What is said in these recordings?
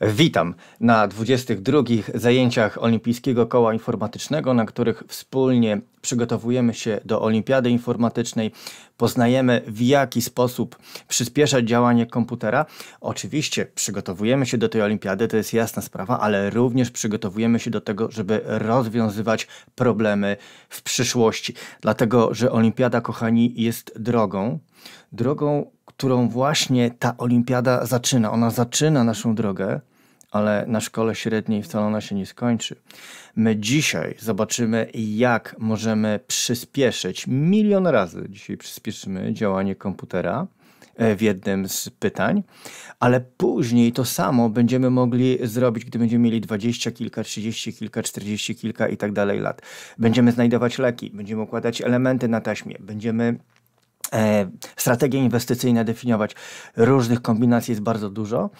Witam na 22 zajęciach Olimpijskiego Koła Informatycznego, na których wspólnie przygotowujemy się do Olimpiady Informatycznej, poznajemy w jaki sposób przyspieszać działanie komputera. Oczywiście przygotowujemy się do tej olimpiady, to jest jasna sprawa, ale również przygotowujemy się do tego, żeby rozwiązywać problemy w przyszłości. Dlatego, że olimpiada, kochani, jest drogą, drogą którą właśnie ta olimpiada zaczyna. Ona zaczyna naszą drogę, ale na szkole średniej wcale ona się nie skończy. My dzisiaj zobaczymy, jak możemy przyspieszyć milion razy. Dzisiaj przyspieszymy działanie komputera e, w jednym z pytań, ale później to samo będziemy mogli zrobić, gdy będziemy mieli dwadzieścia kilka, trzydzieści kilka, czterdzieści kilka i tak dalej lat. Będziemy znajdować leki, będziemy układać elementy na taśmie, będziemy E, strategie inwestycyjne definiować. Różnych kombinacji jest bardzo dużo.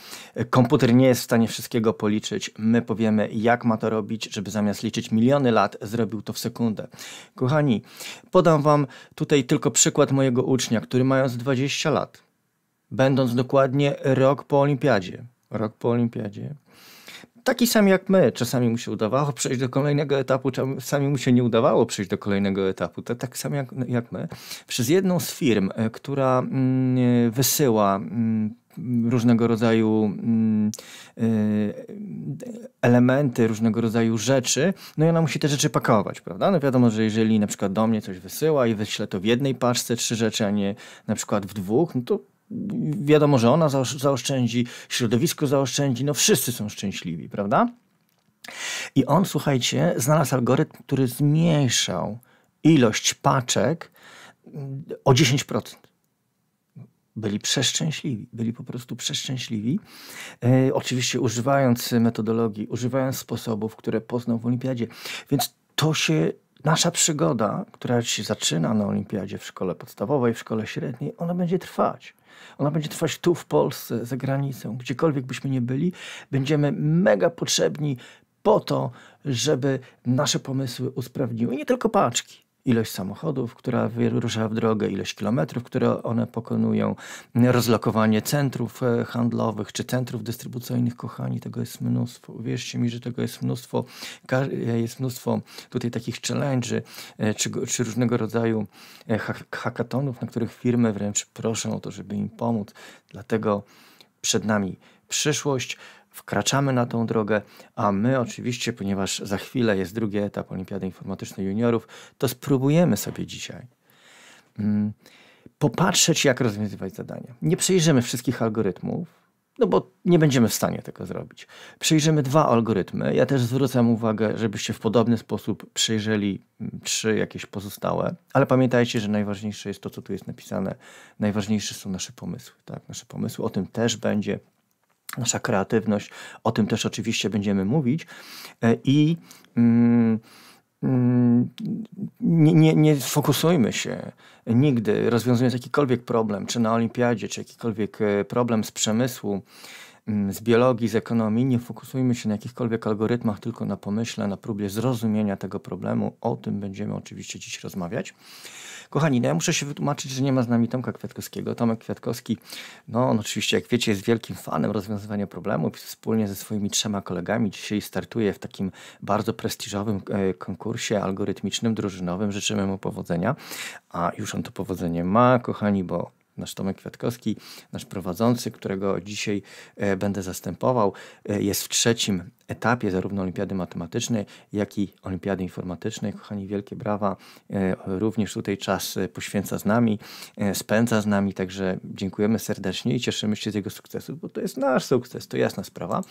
Komputer nie jest w stanie wszystkiego policzyć. My powiemy, jak ma to robić, żeby zamiast liczyć miliony lat, zrobił to w sekundę. Kochani, podam Wam tutaj tylko przykład mojego ucznia, który mając 20 lat, będąc dokładnie rok po olimpiadzie, rok po olimpiadzie, taki sam jak my. Czasami mu się udawało przejść do kolejnego etapu, czasami mu się nie udawało przejść do kolejnego etapu. To tak samo jak, jak my. Przez jedną z firm, e, która mm, wysyła mm, różnego rodzaju mm, e, elementy, różnego rodzaju rzeczy, no i ona musi te rzeczy pakować, prawda? No wiadomo, że jeżeli na przykład do mnie coś wysyła i wyśle to w jednej paczce trzy rzeczy, a nie na przykład w dwóch, no to wiadomo, że ona zaoszczędzi, środowisko zaoszczędzi, no wszyscy są szczęśliwi, prawda? I on, słuchajcie, znalazł algorytm, który zmniejszał ilość paczek mm, o 10%. Byli przeszczęśliwi, byli po prostu przeszczęśliwi. E, oczywiście używając metodologii, używając sposobów, które poznał w olimpiadzie. Więc to się nasza przygoda, która się zaczyna na olimpiadzie w szkole podstawowej, w szkole średniej, ona będzie trwać. Ona będzie trwać tu w Polsce, za granicą, gdziekolwiek byśmy nie byli. Będziemy mega potrzebni po to, żeby nasze pomysły usprawniły nie tylko paczki, ilość samochodów, która wyrusza w drogę, ilość kilometrów, które one pokonują, rozlokowanie centrów e, handlowych czy centrów dystrybucyjnych. Kochani, tego jest mnóstwo. Uwierzcie mi, że tego jest mnóstwo. E, jest mnóstwo tutaj takich challenge'y e, czy, czy różnego rodzaju hackatonów, na których firmy wręcz proszą o to, żeby im pomóc. Dlatego przed nami przyszłość wkraczamy na tą drogę, a my oczywiście, ponieważ za chwilę jest drugi etap Olimpiady Informatycznej Juniorów, to spróbujemy sobie dzisiaj mm, popatrzeć, jak rozwiązywać zadania. Nie przejrzymy wszystkich algorytmów, no bo nie będziemy w stanie tego zrobić. Przejrzymy dwa algorytmy. Ja też zwrócę uwagę, żebyście w podobny sposób przejrzeli mm, trzy jakieś pozostałe, ale pamiętajcie, że najważniejsze jest to, co tu jest napisane. Najważniejsze są nasze pomysły. Tak? Nasze pomysły, o tym też będzie nasza kreatywność, o tym też oczywiście będziemy mówić. E, I mm, mm, nie, nie, nie fokusujmy się nigdy, rozwiązując jakikolwiek problem, czy na olimpiadzie, czy jakikolwiek e, problem z przemysłu, mm, z biologii, z ekonomii, nie fokusujmy się na jakichkolwiek algorytmach, tylko na pomyśle, na próbie zrozumienia tego problemu. O tym będziemy oczywiście dziś rozmawiać. Kochani, no ja muszę się wytłumaczyć, że nie ma z nami Tomka Kwiatkowskiego. Tomek Kwiatkowski, no on oczywiście, jak wiecie, jest wielkim fanem rozwiązywania problemów. Wspólnie ze swoimi trzema kolegami dzisiaj startuje w takim bardzo prestiżowym e, konkursie algorytmicznym, drużynowym. Życzymy mu powodzenia, a już on to powodzenie ma, kochani, bo nasz Tomek Kwiatkowski, nasz prowadzący, którego dzisiaj e, będę zastępował, e, jest w trzecim etapie zarówno Olimpiady Matematycznej, jak i Olimpiady Informatycznej. Kochani, wielkie brawa. E, również tutaj czas e, poświęca z nami, e, spędza z nami, także dziękujemy serdecznie i cieszymy się z jego sukcesu, bo to jest nasz sukces, to jasna sprawa.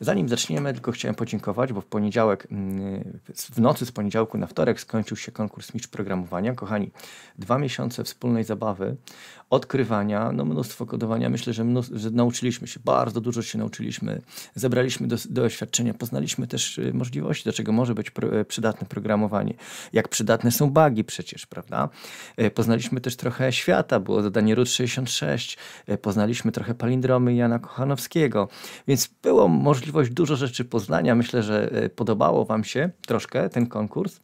Zanim zaczniemy, tylko chciałem podziękować, bo w poniedziałek, mm, w nocy z poniedziałku na wtorek skończył się konkurs Micz Programowania. Kochani, dwa miesiące wspólnej zabawy, odkrywania, no mnóstwo kodowania. Myślę, że, mnóstwo, że nauczyliśmy się, bardzo dużo się nauczyliśmy. Zebraliśmy do, doświadczenia poznaliśmy też y, możliwości, do czego może być y, przydatne programowanie, jak przydatne są bugi przecież, prawda? Y, poznaliśmy też trochę świata, było zadanie RUT 66, poznaliśmy trochę palindromy Jana Kochanowskiego, więc było możliwość dużo rzeczy poznania. Myślę, że podobało Wam się troszkę ten konkurs.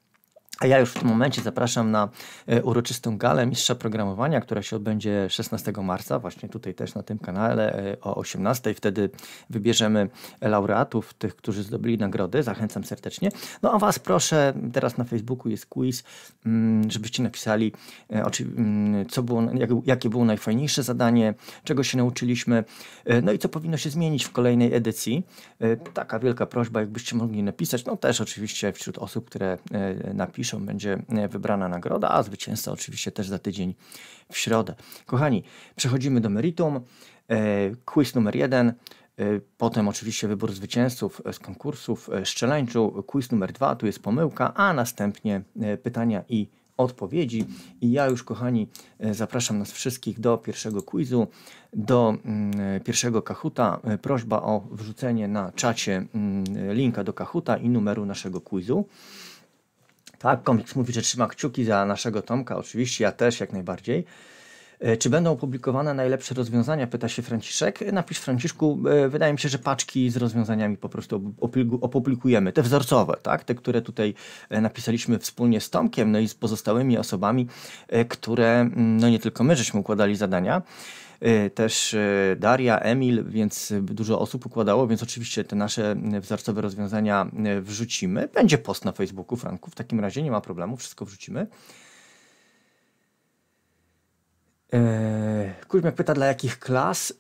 A ja już w tym momencie zapraszam na e, uroczystą galę mistrza programowania, która się odbędzie 16 marca, właśnie tutaj też na tym kanale e, o 18. Wtedy wybierzemy laureatów, tych, którzy zdobyli nagrody. Zachęcam serdecznie. No a Was proszę, teraz na Facebooku jest quiz, mm, żebyście napisali, e, mm, co było, jakie było najfajniejsze zadanie, czego się nauczyliśmy, no i co powinno się zmienić w kolejnej edycji. Taka wielka prośba, jakbyście mogli napisać, no też oczywiście wśród osób, które napiszą będzie e, wybrana nagroda, a zwycięzca oczywiście też za tydzień w środę. Kochani, przechodzimy do meritum. E, quiz numer jeden. E, potem oczywiście wybór zwycięzców z konkursów szczelańczu, quiz numer dwa, tu jest pomyłka, a następnie pytania i odpowiedzi. I ja już, kochani, zapraszam nas wszystkich do pierwszego quizu, do mm, pierwszego kahuta. Prośba o wrzucenie na czacie mm, linka do kahuta i numeru naszego quizu. Tak, komiks mówi, że trzyma kciuki za naszego Tomka, oczywiście, ja też jak najbardziej. E, czy będą opublikowane najlepsze rozwiązania? Pyta się Franciszek. E, napisz Franciszku, e, wydaje mi się, że paczki z rozwiązaniami po prostu opublikujemy. Te wzorcowe, tak? Te, które tutaj napisaliśmy wspólnie z Tomkiem, no i z pozostałymi osobami, które, mm, no nie tylko my żeśmy układali zadania. E, też e, Daria, Emil, więc dużo osób układało, więc oczywiście te nasze e, wzorcowe rozwiązania wrzucimy. Będzie post na Facebooku, Franku, w takim razie nie ma problemu, wszystko wrzucimy. jak pyta, dla jakich klas?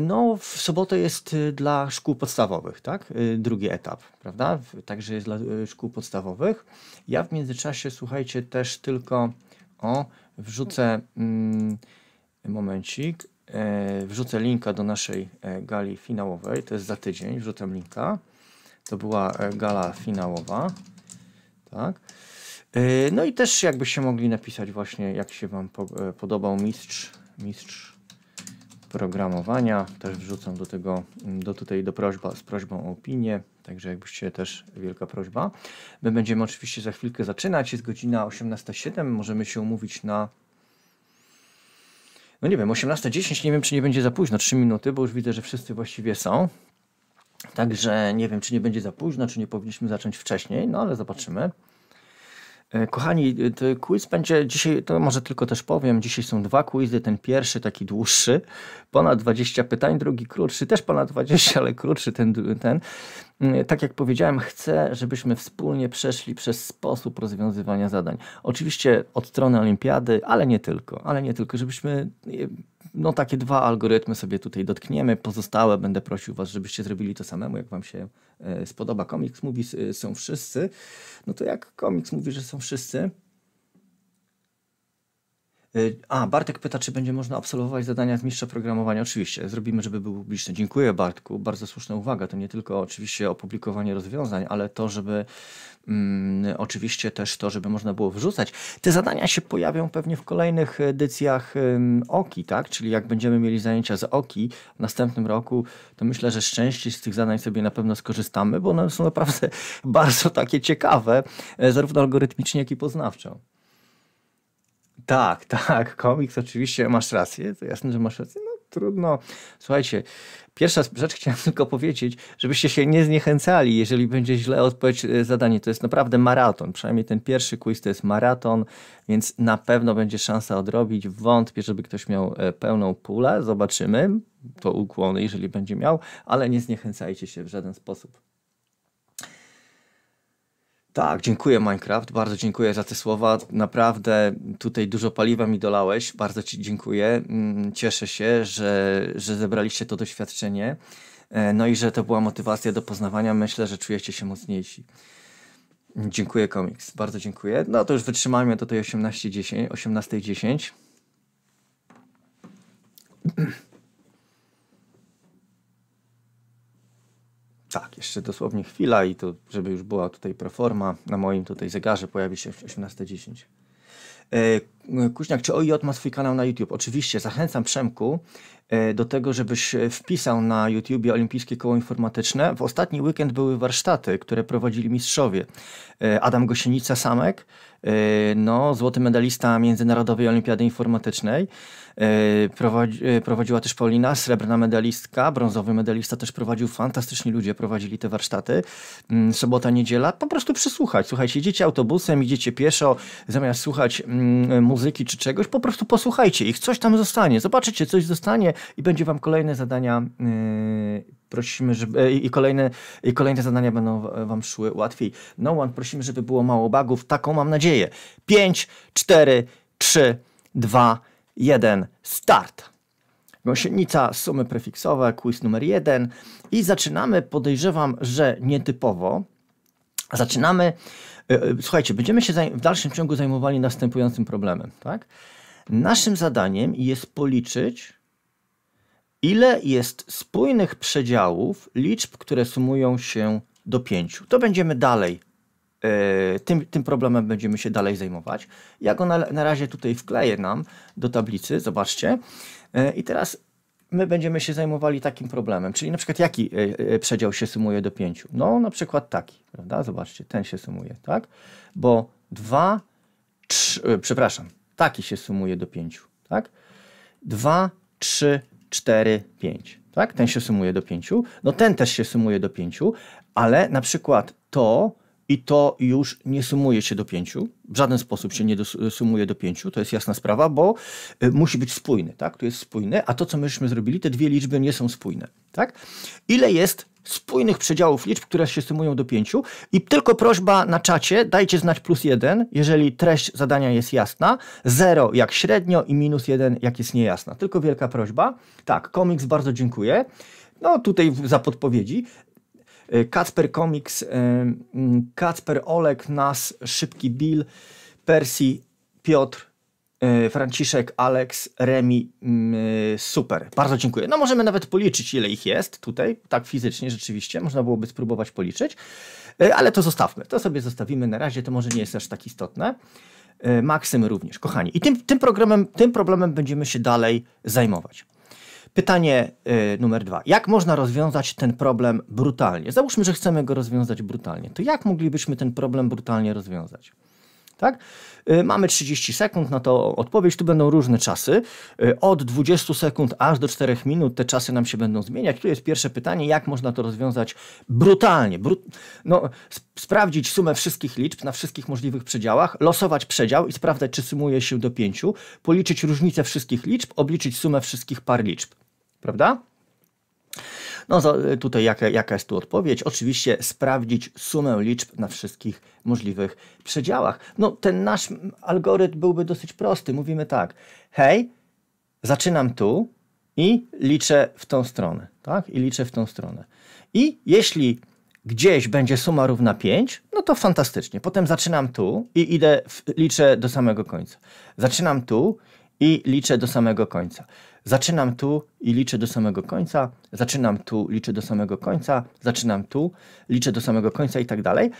No, w sobotę jest dla szkół podstawowych, tak? Drugi etap, prawda? Także jest dla szkół podstawowych. Ja w międzyczasie, słuchajcie, też tylko o, wrzucę mm, momencik. E, wrzucę linka do naszej e, gali finałowej, to jest za tydzień, wrzucę linka. To była e, gala finałowa, tak? No i też jakbyście mogli napisać właśnie, jak się Wam podobał mistrz, mistrz programowania. Też wrzucam do tego, mm, do tutaj do prośba, z prośbą o opinię. Także jakbyście też wielka prośba. My będziemy oczywiście za chwilkę zaczynać. Jest godzina 18.07. Możemy się umówić na no nie wiem, 18.10, nie wiem, czy nie będzie za późno, 3 minuty, bo już widzę, że wszyscy właściwie są. Także nie wiem, czy nie będzie za późno, czy nie powinniśmy zacząć wcześniej, no ale zobaczymy. E, kochani, e, quiz będzie dzisiaj, to może tylko też powiem, dzisiaj są dwa quizy, ten pierwszy taki dłuższy, ponad 20 pytań, drugi krótszy, też ponad 20, ale krótszy ten. ten. E, tak jak powiedziałem, chcę, żebyśmy wspólnie przeszli przez sposób rozwiązywania zadań. Oczywiście od strony olimpiady, ale nie tylko, ale nie tylko, żebyśmy no takie dwa algorytmy sobie tutaj dotkniemy, pozostałe będę prosił Was, żebyście zrobili to samemu, jak Wam się E, spodoba komiks, mówi są wszyscy, no to jak komiks mówi, że są wszyscy, Y, a, Bartek pyta, czy będzie można absolwować zadania z mistrza programowania. Oczywiście, zrobimy, żeby był publiczny. Dziękuję Bartku, bardzo słuszna uwaga. To nie tylko oczywiście opublikowanie rozwiązań, ale to, żeby mm, oczywiście też to, żeby można było wrzucać. Te zadania się pojawią pewnie w kolejnych edycjach ym, OKI, tak? Czyli jak będziemy mieli zajęcia z OKI w następnym roku, to myślę, że szczęście z tych zadań sobie na pewno skorzystamy, bo one są naprawdę bardzo takie ciekawe, e, zarówno algorytmicznie, jak i poznawczo. Tak, tak, komiks oczywiście, masz rację, to jasne, że masz rację. No trudno. Słuchajcie, pierwsza rzecz chciałem tylko powiedzieć, żebyście się nie zniechęcali, jeżeli będzie źle odpowiedź e, zadanie. To jest naprawdę maraton, przynajmniej ten pierwszy quiz to jest maraton, więc na pewno będzie szansa odrobić. Wątpię, żeby ktoś miał e, pełną pulę, zobaczymy, to ukłony, jeżeli będzie miał, ale nie zniechęcajcie się w żaden sposób. Tak, dziękuję Minecraft, bardzo dziękuję za te słowa. Naprawdę tutaj dużo paliwa mi dolałeś, bardzo Ci dziękuję. Mm, cieszę się, że, że zebraliście to doświadczenie, e, no i że to była motywacja do poznawania. Myślę, że czujecie się mocniejsi. Dziękuję komiks, bardzo dziękuję. No to już wytrzymajmy do tej 18.10. 18.10. Tak, jeszcze dosłownie chwila i to, żeby już była tutaj proforma, na moim tutaj zegarze pojawi się 18.10. E, Kuźniak, czy OIJ ma swój kanał na YouTube? Oczywiście, zachęcam Przemku. E, do tego, żebyś e, wpisał na YouTubie Olimpijskie Koło Informatyczne. W ostatni weekend były warsztaty, które prowadzili mistrzowie. E, Adam Gosienica Samek, no, złoty medalista Międzynarodowej Olimpiady Informatycznej. Prowadzi, prowadziła też Paulina, srebrna medalistka, brązowy medalista też prowadził. Fantastyczni ludzie prowadzili te warsztaty. Mm, sobota, niedziela, po prostu przesłuchać. Słuchajcie, idziecie autobusem, idziecie pieszo, zamiast słuchać mm, muzyki czy czegoś, po prostu posłuchajcie ich, coś tam zostanie. Zobaczycie, coś zostanie i będzie wam kolejne zadania yy, prosimy, żeby, e, i, kolejne, i kolejne zadania będą Wam szły łatwiej. No One, prosimy, żeby było mało bugów. Taką mam nadzieję. 5, 4, 3, 2, 1, start! Gąsienica, sumy prefiksowe, quiz numer 1 i zaczynamy, podejrzewam, że nietypowo. Zaczynamy, e, e, słuchajcie, będziemy się w dalszym ciągu zajmowali następującym problemem, tak? Naszym zadaniem jest policzyć, ile jest spójnych przedziałów liczb, które sumują się do 5. To będziemy dalej, yy, tym, tym problemem będziemy się dalej zajmować. Ja go na, na razie tutaj wkleję nam do tablicy, zobaczcie. Yy, I teraz my będziemy się zajmowali takim problemem, czyli na przykład jaki yy, przedział się sumuje do 5? No na przykład taki, prawda? Zobaczcie, ten się sumuje, tak? Bo 2, 3, przepraszam, taki się sumuje do 5, tak? 2, 3, 4, 5. Tak? Ten się sumuje do 5. No ten też się sumuje do 5, ale na przykład to i to już nie sumuje się do pięciu. W żaden sposób się nie sumuje do pięciu, to jest jasna sprawa, bo y, musi być spójny, tak? To jest spójne, a to, co myśmy zrobili, te dwie liczby nie są spójne, tak? Ile jest spójnych przedziałów liczb, które się sumują do pięciu i tylko prośba na czacie, dajcie znać plus jeden, jeżeli treść zadania jest jasna, zero jak średnio i minus jeden jak jest niejasna. Tylko wielka prośba. Tak, komiks bardzo dziękuję. No tutaj za podpowiedzi. E, Kacper Comics, e, Kacper Olek, Nas, Szybki Bill, Persi, Piotr, e, Franciszek, Alex, Remi, super. Bardzo dziękuję. No możemy nawet policzyć, ile ich jest tutaj, tak fizycznie rzeczywiście, można byłoby spróbować policzyć, ale to zostawmy. To sobie zostawimy na razie, to może nie jest aż tak istotne. Maksym również, kochani. I tym, tym, programem, tym problemem będziemy się dalej zajmować. Pytanie y, numer dwa. Jak można rozwiązać ten problem brutalnie? Załóżmy, że chcemy go rozwiązać brutalnie. To jak moglibyśmy ten problem brutalnie rozwiązać? Tak? Y, mamy 30 sekund na to odpowiedź. Tu będą różne czasy. Y, od 20 sekund aż do 4 minut te czasy nam się będą zmieniać. Tu jest pierwsze pytanie, jak można to rozwiązać brutalnie. Brut no, sp sprawdzić sumę wszystkich liczb na wszystkich możliwych przedziałach, losować przedział i sprawdzać, czy sumuje się do 5, policzyć różnicę wszystkich liczb, obliczyć sumę wszystkich par liczb prawda? No y, tutaj jaka, jaka jest tu odpowiedź? Oczywiście sprawdzić sumę liczb na wszystkich możliwych przedziałach. No ten nasz algorytm byłby dosyć prosty. Mówimy tak, hej, zaczynam tu i liczę w tą stronę, tak? I liczę w tą stronę. I jeśli gdzieś będzie suma równa 5, no to fantastycznie. Potem zaczynam tu i idę, w, liczę do samego końca. Zaczynam tu i liczę do samego końca. Zaczynam tu i liczę do samego końca, zaczynam tu, liczę do samego końca, zaczynam tu, liczę do samego końca i tak dalej.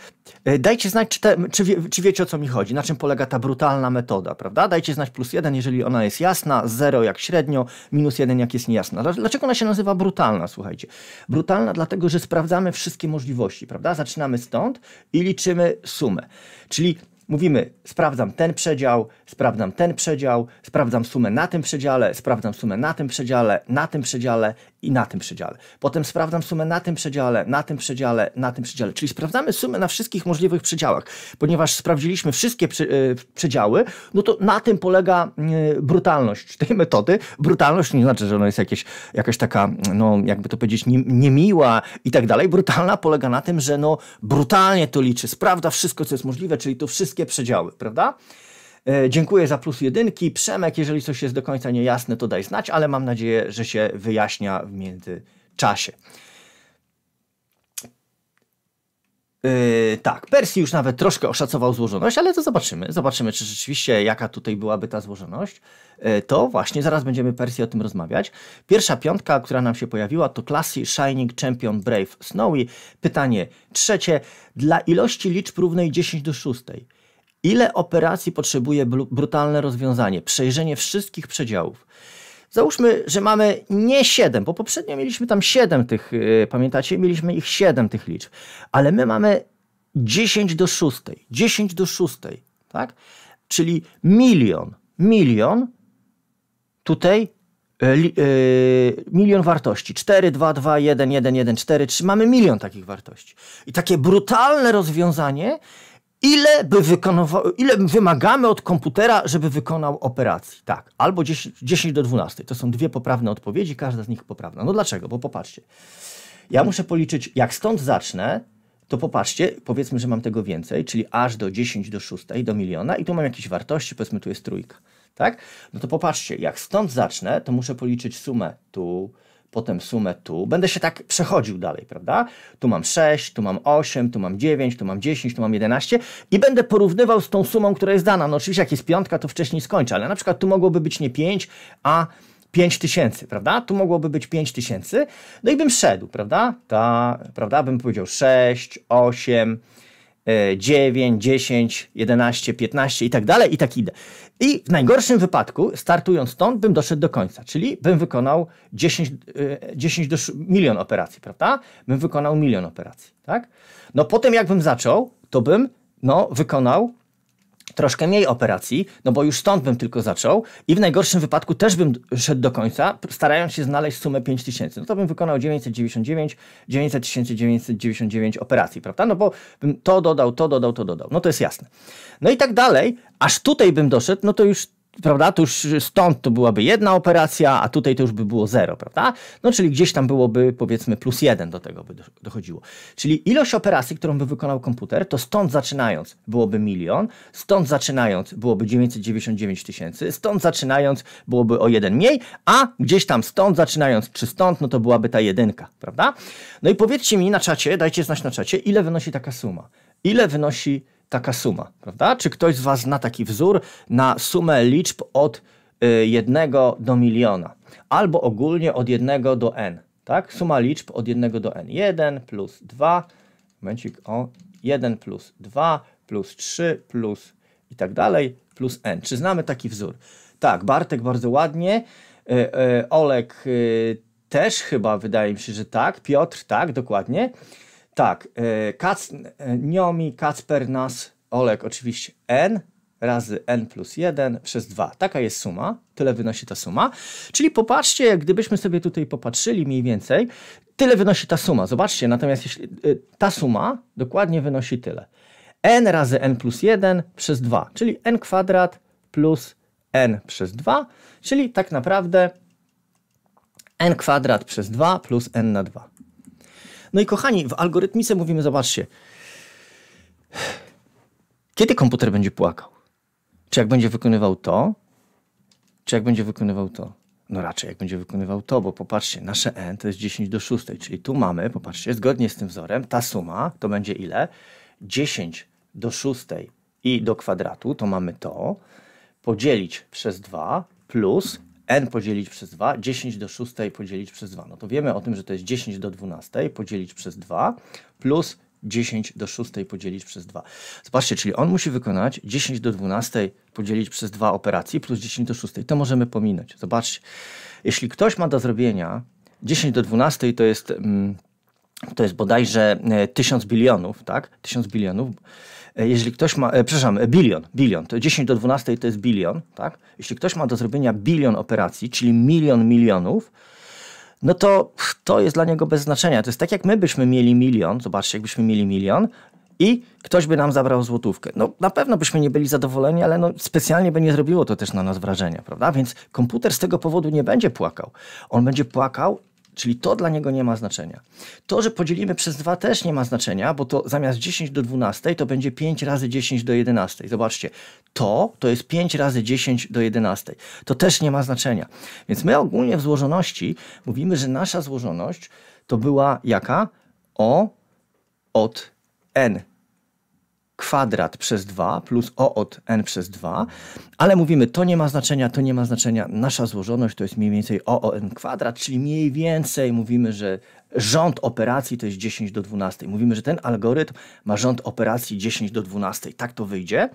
E, dajcie znać, czy, te, czy, wie, czy wiecie o co mi chodzi, na czym polega ta brutalna metoda, prawda? Dajcie znać plus jeden, jeżeli ona jest jasna, zero jak średnio, minus jeden jak jest niejasna. Dlaczego ona się nazywa brutalna, słuchajcie? Brutalna dlatego, że sprawdzamy wszystkie możliwości, prawda? Zaczynamy stąd i liczymy sumę. Czyli mówimy, sprawdzam ten przedział, sprawdzam ten przedział, sprawdzam sumę na tym przedziale, sprawdzam sumę na tym przedziale, na tym przedziale i na tym przedziale. Potem sprawdzam sumę na tym przedziale, na tym przedziale, na tym przedziale. Czyli sprawdzamy sumę na wszystkich możliwych przedziałach. Ponieważ sprawdziliśmy wszystkie e, przedziały, no to na tym polega e, brutalność tej metody. Brutalność nie znaczy, że ona jest jakieś, jakaś taka, no jakby to powiedzieć, nie, niemiła i tak dalej. Brutalna polega na tym, że no brutalnie to liczy. Sprawdza wszystko, co jest możliwe, czyli to wszystkie przedziały, prawda? E, dziękuję za plus jedynki. Przemek, jeżeli coś jest do końca niejasne, to daj znać, ale mam nadzieję, że się wyjaśnia w międzyczasie. Yy, tak, Persji już nawet troszkę oszacował złożoność, ale to zobaczymy. Zobaczymy, czy rzeczywiście jaka tutaj byłaby ta złożoność. Yy, to właśnie zaraz będziemy Persji o tym rozmawiać. Pierwsza piątka, która nam się pojawiła, to Classy, Shining, Champion, Brave, Snowy. Pytanie trzecie. Dla ilości liczb równej 10 do 6, Ile operacji potrzebuje brutalne rozwiązanie, przejrzenie wszystkich przedziałów? Załóżmy, że mamy nie 7, bo poprzednio mieliśmy tam 7 tych, yy, pamiętacie, mieliśmy ich 7 tych liczb, ale my mamy 10 do 6, 10 do 6, tak? Czyli milion, milion tutaj yy, milion wartości 4, 2, 2, 1, 1, 1, 4, 3. Mamy milion takich wartości. I takie brutalne rozwiązanie ile, by wykonywał, ile wymagamy od komputera, żeby wykonał operacji. Tak, albo 10, 10 do 12. To są dwie poprawne odpowiedzi, każda z nich poprawna. No dlaczego? Bo popatrzcie. Ja muszę policzyć, jak stąd zacznę, to popatrzcie, powiedzmy, że mam tego więcej, czyli aż do 10 do 6, do miliona i tu mam jakieś wartości, powiedzmy tu jest trójka, tak? No to popatrzcie, jak stąd zacznę, to muszę policzyć sumę tu, potem sumę tu. Będę się tak przechodził dalej, prawda? Tu mam 6, tu mam 8, tu mam 9, tu mam 10, tu mam 11 i będę porównywał z tą sumą, która jest dana. No oczywiście jak jest piątka, to wcześniej skończę, ale na przykład tu mogłoby być nie 5, a 5 tysięcy, prawda? Tu mogłoby być 5 tysięcy, no i bym szedł, prawda? Ta, prawda? Bym powiedział 6, 8, 9, 10, 11, 15 i tak dalej i tak idę. I w najgorszym wypadku, startując stąd, bym doszedł do końca, czyli bym wykonał 10, 10 e, do, milion operacji, prawda? Bym wykonał milion operacji, tak? No potem jakbym zaczął, to bym no, wykonał troszkę mniej operacji, no bo już stąd bym tylko zaczął i w najgorszym wypadku też bym szedł do końca, starając się znaleźć sumę 5000. No to bym wykonał 999, 900 operacji, prawda? No bo bym to dodał, to dodał, to dodał. No to jest jasne. No i tak dalej, aż tutaj bym doszedł, no to już prawda? To już stąd to byłaby jedna operacja, a tutaj to już by było zero, prawda? No czyli gdzieś tam byłoby powiedzmy plus jeden do tego by dochodziło. Czyli ilość operacji, którą by wykonał komputer, to stąd zaczynając byłoby milion, stąd zaczynając byłoby 999 tysięcy, stąd zaczynając byłoby o jeden mniej, a gdzieś tam stąd zaczynając czy stąd, no to byłaby ta jedynka, prawda? No i powiedzcie mi na czacie, dajcie znać na czacie, ile wynosi taka suma? Ile wynosi taka suma, prawda? Czy ktoś z Was zna taki wzór na sumę liczb od y, jednego do miliona, albo ogólnie od jednego do n, tak? Suma liczb od jednego do n. 1 plus 2, momencik, o, 1 plus 2 plus 3 plus i tak dalej, plus n. Czy znamy taki wzór? Tak, Bartek bardzo ładnie, y, y, Olek też chyba wydaje mi się, że tak, Piotr tak, dokładnie. Tak, e, Kac, e, Niomi, Kacper, Nas, Olek oczywiście N razy N plus 1 przez 2. Taka jest suma, tyle wynosi ta suma. Czyli popatrzcie, gdybyśmy sobie tutaj popatrzyli mniej więcej, tyle wynosi ta suma. Zobaczcie, natomiast jeśli, e, ta suma dokładnie wynosi tyle. N razy N plus 1 przez 2, czyli N kwadrat plus N przez 2, czyli tak naprawdę N kwadrat przez 2 plus N na 2. No i kochani, w algorytmice mówimy, zobaczcie, kiedy komputer będzie płakał? Czy jak będzie wykonywał to, czy jak będzie wykonywał to? No raczej jak będzie wykonywał to, bo popatrzcie, nasze n to jest 10 do 6, czyli tu mamy, popatrzcie, zgodnie z tym wzorem, ta suma to będzie ile? 10 do 6 i do kwadratu, to mamy to, podzielić przez 2 plus n podzielić przez 2, 10 do 6 podzielić przez 2. No to wiemy o tym, że to jest 10 do 12 podzielić przez 2 plus 10 do 6 podzielić przez 2. Zobaczcie, czyli on musi wykonać 10 do 12 podzielić przez 2 operacji plus 10 do 6. To możemy pominąć. Zobaczcie, jeśli ktoś ma do zrobienia 10 do 12 to jest, mm, to jest bodajże 1000 e, bilionów, tak? 1000 bilionów E, jeżeli ktoś ma, e, przepraszam, e, bilion, bilion, to 10 do 12 to jest bilion, tak? Jeśli ktoś ma do zrobienia bilion operacji, czyli milion milionów, no to to jest dla niego bez znaczenia. To jest tak, jak my byśmy mieli milion, zobaczcie, jakbyśmy mieli milion i ktoś by nam zabrał złotówkę. No na pewno byśmy nie byli zadowoleni, ale no, specjalnie by nie zrobiło to też na nas wrażenia, prawda? Więc komputer z tego powodu nie będzie płakał. On będzie płakał Czyli to dla niego nie ma znaczenia. To, że podzielimy przez 2 też nie ma znaczenia, bo to zamiast 10 do 12 to będzie 5 razy 10 do 11. Zobaczcie, to to jest 5 razy 10 do 11. To też nie ma znaczenia. Więc my ogólnie w złożoności mówimy, że nasza złożoność to była jaka? O od n kwadrat przez 2 plus o od n przez 2, ale mówimy to nie ma znaczenia, to nie ma znaczenia. Nasza złożoność to jest mniej więcej o, o n kwadrat, czyli mniej więcej mówimy, że rząd operacji to jest 10 do 12. Mówimy, że ten algorytm ma rząd operacji 10 do 12. Tak to wyjdzie.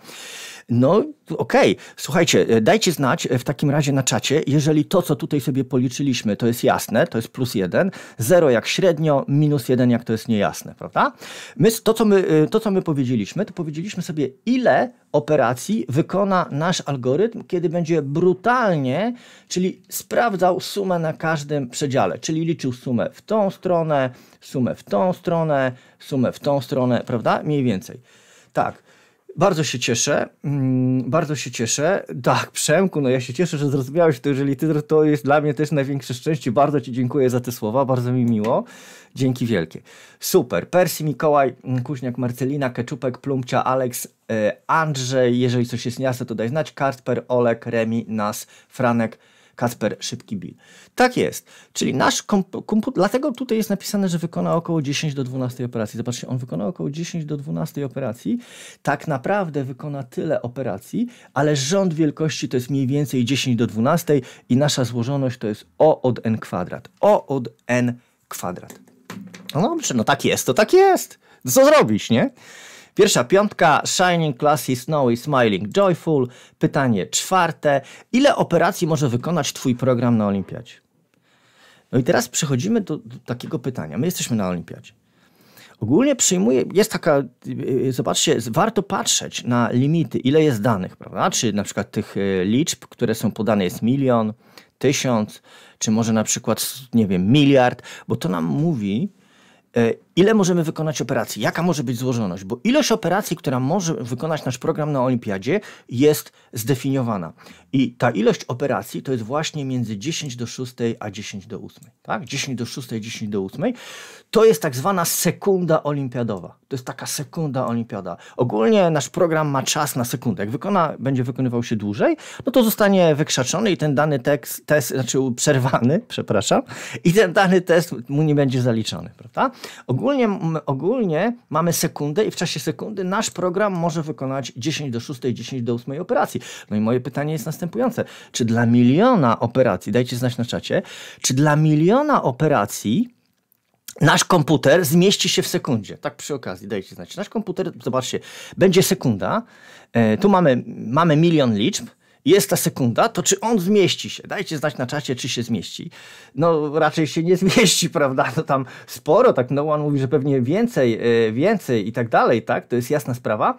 No okej, okay. słuchajcie, e, dajcie znać e, w takim razie na czacie, jeżeli to, co tutaj sobie policzyliśmy, to jest jasne, to jest plus 1, 0 jak średnio, minus 1 jak to jest niejasne, prawda? My, to, co my, e, to, co my powiedzieliśmy, to powiedzieliśmy sobie, ile operacji wykona nasz algorytm, kiedy będzie brutalnie, czyli sprawdzał sumę na każdym przedziale, czyli liczył sumę w tą stronę, sumę w tą stronę, sumę w tą stronę, prawda? Mniej więcej. Tak. Bardzo się cieszę, mm, bardzo się cieszę. Tak, Przemku, no ja się cieszę, że zrozumiałeś to, jeżeli ty, to jest dla mnie też największe szczęście. Bardzo ci dziękuję za te słowa, bardzo mi miło. Dzięki wielkie. Super. Persi, Mikołaj, mm, Kuźniak, Marcelina, Keczupek, Plumcia, Aleks, e, Andrzej, jeżeli coś jest niejasne, to daj znać. Kartper, Olek, Remi, Nas, Franek, Kasper Szybki Bill. Tak jest. Czyli nasz komputer, dlatego tutaj jest napisane, że wykona około 10 do 12 operacji. Zobaczcie, on wykona około 10 do 12 operacji. Tak naprawdę wykona tyle operacji, ale rząd wielkości to jest mniej więcej 10 do 12 i nasza złożoność to jest O od n kwadrat. O od n kwadrat. No dobrze, no tak jest, to tak jest. Co zrobić, nie? Pierwsza piątka, Shining, Classy, Snowy, Smiling, Joyful. Pytanie czwarte, ile operacji może wykonać Twój program na Olimpiadzie? No i teraz przechodzimy do, do takiego pytania. My jesteśmy na Olimpiadzie. Ogólnie przyjmuje, jest taka, y, y, zobaczcie, warto patrzeć na limity, ile jest danych, prawda? Czy na przykład tych y, liczb, które są podane jest milion, tysiąc, czy może na przykład, nie wiem, miliard, bo to nam mówi, ile możemy wykonać operacji, jaka może być złożoność, bo ilość operacji, która może wykonać nasz program na olimpiadzie jest zdefiniowana. I ta ilość operacji to jest właśnie między 10 do 6 a 10 do 8. Tak? 10 do 6, 10 do 8 to jest tak zwana sekunda olimpiadowa. To jest taka sekunda olimpiada. Ogólnie nasz program ma czas na sekundę. Jak wykona, będzie wykonywał się dłużej, no to zostanie wykrzaczony i ten dany tekst, test, znaczy przerwany, przepraszam, i ten dany test mu nie będzie zaliczony, prawda? Ogólnie ogólnie, ogólnie mamy sekundę i w czasie sekundy nasz program może wykonać 10 do 6, 10 do 8 operacji. No i moje pytanie jest następujące. Czy dla miliona operacji, dajcie znać na czacie, czy dla miliona operacji Nasz komputer zmieści się w sekundzie. Tak przy okazji, dajcie znać. Nasz komputer, zobaczcie, będzie sekunda. E, tu mamy, mamy milion liczb jest ta sekunda, to czy on zmieści się? Dajcie znać na czacie, czy się zmieści. No raczej się nie zmieści, prawda? No tam sporo, tak no on mówi, że pewnie więcej, e, więcej i tak dalej, tak? To jest jasna sprawa.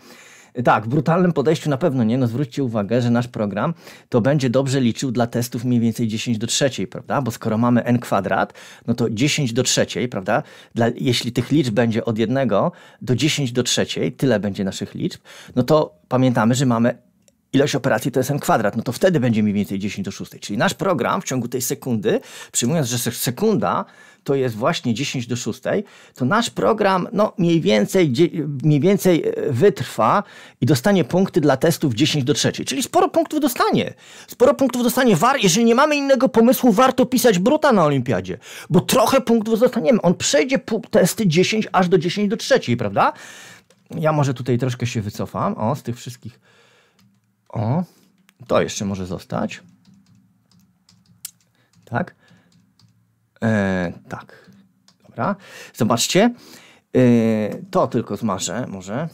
Tak, w brutalnym podejściu na pewno nie. No zwróćcie uwagę, że nasz program to będzie dobrze liczył dla testów mniej więcej 10 do 3, prawda? Bo skoro mamy n kwadrat, no to 10 do 3, prawda? Dla, jeśli tych liczb będzie od 1 do 10 do 3, tyle będzie naszych liczb, no to pamiętamy, że mamy ilość operacji to jest n kwadrat, no to wtedy będzie mniej więcej 10 do 6. Czyli nasz program w ciągu tej sekundy, przyjmując, że sekunda to jest właśnie 10 do 6, to nasz program no, mniej, więcej, mniej więcej e, wytrwa i dostanie punkty dla testów 10 do 3. Czyli sporo punktów dostanie. Sporo punktów dostanie war. Jeżeli nie mamy innego pomysłu, warto pisać bruta na olimpiadzie, bo trochę punktów dostaniemy. On przejdzie testy 10 aż do 10 do 3, prawda? Ja może tutaj troszkę się wycofam o, z tych wszystkich o, to jeszcze może zostać. Tak. E, tak. Dobra. Zobaczcie. E, to tylko zmarzę może.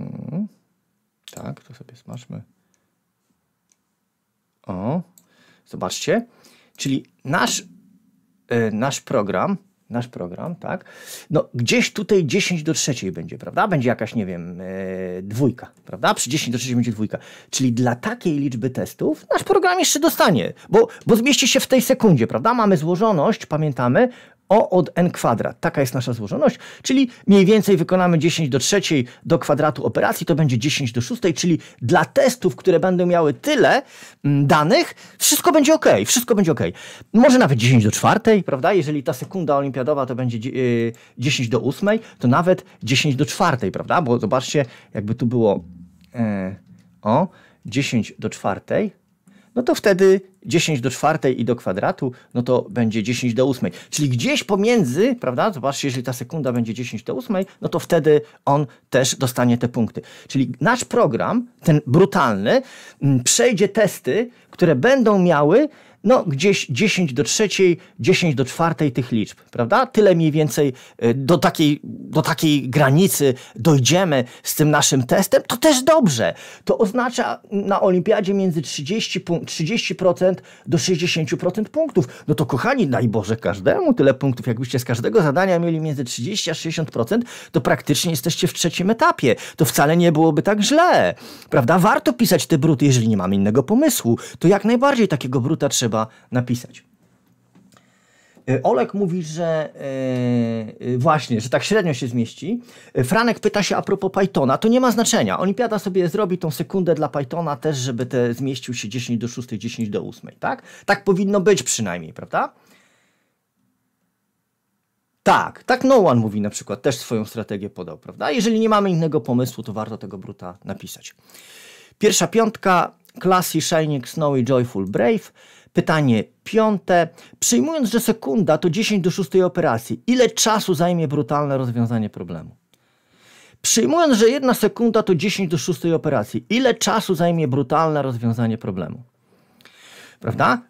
Mm. Tak, to sobie smażmy. O, zobaczcie. Czyli nasz, e, nasz program nasz program, tak? No gdzieś tutaj 10 do 3 będzie, prawda? Będzie jakaś, nie wiem, e, dwójka, prawda? Przy 10 do 3 będzie dwójka. Czyli dla takiej liczby testów nasz program jeszcze dostanie, bo, bo zmieści się w tej sekundzie, prawda? Mamy złożoność, pamiętamy, o od n kwadrat. Taka jest nasza złożoność, czyli mniej więcej wykonamy 10 do 3 do kwadratu operacji, to będzie 10 do 6, czyli dla testów, które będą miały tyle mm, danych, wszystko będzie ok, wszystko będzie ok. Może nawet 10 do 4, prawda? Jeżeli ta sekunda olimpiadowa to będzie 10 y, do 8, to nawet 10 do 4, prawda? Bo zobaczcie, jakby tu było e, o 10 do 4 no to wtedy 10 do czwartej i do kwadratu, no to będzie 10 do ósmej. Czyli gdzieś pomiędzy, prawda? Zobaczcie, jeżeli ta sekunda będzie 10 do ósmej, no to wtedy on też dostanie te punkty. Czyli nasz program, ten brutalny, mm, przejdzie testy, które będą miały no gdzieś 10 do 3, 10 do 4 tych liczb, prawda? Tyle mniej więcej y, do takiej, do takiej granicy dojdziemy z tym naszym testem, to też dobrze. To oznacza na olimpiadzie między 30, 30% do 60% punktów. No to kochani, daj Boże każdemu tyle punktów, jakbyście z każdego zadania mieli między 30 a 60%, to praktycznie jesteście w trzecim etapie. To wcale nie byłoby tak źle, prawda? Warto pisać te bruty, jeżeli nie mamy innego pomysłu. To jak najbardziej takiego bruta trzeba trzeba napisać. E, Olek mówi, że yy, właśnie, że tak średnio się zmieści. Franek pyta się a propos Pythona. To nie ma znaczenia. Olimpiada sobie zrobi tą sekundę dla Pythona też, żeby te zmieścił się 10 do 6, 10 do 8, tak? Tak powinno być przynajmniej, prawda? Tak, tak No One mówi na przykład, też swoją strategię podał, prawda? Jeżeli nie mamy innego pomysłu, to warto tego bruta napisać. Pierwsza piątka, Classy, Shining, Snowy, Joyful, Brave. Pytanie piąte. Przyjmując, że sekunda to 10 do 6 operacji, ile czasu zajmie brutalne rozwiązanie problemu? Przyjmując, że jedna sekunda to 10 do 6 operacji, ile czasu zajmie brutalne rozwiązanie problemu? Prawda?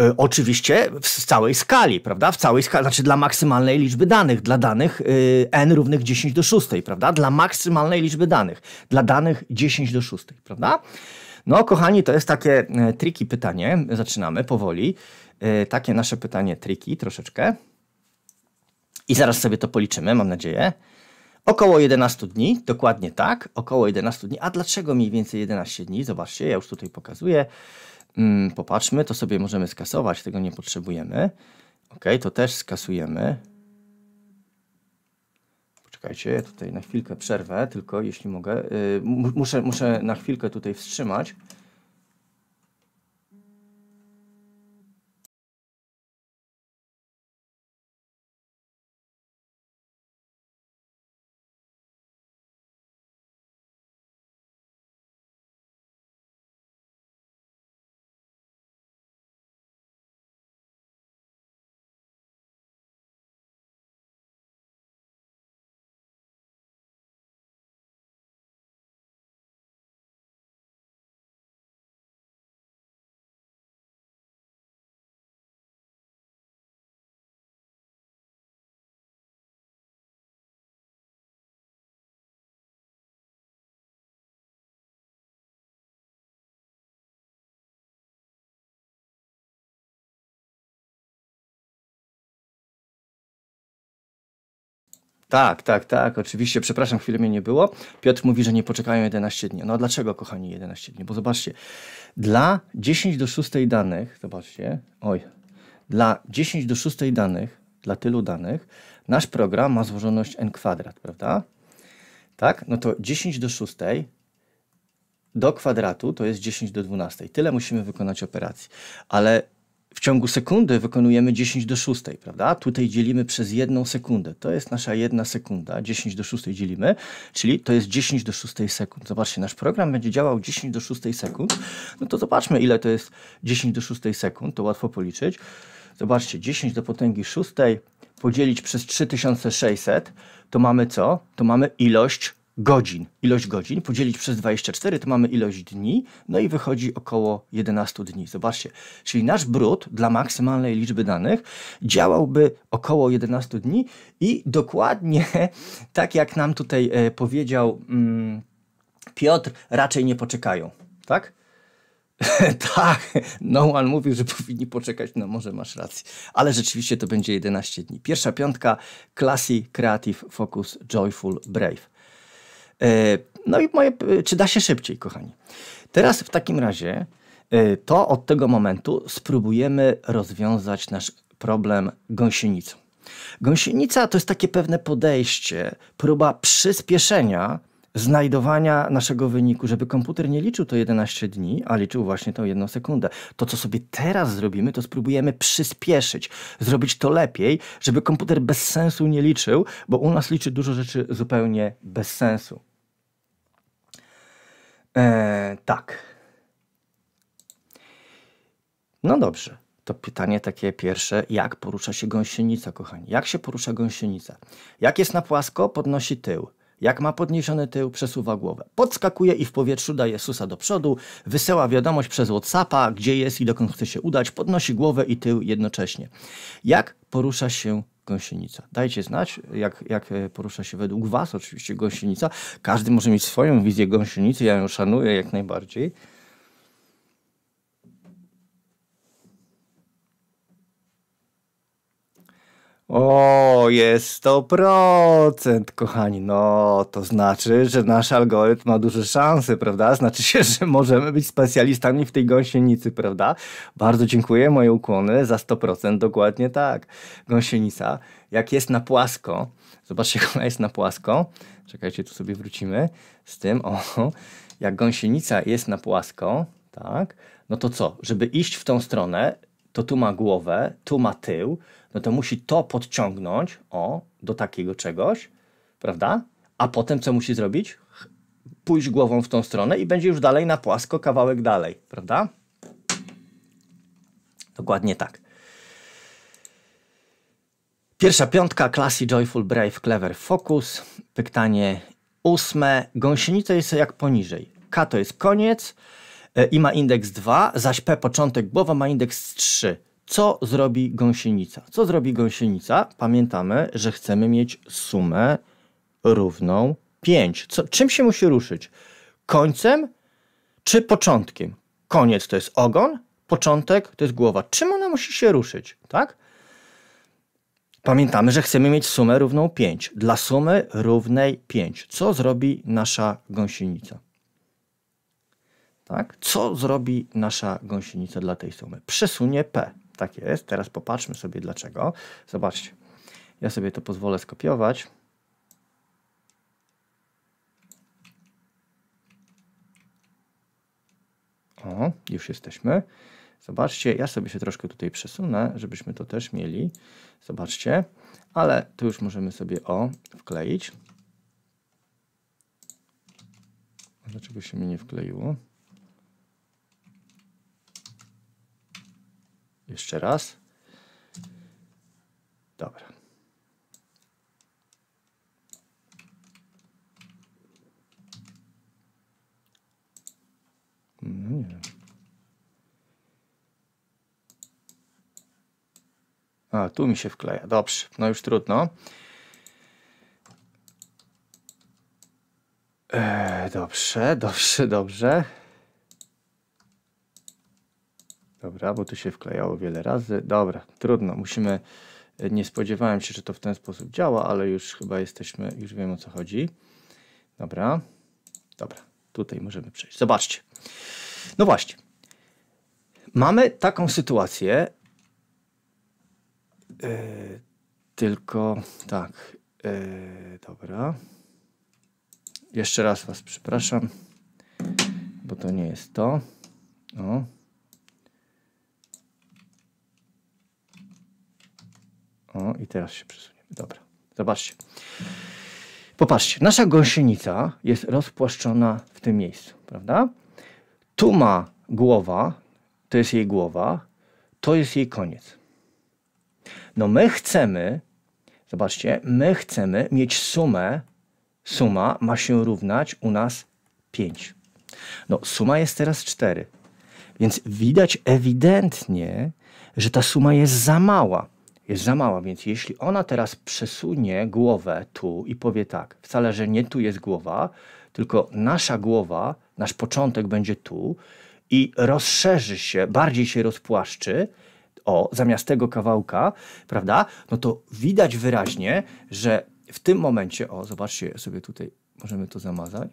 E, oczywiście w całej skali, prawda? W całej skali, znaczy dla maksymalnej liczby danych, dla danych y, n równych 10 do 6, prawda? Dla maksymalnej liczby danych, dla danych 10 do 6, prawda? No, kochani, to jest takie e, triki pytanie. Zaczynamy powoli. E, takie nasze pytanie triki troszeczkę. I zaraz sobie to policzymy, mam nadzieję. Około 11 dni, dokładnie tak, około 11 dni. A dlaczego mniej więcej 11 dni? Zobaczcie, ja już tutaj pokazuję. Mm, popatrzmy, to sobie możemy skasować, tego nie potrzebujemy. Ok, to też skasujemy. Czekajcie, ja tutaj na chwilkę przerwę, tylko jeśli mogę. Y, muszę, muszę na chwilkę tutaj wstrzymać. Tak, tak, tak, oczywiście, przepraszam, chwilę mnie nie było. Piotr mówi, że nie poczekają 11 dni. No a dlaczego, kochani, 11 dni? Bo zobaczcie, dla 10 do 6 danych, zobaczcie, oj, dla 10 do 6 danych, dla tylu danych, nasz program ma złożoność n kwadrat, prawda? Tak, no to 10 do 6 do kwadratu to jest 10 do 12. Tyle musimy wykonać operacji. Ale w ciągu sekundy wykonujemy 10 do 6, prawda? Tutaj dzielimy przez jedną sekundę. To jest nasza jedna sekunda. 10 do 6 dzielimy, czyli to jest 10 do 6 sekund. Zobaczcie, nasz program będzie działał 10 do 6 sekund. No to zobaczmy, ile to jest 10 do 6 sekund. To łatwo policzyć. Zobaczcie, 10 do potęgi 6 podzielić przez 3600, to mamy co? To mamy ilość godzin, ilość godzin podzielić przez 24, to mamy ilość dni, no i wychodzi około 11 dni. Zobaczcie, czyli nasz brud dla maksymalnej liczby danych działałby około 11 dni i dokładnie tak jak nam tutaj e, powiedział hmm, Piotr, raczej nie poczekają, tak? tak, Noan mówił, że powinni poczekać, no może masz rację. Ale rzeczywiście to będzie 11 dni. Pierwsza piątka, Classy, Creative, Focus, Joyful, Brave. E, no i moje, czy da się szybciej, kochani? Teraz w takim razie e, to od tego momentu spróbujemy rozwiązać nasz problem gąsienicą. Gąsienica to jest takie pewne podejście, próba przyspieszenia znajdowania naszego wyniku, żeby komputer nie liczył to 11 dni, a liczył właśnie tą jedną sekundę. To, co sobie teraz zrobimy, to spróbujemy przyspieszyć, zrobić to lepiej, żeby komputer bez sensu nie liczył, bo u nas liczy dużo rzeczy zupełnie bez sensu. E, tak. No dobrze. To pytanie takie pierwsze, jak porusza się gąsienica, kochani? Jak się porusza gąsienica? Jak jest na płasko, podnosi tył. Jak ma podniesiony tył, przesuwa głowę. Podskakuje i w powietrzu daje susa do przodu, wysyła wiadomość przez WhatsAppa, gdzie jest i dokąd chce się udać, podnosi głowę i tył jednocześnie. Jak porusza się gąsienica. Dajcie znać, jak, jak e, porusza się według Was oczywiście gąsienica. Każdy może mieć swoją wizję gąsienicy, ja ją szanuję jak najbardziej. O, jest 100%, kochani. No, to znaczy, że nasz algorytm ma duże szanse, prawda? Znaczy się, że możemy być specjalistami w tej gąsienicy, prawda? Bardzo dziękuję, moje ukłony, za 100%, dokładnie tak. Gąsienica, jak jest na płasko, zobaczcie, jak ona jest na płasko. Czekajcie, tu sobie wrócimy z tym. O, jak gąsienica jest na płasko, tak? No to co? Żeby iść w tą stronę, to tu ma głowę, tu ma tył, no to musi to podciągnąć o, do takiego czegoś, prawda? A potem co musi zrobić? Pójść głową w tą stronę i będzie już dalej na płasko, kawałek dalej, prawda? Dokładnie tak. Pierwsza piątka, klasy Joyful, Brave, Clever, Focus. Pytanie ósme. Gąsienica jest jak poniżej. K to jest koniec e, i ma indeks 2, zaś P początek głowa ma indeks 3 co zrobi gąsienica? Co zrobi gąsienica? Pamiętamy, że chcemy mieć sumę równą 5. Co, czym się musi ruszyć? Końcem czy początkiem? Koniec to jest ogon, początek to jest głowa. Czym ona musi się ruszyć? Tak? Pamiętamy, że chcemy mieć sumę równą 5. Dla sumy równej 5. Co zrobi nasza gąsienica? Tak? Co zrobi nasza gąsienica dla tej sumy? Przesunie P. Tak jest. Teraz popatrzmy sobie dlaczego. Zobaczcie. Ja sobie to pozwolę skopiować. O, już jesteśmy. Zobaczcie, ja sobie się troszkę tutaj przesunę, żebyśmy to też mieli. Zobaczcie, ale tu już możemy sobie o wkleić. Dlaczego się mi nie wkleiło? Jeszcze raz. Dobra. No nie wiem. A, tu mi się wkleja. Dobrze, no już trudno. Eee, dobrze, dobrze, dobrze. Dobra, bo to się wklejało wiele razy. Dobra, trudno, musimy... E, nie spodziewałem się, że to w ten sposób działa, ale już chyba jesteśmy, już wiem o co chodzi. Dobra, dobra, tutaj możemy przejść. Zobaczcie. No właśnie. Mamy taką sytuację, yy, tylko tak, yy, dobra. Jeszcze raz Was przepraszam, bo to nie jest to. O. O, i teraz się przesuniemy. Dobra, zobaczcie. Popatrzcie, nasza gąsienica jest rozpłaszczona w tym miejscu, prawda? Tu ma głowa, to jest jej głowa, to jest jej koniec. No my chcemy, zobaczcie, my chcemy mieć sumę, suma ma się równać u nas 5. No suma jest teraz 4, więc widać ewidentnie, że ta suma jest za mała jest za mała, więc jeśli ona teraz przesunie głowę tu i powie tak, wcale, że nie tu jest głowa, tylko nasza głowa, nasz początek będzie tu i rozszerzy się, bardziej się rozpłaszczy, o, zamiast tego kawałka, prawda, no to widać wyraźnie, że w tym momencie, o, zobaczcie sobie tutaj, możemy to zamazać,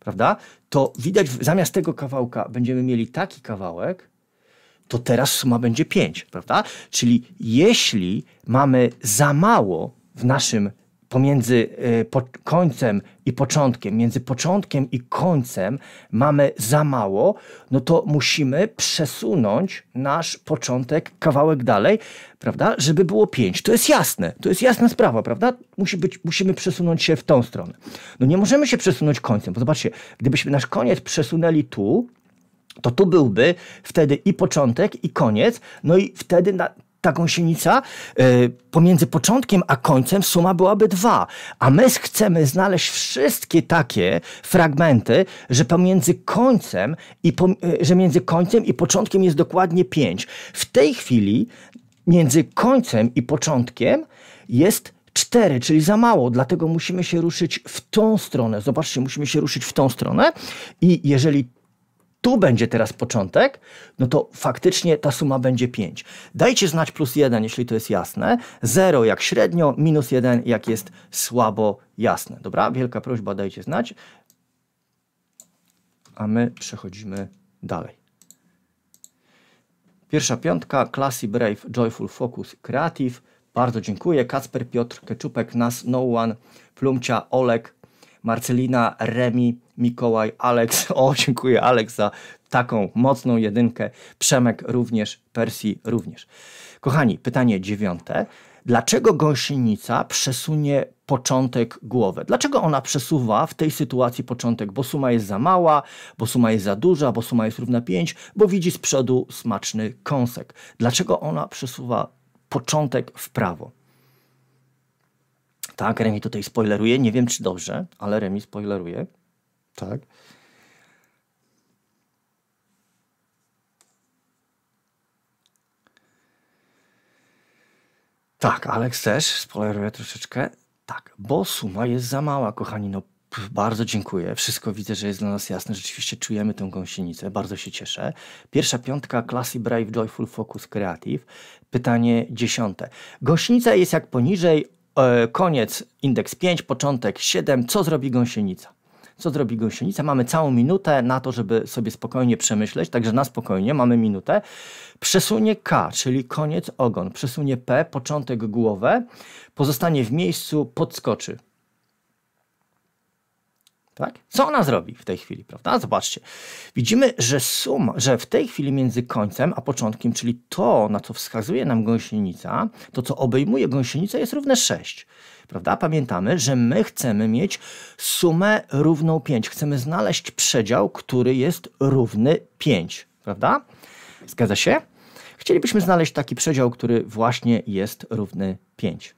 prawda, to widać, zamiast tego kawałka będziemy mieli taki kawałek, to teraz suma będzie 5, prawda? Czyli jeśli mamy za mało w naszym pomiędzy e, końcem i początkiem, między początkiem i końcem mamy za mało, no to musimy przesunąć nasz początek kawałek dalej, prawda, żeby było 5. To jest jasne, to jest jasna sprawa, prawda? Musi być, musimy przesunąć się w tą stronę. No nie możemy się przesunąć końcem, bo zobaczcie, gdybyśmy nasz koniec przesunęli tu, to tu byłby wtedy i początek, i koniec, no i wtedy na, ta gąsienica e, pomiędzy początkiem a końcem suma byłaby dwa. A my chcemy znaleźć wszystkie takie fragmenty, że pomiędzy końcem i po, e, że między końcem i początkiem jest dokładnie pięć. W tej chwili między końcem i początkiem jest 4, czyli za mało, dlatego musimy się ruszyć w tą stronę. Zobaczcie, musimy się ruszyć w tą stronę i jeżeli tu będzie teraz początek, no to faktycznie ta suma będzie 5. Dajcie znać plus 1, jeśli to jest jasne, 0 jak średnio, minus 1 jak jest słabo jasne. Dobra, wielka prośba, dajcie znać. A my przechodzimy dalej. Pierwsza piątka, Classy Brave, Joyful Focus, Creative. Bardzo dziękuję. Kacper, Piotr, Keczupek, Nas, No One, Plumcia, Olek, Marcelina, Remi, Mikołaj, Alex, O, dziękuję Alex za taką mocną jedynkę. Przemek również, Persji również. Kochani, pytanie dziewiąte. Dlaczego gąsienica przesunie początek głowy? Dlaczego ona przesuwa w tej sytuacji początek? Bo suma jest za mała, bo suma jest za duża, bo suma jest równa 5, bo widzi z przodu smaczny kąsek. Dlaczego ona przesuwa początek w prawo? Tak, Remi tutaj spoileruje. Nie wiem, czy dobrze, ale Remi spoileruje tak? Tak, Alex też spoileruje troszeczkę. Tak, bo suma jest za mała, kochani. No, bardzo dziękuję. Wszystko widzę, że jest dla nas jasne. Rzeczywiście czujemy tę gąsienicę. Bardzo się cieszę. Pierwsza piątka Classy Brave Joyful Focus Creative. Pytanie dziesiąte. Gąsienica jest jak poniżej, e, koniec indeks 5, początek 7. Co zrobi gąsienica? Co zrobi gąsienica? Mamy całą minutę na to, żeby sobie spokojnie przemyśleć, także na spokojnie, mamy minutę. Przesunie K, czyli koniec ogon, przesunie P, początek głowę, pozostanie w miejscu, podskoczy. Tak? Co ona zrobi w tej chwili, prawda? Zobaczcie. Widzimy, że suma, że w tej chwili między końcem a początkiem, czyli to, na co wskazuje nam gąsienica, to co obejmuje gąsienica jest równe 6. Prawda? Pamiętamy, że my chcemy mieć sumę równą 5. Chcemy znaleźć przedział, który jest równy 5, prawda? Zgadza się? Chcielibyśmy znaleźć taki przedział, który właśnie jest równy 5.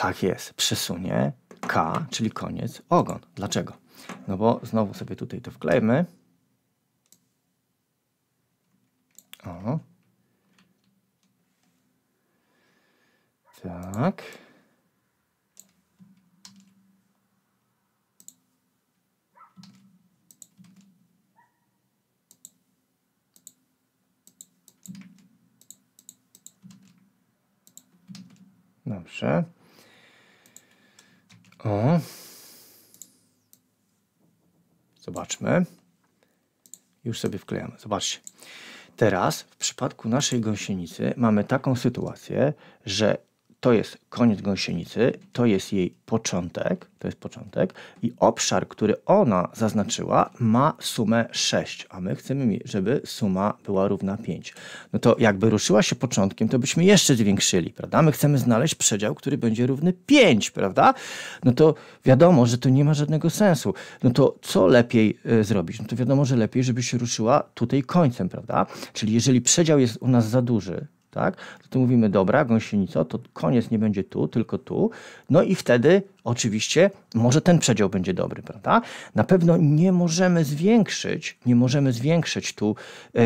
Tak jest, przesunie K, czyli koniec, ogon. Dlaczego? No bo znowu sobie tutaj to wklejmy. O. Tak. Dobrze. O. Zobaczmy. Już sobie wklejamy. Zobaczcie. Teraz w przypadku naszej gąsienicy mamy taką sytuację, że to jest koniec gąsienicy, to jest jej początek, to jest początek i obszar, który ona zaznaczyła ma sumę 6, a my chcemy, żeby suma była równa 5. No to jakby ruszyła się początkiem, to byśmy jeszcze zwiększyli, prawda? My chcemy znaleźć przedział, który będzie równy 5, prawda? No to wiadomo, że to nie ma żadnego sensu. No to co lepiej y, zrobić? No to wiadomo, że lepiej, żeby się ruszyła tutaj końcem, prawda? Czyli jeżeli przedział jest u nas za duży, tak? To mówimy, dobra, gąsienico, to koniec nie będzie tu, tylko tu. No i wtedy oczywiście może ten przedział będzie dobry, prawda? Na pewno nie możemy zwiększyć, nie możemy zwiększyć tu yy,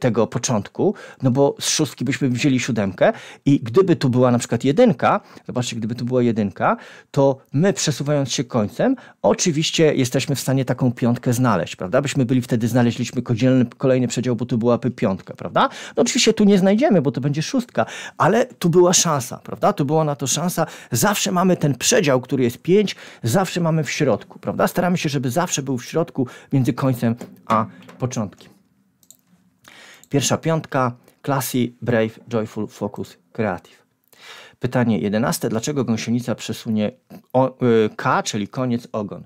tego początku, no bo z szóstki byśmy wzięli siódemkę i gdyby tu była na przykład jedynka, zobaczcie, gdyby tu była jedynka, to my przesuwając się końcem, oczywiście jesteśmy w stanie taką piątkę znaleźć, prawda? Byśmy byli wtedy, znaleźliśmy kolejny, kolejny przedział, bo tu byłaby piątka, prawda? No oczywiście tu nie znajdziemy, bo to będzie szóstka, ale tu była szansa, prawda? Tu była na to szansa. Zawsze mamy ten przedział, przedział, który jest 5, zawsze mamy w środku, prawda? Staramy się, żeby zawsze był w środku między końcem a początkiem. Pierwsza piątka, Classy, Brave, Joyful, Focus, Creative. Pytanie 11. Dlaczego gąsienica przesunie y, K, czyli koniec ogon?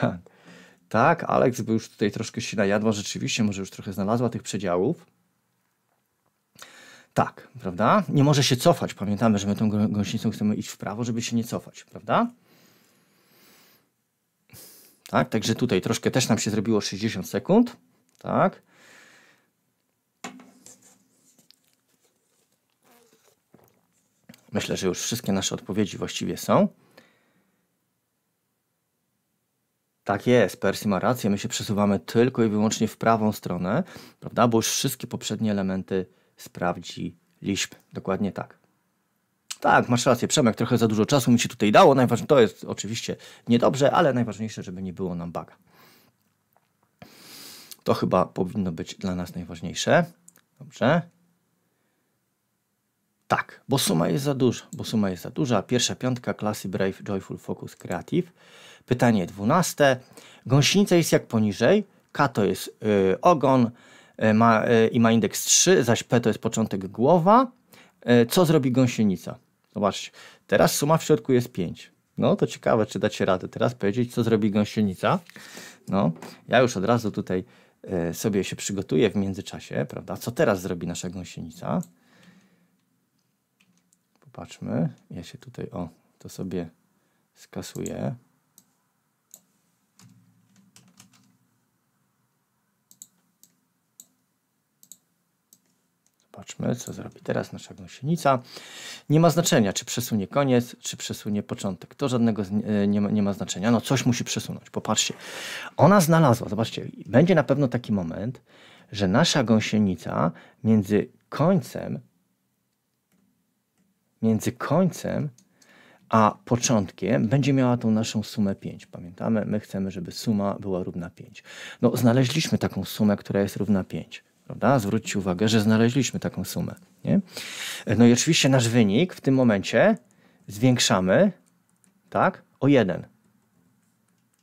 Tak, tak, Aleks by już tutaj troszkę się najadła, rzeczywiście, może już trochę znalazła tych przedziałów. Tak, prawda? Nie może się cofać. Pamiętamy, że my tą gąsienicą chcemy iść w prawo, żeby się nie cofać, prawda? Tak, także tutaj troszkę też nam się zrobiło 60 sekund. Tak. Myślę, że już wszystkie nasze odpowiedzi właściwie są. Tak jest, Percy ma rację. My się przesuwamy tylko i wyłącznie w prawą stronę, prawda? Bo już wszystkie poprzednie elementy Sprawdzi sprawdziliśmy. Dokładnie tak. Tak, masz rację, Przemek, trochę za dużo czasu mi się tutaj dało. Najważniejsze, to jest oczywiście niedobrze, ale najważniejsze, żeby nie było nam baga. To chyba powinno być dla nas najważniejsze. Dobrze. Tak, bo suma jest za duża, bo suma jest za duża. Pierwsza piątka klasy Brave, Joyful, Focus, Creative. Pytanie dwunaste. Gąsienica jest jak poniżej. K to jest yy, ogon, E, ma, e, i ma indeks 3, zaś P to jest początek głowa. E, co zrobi gąsienica? Zobaczcie, teraz suma w środku jest 5. No to ciekawe, czy dacie radę teraz powiedzieć, co zrobi gąsienica. No, ja już od razu tutaj sobie się przygotuję w międzyczasie, prawda? Co teraz zrobi nasza gąsienica? Popatrzmy, ja się tutaj, o, to sobie skasuję. Patrzmy, co zrobi teraz nasza gąsienica. Nie ma znaczenia, czy przesunie koniec, czy przesunie początek. To żadnego e, nie ma, nie ma znaczenia. No coś musi przesunąć. Popatrzcie. Ona znalazła, zobaczcie, będzie na pewno taki moment, że nasza gąsienica między końcem, między końcem a początkiem będzie miała tą naszą sumę 5. Pamiętamy, my chcemy, żeby suma była równa 5. No, znaleźliśmy taką sumę, która jest równa 5. Prawda? Zwróćcie uwagę, że znaleźliśmy taką sumę. Nie? E, no i oczywiście nasz wynik w tym momencie zwiększamy tak, o 1.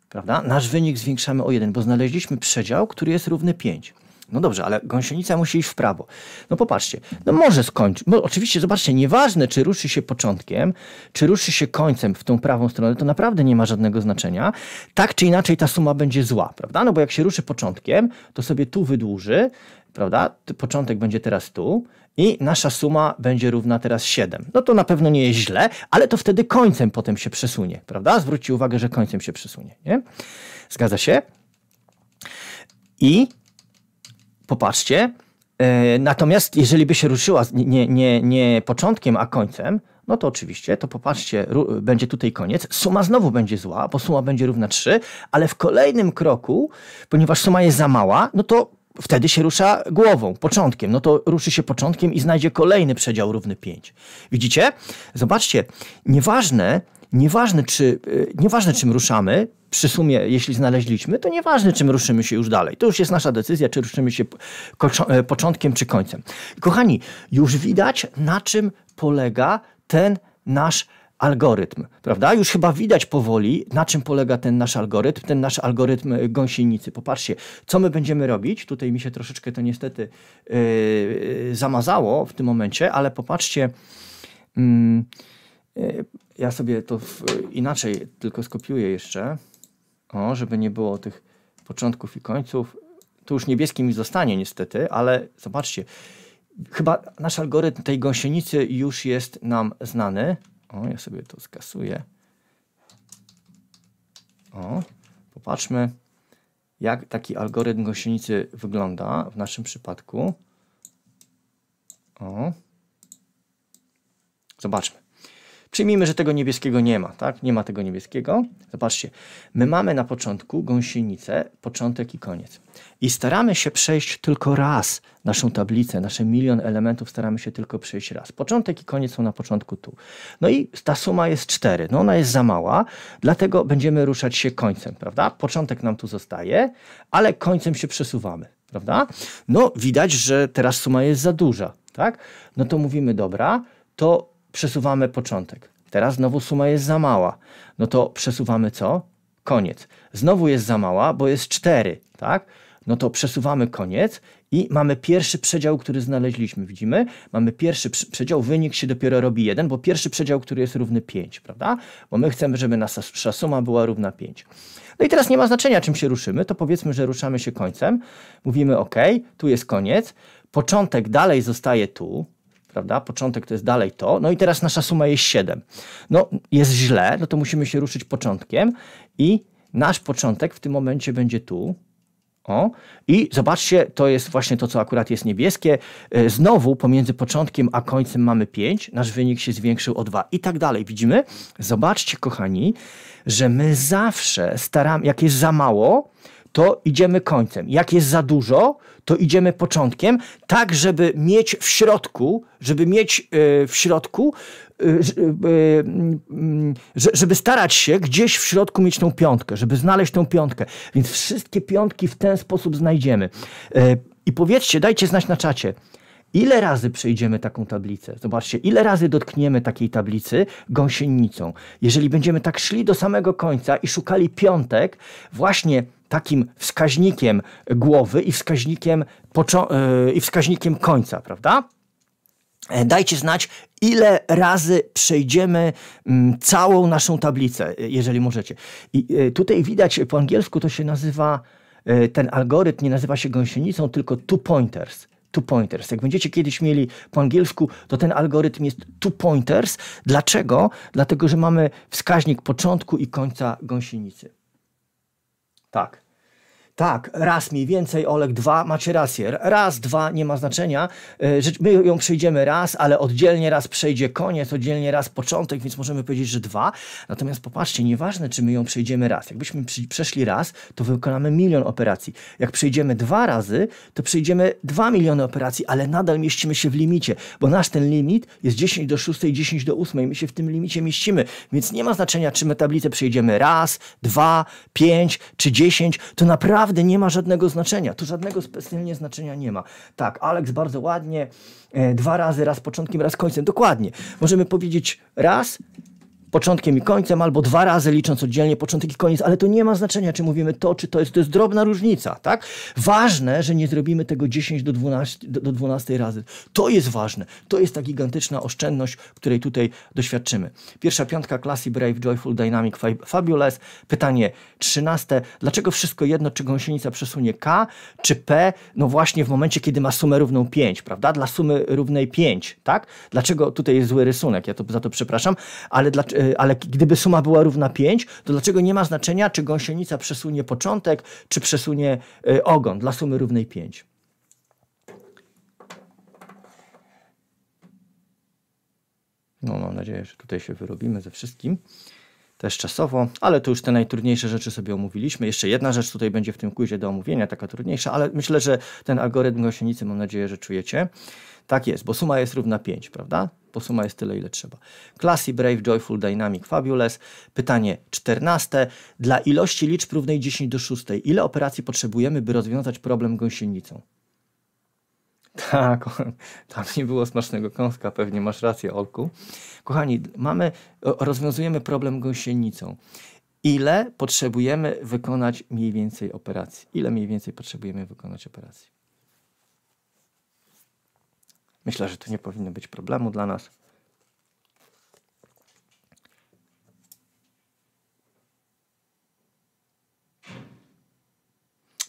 Prawda? Nasz wynik zwiększamy o 1, bo znaleźliśmy przedział, który jest równy 5. No dobrze, ale gąsienica musi iść w prawo. No popatrzcie, no może skończyć. No oczywiście, zobaczcie, nieważne czy ruszy się początkiem, czy ruszy się końcem w tą prawą stronę, to naprawdę nie ma żadnego znaczenia. Tak czy inaczej ta suma będzie zła, prawda? No bo jak się ruszy początkiem, to sobie tu wydłuży, prawda? Początek będzie teraz tu i nasza suma będzie równa teraz 7. No to na pewno nie jest źle, ale to wtedy końcem potem się przesunie, prawda? Zwróćcie uwagę, że końcem się przesunie, nie? Zgadza się? I popatrzcie, e, Natomiast jeżeli by się ruszyła nie, nie, nie początkiem, a końcem, no to oczywiście, to popatrzcie, będzie tutaj koniec. Suma znowu będzie zła, bo suma będzie równa 3, ale w kolejnym kroku, ponieważ suma jest za mała, no to wtedy się rusza głową, początkiem. No to ruszy się początkiem i znajdzie kolejny przedział równy 5. Widzicie? Zobaczcie, nieważne, nieważne, czy, y, nieważne czym ruszamy, przy sumie, jeśli znaleźliśmy, to nieważne, czym ruszymy się już dalej. To już jest nasza decyzja, czy ruszymy się y, początkiem czy końcem. Kochani, już widać, na czym polega ten nasz algorytm, prawda? Już chyba widać powoli, na czym polega ten nasz algorytm, ten nasz algorytm e, gąsienicy. Popatrzcie, co my będziemy robić. Tutaj mi się troszeczkę to niestety yy, zamazało w tym momencie, ale popatrzcie. Yy, ja sobie to w, inaczej tylko skopiuję jeszcze, o, żeby nie było tych początków i końców. To już niebieskie mi zostanie niestety, ale zobaczcie. Chyba nasz algorytm tej gąsienicy już jest nam znany. O, ja sobie to skasuję. O, popatrzmy, jak taki algorytm gąsienicy wygląda w naszym przypadku. O. Zobaczmy. Przyjmijmy, że tego niebieskiego nie ma, tak? Nie ma tego niebieskiego. Zobaczcie, my mamy na początku gąsienicę, początek i koniec. I staramy się przejść tylko raz naszą tablicę, nasze milion elementów staramy się tylko przejść raz. Początek i koniec są na początku tu. No i ta suma jest 4, no ona jest za mała, dlatego będziemy ruszać się końcem, prawda? Początek nam tu zostaje, ale końcem się przesuwamy, prawda? No widać, że teraz suma jest za duża, tak? No to mówimy, dobra, to przesuwamy początek. Teraz znowu suma jest za mała. No to przesuwamy co? Koniec. Znowu jest za mała, bo jest 4, tak? No to przesuwamy koniec i mamy pierwszy przedział, który znaleźliśmy. Widzimy? Mamy pierwszy przedział, wynik się dopiero robi 1, bo pierwszy przedział, który jest równy 5, prawda? Bo my chcemy, żeby nasza suma była równa 5. No i teraz nie ma znaczenia, czym się ruszymy, to powiedzmy, że ruszamy się końcem. Mówimy OK, tu jest koniec. Początek dalej zostaje tu, prawda? Początek to jest dalej to. No i teraz nasza suma jest 7. No jest źle, no to musimy się ruszyć początkiem i nasz początek w tym momencie będzie tu. O, i zobaczcie, to jest właśnie to, co akurat jest niebieskie. E, znowu pomiędzy początkiem a końcem mamy 5, nasz wynik się zwiększył o 2 i tak dalej. Widzimy? Zobaczcie, kochani, że my zawsze staramy, jak jest za mało, to idziemy końcem. Jak jest za dużo, to idziemy początkiem, tak żeby mieć w środku, żeby mieć e, w środku, e, e, żeby starać się gdzieś w środku mieć tą piątkę, żeby znaleźć tą piątkę. Więc wszystkie piątki w ten sposób znajdziemy. I powiedzcie, dajcie znać na czacie, Ile razy przejdziemy taką tablicę? Zobaczcie, ile razy dotkniemy takiej tablicy gąsienicą. Jeżeli będziemy tak szli do samego końca i szukali piątek, właśnie takim wskaźnikiem głowy i wskaźnikiem, e, i wskaźnikiem końca, prawda? E, dajcie znać, ile razy przejdziemy mm, całą naszą tablicę, e, jeżeli możecie. I tutaj widać po angielsku to się nazywa, ten algorytm nie nazywa się gąsienicą, tylko two pointers two pointers. Jak będziecie kiedyś mieli po angielsku, to ten algorytm jest two pointers. Dlaczego? Dlatego, że mamy wskaźnik początku i końca gąsienicy. Tak. Tak, raz mniej więcej, Olek, dwa, macie rację. Raz, dwa, nie ma znaczenia. E, my ją przejdziemy raz, ale oddzielnie raz przejdzie koniec, oddzielnie raz początek, więc możemy powiedzieć, że dwa. Natomiast popatrzcie, nieważne, czy my ją przejdziemy raz. Jakbyśmy przeszli raz, to wykonamy milion operacji. Jak przejdziemy dwa razy, to przejdziemy dwa miliony operacji, ale nadal mieścimy się w limicie, bo nasz ten limit jest 10 do 6, 10 do 8. My się w tym limicie mieścimy, więc nie ma znaczenia, czy my tablicę przejdziemy raz, dwa, pięć czy dziesięć. To naprawdę naprawdę nie ma żadnego znaczenia. Tu żadnego specjalnie znaczenia nie ma. Tak, Alex bardzo ładnie, e, dwa razy, raz początkiem, raz końcem. Dokładnie. Możemy powiedzieć raz, początkiem i końcem, albo dwa razy licząc oddzielnie początek i koniec, ale to nie ma znaczenia, czy mówimy to, czy to jest, to jest drobna różnica, tak? Ważne, że nie zrobimy tego 10 do 12, do, 12 razy. To jest ważne. To jest ta gigantyczna oszczędność, której tutaj doświadczymy. Pierwsza piątka klasy Brave, Joyful, Dynamic, Fabulous. Pytanie trzynaste. Dlaczego wszystko jedno, czy gąsienica przesunie K, czy P, no właśnie w momencie, kiedy ma sumę równą 5, prawda? Dla sumy równej 5, tak? Dlaczego tutaj jest zły rysunek? Ja to za to przepraszam, ale dlaczego Y, ale gdyby suma była równa 5, to dlaczego nie ma znaczenia, czy gąsienica przesunie początek, czy przesunie y, ogon dla sumy równej 5? No, mam nadzieję, że tutaj się wyrobimy ze wszystkim też czasowo, ale to już te najtrudniejsze rzeczy sobie omówiliśmy. Jeszcze jedna rzecz tutaj będzie w tym quizie do omówienia, taka trudniejsza, ale myślę, że ten algorytm gąsienicy mam nadzieję, że czujecie. Tak jest, bo suma jest równa 5, prawda? bo suma jest tyle, ile trzeba. Classy, Brave, Joyful, Dynamic, Fabulous. Pytanie czternaste. Dla ilości liczb równej 10 do 6, ile operacji potrzebujemy, by rozwiązać problem gąsienicą? Tak, tam nie było smacznego kąska, pewnie masz rację, Olku. Kochani, mamy, rozwiązujemy problem gąsienicą. Ile potrzebujemy wykonać mniej więcej operacji? Ile mniej więcej potrzebujemy wykonać operacji? Myślę, że to nie powinno być problemu dla nas.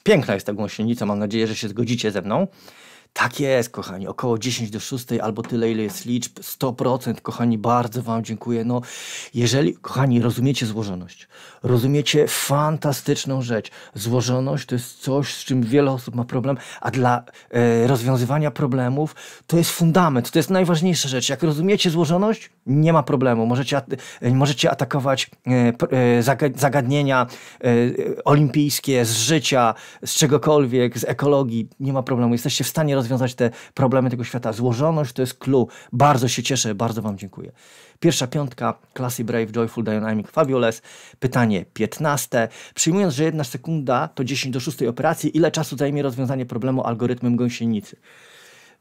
Piękna jest ta gąsienica, mam nadzieję, że się zgodzicie ze mną. Tak jest, kochani, około 10 do 6 albo tyle, ile jest liczb, 100%, kochani, bardzo Wam dziękuję. No, jeżeli, kochani, rozumiecie złożoność, rozumiecie fantastyczną rzecz. Złożoność to jest coś, z czym wiele osób ma problem, a dla e, rozwiązywania problemów to jest fundament, to jest najważniejsza rzecz. Jak rozumiecie złożoność, nie ma problemu. Możecie, at możecie atakować e, e zagadnienia e, olimpijskie, z życia, z czegokolwiek, z ekologii, nie ma problemu. Jesteście w stanie rozwiązać te problemy tego świata. Złożoność to jest clue. Bardzo się cieszę, bardzo Wam dziękuję. Pierwsza piątka, Classy Brave, Joyful Dynamic, Fabulous. Pytanie 15. Przyjmując, że jedna sekunda to 10 do 6 operacji, ile czasu zajmie rozwiązanie problemu algorytmem gąsienicy?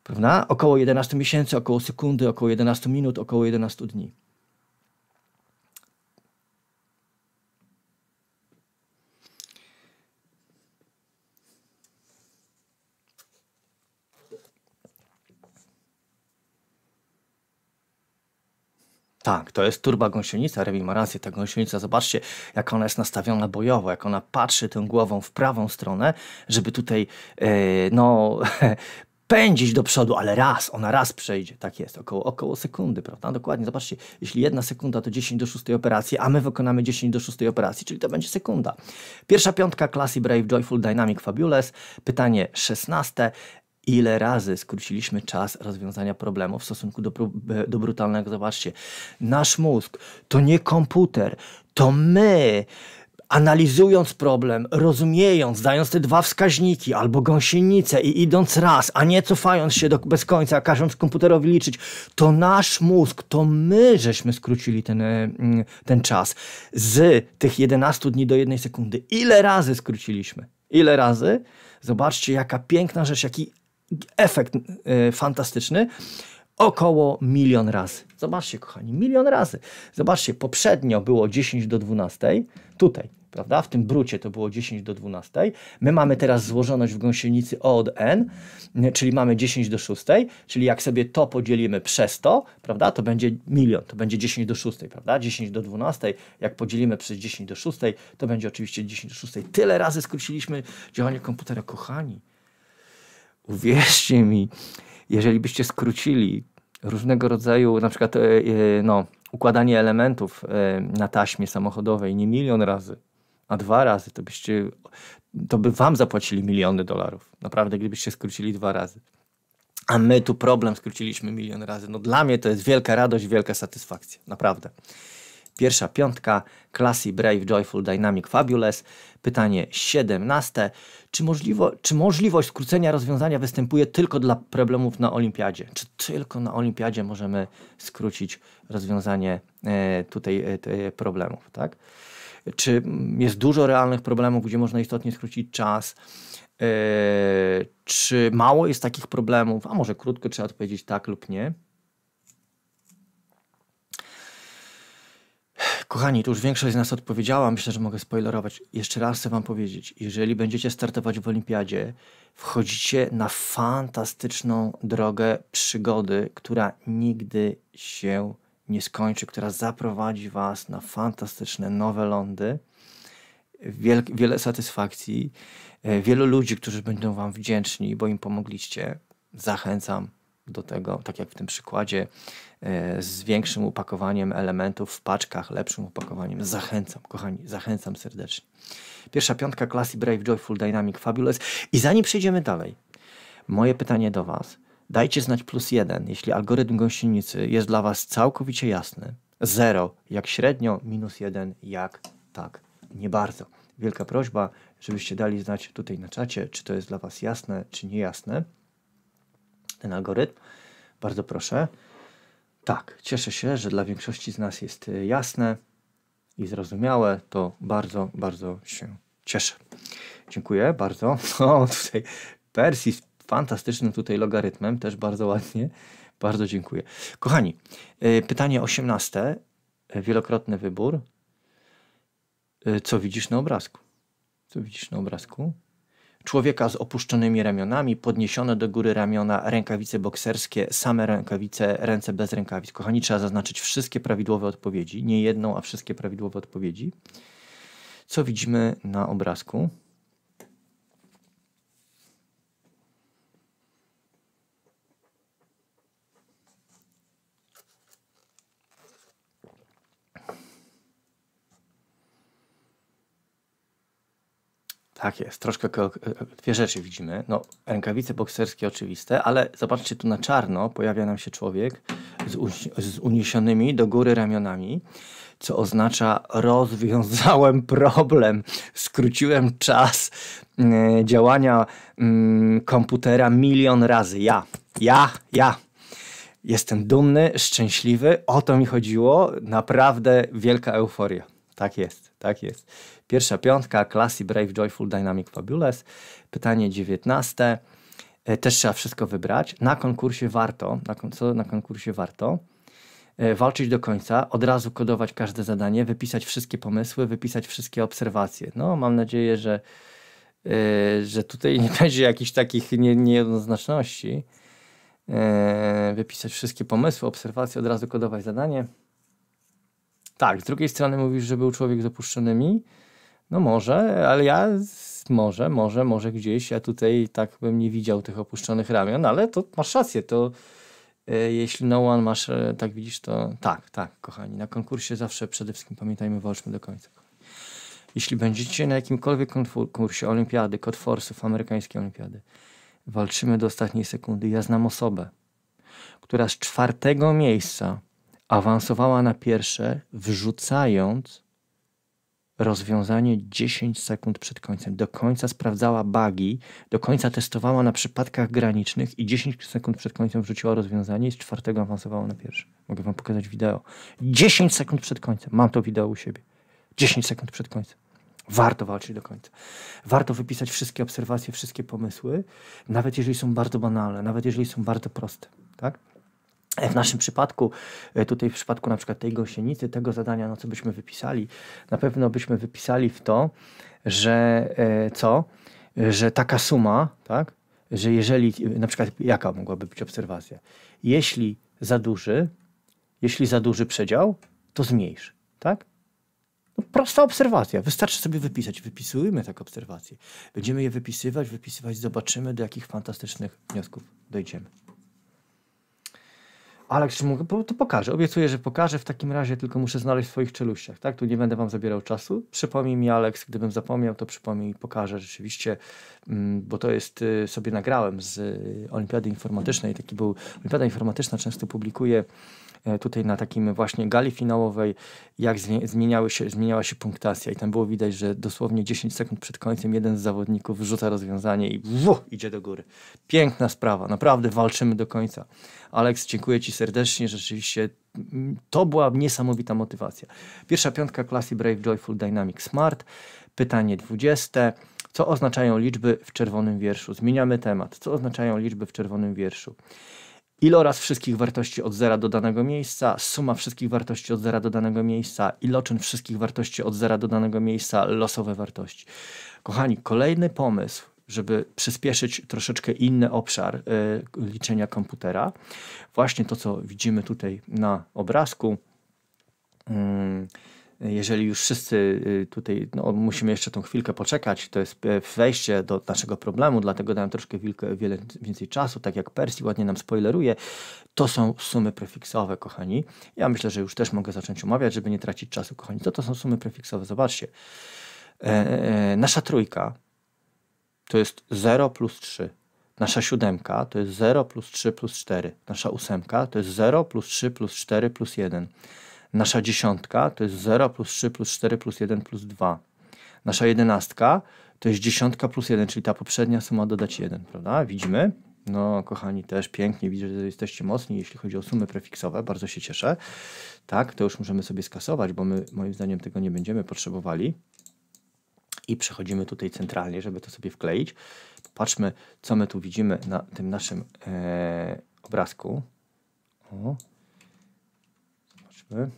Prawda? Około 11 miesięcy, około sekundy, około 11 minut, około 11 dni. Tak, to jest turba gąsienica, Rewi ma rację, ta gąsienica, zobaczcie jak ona jest nastawiona bojowo, jak ona patrzy tą głową w prawą stronę, żeby tutaj, yy, no, pędzić do przodu, ale raz, ona raz przejdzie. Tak jest, około, około sekundy, prawda? Dokładnie, zobaczcie, jeśli jedna sekunda to 10 do 6 operacji, a my wykonamy 10 do 6 operacji, czyli to będzie sekunda. Pierwsza piątka klasy Brave Joyful Dynamic Fabulous, pytanie 16 ile razy skróciliśmy czas rozwiązania problemu w stosunku do, do brutalnego. Zobaczcie, nasz mózg to nie komputer, to my analizując problem, rozumiejąc, dając te dwa wskaźniki albo gąsienice i idąc raz, a nie cofając się do, bez końca, każąc komputerowi liczyć, to nasz mózg, to my żeśmy skrócili ten, mm, ten czas z tych 11 dni do jednej sekundy. Ile razy skróciliśmy? Ile razy? Zobaczcie, jaka piękna rzecz, jaki efekt y, fantastyczny około milion razy. Zobaczcie, kochani, milion razy. Zobaczcie, poprzednio było 10 do 12, tutaj, prawda, w tym brucie to było 10 do 12. My mamy teraz złożoność w gąsienicy O od N, y, czyli mamy 10 do 6, czyli jak sobie to podzielimy przez to, prawda, to będzie milion, to będzie 10 do 6, prawda, 10 do 12, jak podzielimy przez 10 do 6, to będzie oczywiście 10 do 6. Tyle razy skróciliśmy działanie komputera, kochani uwierzcie mi, jeżeli byście skrócili różnego rodzaju, na przykład e, e, no, układanie elementów e, na taśmie samochodowej nie milion razy, a dwa razy, to byście, to by wam zapłacili miliony dolarów. Naprawdę, gdybyście skrócili dwa razy. A my tu problem skróciliśmy milion razy. No dla mnie to jest wielka radość, wielka satysfakcja. Naprawdę. Pierwsza piątka, Classy, Brave, Joyful, Dynamic, Fabulous. Pytanie 17. Czy, możliwo, czy możliwość skrócenia rozwiązania występuje tylko dla problemów na olimpiadzie? Czy tylko na olimpiadzie możemy skrócić rozwiązanie e, tutaj e, problemów, tak? Czy jest dużo realnych problemów, gdzie można istotnie skrócić czas? E, czy mało jest takich problemów? A może krótko trzeba odpowiedzieć tak lub nie? Kochani, to już większość z nas odpowiedziała. Myślę, że mogę spoilerować. Jeszcze raz chcę Wam powiedzieć: jeżeli będziecie startować w Olimpiadzie, wchodzicie na fantastyczną drogę przygody, która nigdy się nie skończy, która zaprowadzi Was na fantastyczne nowe lądy. Wiel wiele satysfakcji, e, wielu ludzi, którzy będą Wam wdzięczni, bo im pomogliście. Zachęcam do tego, tak jak w tym przykładzie, e, z większym upakowaniem elementów w paczkach, lepszym upakowaniem. Zachęcam, kochani, zachęcam serdecznie. Pierwsza piątka klasy Brave, Joyful, Dynamic, Fabulous. I zanim przejdziemy dalej, moje pytanie do Was. Dajcie znać plus jeden, jeśli algorytm gąsienicy jest dla Was całkowicie jasny. Zero, jak średnio, minus jeden, jak tak, nie bardzo. Wielka prośba, żebyście dali znać tutaj na czacie, czy to jest dla Was jasne, czy niejasne ten algorytm. Bardzo proszę. Tak, cieszę się, że dla większości z nas jest y, jasne i zrozumiałe. To bardzo, bardzo się cieszę. Dziękuję bardzo. O, tutaj Persji z fantastycznym tutaj logarytmem, też bardzo ładnie. Bardzo dziękuję. Kochani, y, pytanie 18. Wielokrotny wybór. Y, co widzisz na obrazku? Co widzisz na obrazku? człowieka z opuszczonymi ramionami, podniesione do góry ramiona, rękawice bokserskie, same rękawice, ręce bez rękawic. Kochani, trzeba zaznaczyć wszystkie prawidłowe odpowiedzi, nie jedną, a wszystkie prawidłowe odpowiedzi. Co widzimy na obrazku? Tak jest, troszkę e, dwie rzeczy widzimy. No, rękawice bokserskie oczywiste, ale zobaczcie tu na czarno pojawia nam się człowiek z, z uniesionymi do góry ramionami, co oznacza rozwiązałem problem, skróciłem czas yy, działania yy, komputera milion razy. Ja, ja, ja. Jestem dumny, szczęśliwy, o to mi chodziło. Naprawdę wielka euforia. Tak jest, tak jest. Pierwsza piątka, Classy, Brave, Joyful, Dynamic, Fabulous. Pytanie dziewiętnaste. E, też trzeba wszystko wybrać. Na konkursie warto, na, co na konkursie warto? E, walczyć do końca, od razu kodować każde zadanie, wypisać wszystkie pomysły, wypisać wszystkie obserwacje. No, mam nadzieję, że, yy, że tutaj nie będzie jakichś takich nie, niejednoznaczności. Yy, wypisać wszystkie pomysły, obserwacje, od razu kodować zadanie. Tak, z drugiej strony mówisz, że był człowiek z opuszczonymi. No może, ale ja może, może, może gdzieś. Ja tutaj tak bym nie widział tych opuszczonych ramion, ale to masz rację, to e, jeśli no one masz, e, tak widzisz, to tak, tak, kochani. Na konkursie zawsze przede wszystkim pamiętajmy, walczmy do końca. Jeśli będziecie na jakimkolwiek konkursie olimpiady, Code amerykańskiej olimpiady, walczymy do ostatniej sekundy. Ja znam osobę, która z czwartego miejsca awansowała na pierwsze, wrzucając rozwiązanie 10 sekund przed końcem. Do końca sprawdzała bugi, do końca testowała na przypadkach granicznych i 10 sekund przed końcem wrzuciła rozwiązanie i z czwartego awansowała na pierwszy. Mogę wam pokazać wideo. 10 sekund przed końcem. Mam to wideo u siebie. 10 sekund przed końcem. Warto walczyć do końca. Warto wypisać wszystkie obserwacje, wszystkie pomysły, nawet jeżeli są bardzo banalne, nawet jeżeli są bardzo proste. Tak? W naszym przypadku, e, tutaj w przypadku na przykład tej gąsienicy, tego zadania, no co byśmy wypisali, na pewno byśmy wypisali w to, że e, co, że taka suma, tak, że jeżeli, na przykład jaka mogłaby być obserwacja, jeśli za duży, jeśli za duży przedział, to zmniejsz, tak? No, prosta obserwacja, wystarczy sobie wypisać, wypisujmy tak obserwacje. Będziemy je wypisywać, wypisywać, zobaczymy do jakich fantastycznych wniosków dojdziemy. Ale czy mogę, to pokażę. Obiecuję, że pokażę. W takim razie tylko muszę znaleźć w swoich czeluściach, tak? Tu nie będę wam zabierał czasu. Przypomnij mi, Aleks, gdybym zapomniał, to przypomnij i pokażę rzeczywiście, mm, bo to jest, y, sobie nagrałem z y, Olimpiady Informatycznej. Taki był, Olimpiada Informatyczna często publikuje E, tutaj na takim właśnie gali finałowej, jak zmieniały się, zmieniała się punktacja i tam było widać, że dosłownie 10 sekund przed końcem jeden z zawodników rzuca rozwiązanie i wuh, idzie do góry. Piękna sprawa, naprawdę walczymy do końca. Aleks, dziękuję Ci serdecznie, rzeczywiście mm, to była niesamowita motywacja. Pierwsza piątka klasy Brave Joyful Dynamic Smart, pytanie 20. Co oznaczają liczby w czerwonym wierszu? Zmieniamy temat. Co oznaczają liczby w czerwonym wierszu? iloraz wszystkich wartości od zera do danego miejsca, suma wszystkich wartości od zera do danego miejsca, iloczyn wszystkich wartości od zera do danego miejsca, losowe wartości. Kochani, kolejny pomysł, żeby przyspieszyć troszeczkę inny obszar y, liczenia komputera, właśnie to, co widzimy tutaj na obrazku. Mm, jeżeli już wszyscy y, tutaj, no, musimy jeszcze tą chwilkę poczekać, to jest e, wejście do naszego problemu, dlatego dałem troszkę wilkę, wiele więcej czasu, tak jak Persji ładnie nam spoileruje, to są sumy prefiksowe, kochani. Ja myślę, że już też mogę zacząć omawiać, żeby nie tracić czasu, kochani. Co to są sumy prefiksowe, zobaczcie. E, e, e nasza trójka to jest 0 plus 3. Nasza siódemka to jest 0 plus 3 plus 4. Nasza ósemka to jest 0 plus 3 plus 4 plus 1. Nasza dziesiątka to jest 0 plus 3 plus 4 plus 1 plus 2. Nasza jedenastka to jest dziesiątka plus 1, czyli ta poprzednia suma dodać 1, prawda? Widzimy? No, kochani, też pięknie. Widzę, że jesteście mocni, jeśli chodzi o sumy prefiksowe. Bardzo się cieszę. Tak, to już możemy sobie skasować, bo my, moim zdaniem, tego nie będziemy potrzebowali. I przechodzimy tutaj centralnie, żeby to sobie wkleić. Patrzmy, co my tu widzimy na tym naszym e, obrazku. O, Yy.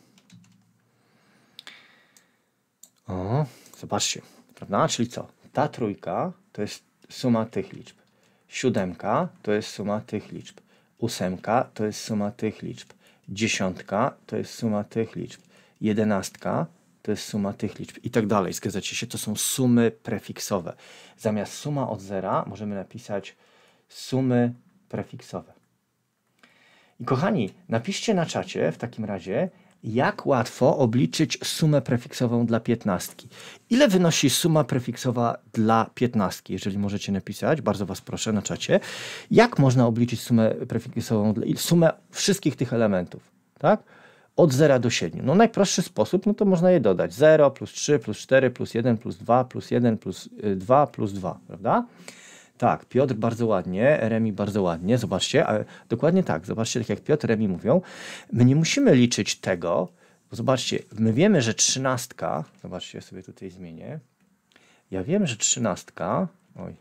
O, zobaczcie, prawda? Czyli co? Ta trójka to jest suma tych liczb. Siódemka to jest suma tych liczb. Ósemka to jest suma tych liczb. Dziesiątka to jest suma tych liczb. Jedenastka to jest suma tych liczb i tak dalej. Zgadzacie się? To są sumy prefiksowe. Zamiast suma od zera możemy napisać sumy prefiksowe. I kochani, napiszcie na czacie w takim razie, jak łatwo obliczyć sumę prefiksową dla piętnastki. Ile wynosi suma prefiksowa dla piętnastki? Jeżeli możecie napisać, bardzo Was proszę na czacie. Jak można obliczyć sumę prefiksową, sumę wszystkich tych elementów? Tak? Od 0 do 7. No najprostszy sposób, no to można je dodać. 0 plus 3 plus 4 plus 1 plus 2 plus 1 plus 2 y, plus 2, prawda? Tak, Piotr bardzo ładnie, Remi bardzo ładnie, zobaczcie, ale dokładnie tak, zobaczcie, tak jak Piotr, Remi mówią, my nie musimy liczyć tego, bo zobaczcie, my wiemy, że trzynastka, zobaczcie, ja sobie tutaj zmienię, ja wiem, że trzynastka, oj,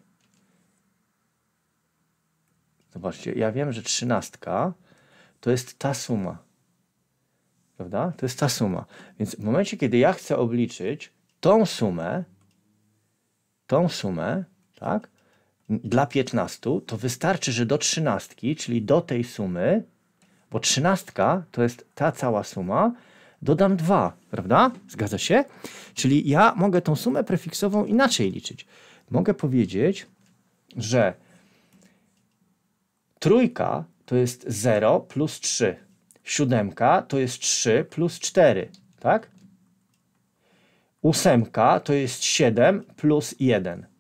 zobaczcie, ja wiem, że trzynastka to jest ta suma, prawda? To jest ta suma. Więc w momencie, kiedy ja chcę obliczyć tą sumę, tą sumę, tak? dla 15, to wystarczy, że do 13, czyli do tej sumy, bo 13 to jest ta cała suma, dodam 2, prawda? Zgadza się? Czyli ja mogę tą sumę prefiksową inaczej liczyć. Mogę powiedzieć, że trójka to jest 0 plus 3, siódemka to jest 3 plus 4, tak? Ósemka to jest 7 plus 1.